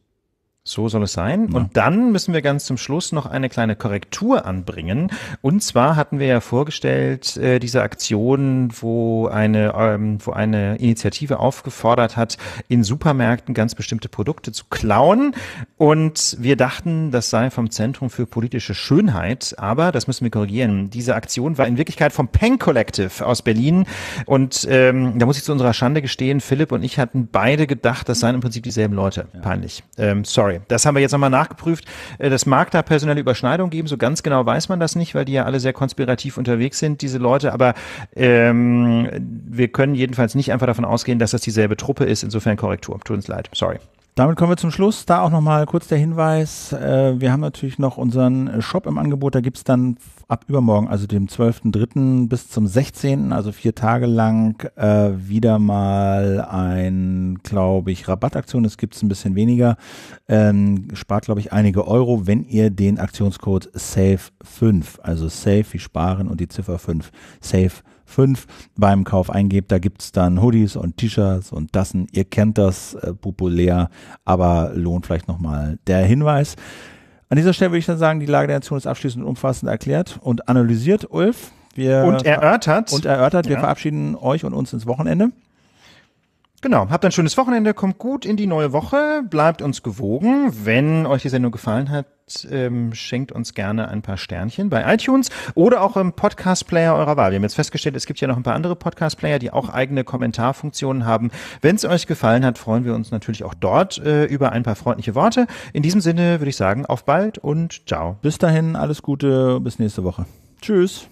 So soll es sein. Ja. Und dann müssen wir ganz zum Schluss noch eine kleine Korrektur anbringen. Und zwar hatten wir ja vorgestellt, äh, diese Aktion, wo eine, ähm, wo eine Initiative aufgefordert hat, in Supermärkten ganz bestimmte Produkte zu klauen. Und wir dachten, das sei vom Zentrum für politische Schönheit. Aber das müssen wir korrigieren. Diese Aktion war in Wirklichkeit vom Peng Collective aus Berlin. Und ähm, da muss ich zu unserer Schande gestehen, Philipp und ich hatten beide gedacht, das seien im Prinzip dieselben Leute. Ja. Peinlich. Ähm, sorry. Das haben wir jetzt nochmal nachgeprüft. Äh, das mag da personelle Überschneidungen geben, so ganz genau weiß man das nicht, weil die ja alle sehr konspirativ unterwegs sind, diese Leute. Aber ähm, wir können jedenfalls nicht einfach davon ausgehen, dass das dieselbe Truppe ist. Insofern Korrektur. Tut uns leid. Sorry. Damit kommen wir zum Schluss. Da auch nochmal kurz der Hinweis. Äh, wir haben natürlich noch unseren Shop im Angebot. Da gibt es dann ab übermorgen, also dem 12.03. bis zum 16., also vier Tage lang, äh, wieder mal ein, glaube ich, Rabattaktion. Es gibt es ein bisschen weniger. Ähm, spart, glaube ich, einige Euro, wenn ihr den Aktionscode SAVE5, also SAVE, wie sparen und die Ziffer 5, SAVE 5 5 beim Kauf eingebt. Da gibt es dann Hoodies und T-Shirts und Dassen. Ihr kennt das äh, populär, aber lohnt vielleicht nochmal der Hinweis. An dieser Stelle würde ich dann sagen, die Lage der Nation ist abschließend umfassend erklärt und analysiert, Ulf. Wir und erörtert. Und erörtert. Wir ja. verabschieden euch und uns ins Wochenende. Genau, habt ein schönes Wochenende, kommt gut in die neue Woche, bleibt uns gewogen. Wenn euch die Sendung gefallen hat, ähm, schenkt uns gerne ein paar Sternchen bei iTunes oder auch im Podcast-Player eurer Wahl. Wir haben jetzt festgestellt, es gibt ja noch ein paar andere Podcast-Player, die auch eigene Kommentarfunktionen haben. Wenn es euch gefallen hat, freuen wir uns natürlich auch dort äh, über ein paar freundliche Worte. In diesem Sinne würde ich sagen, auf bald und ciao. Bis dahin, alles Gute, bis nächste Woche. Tschüss.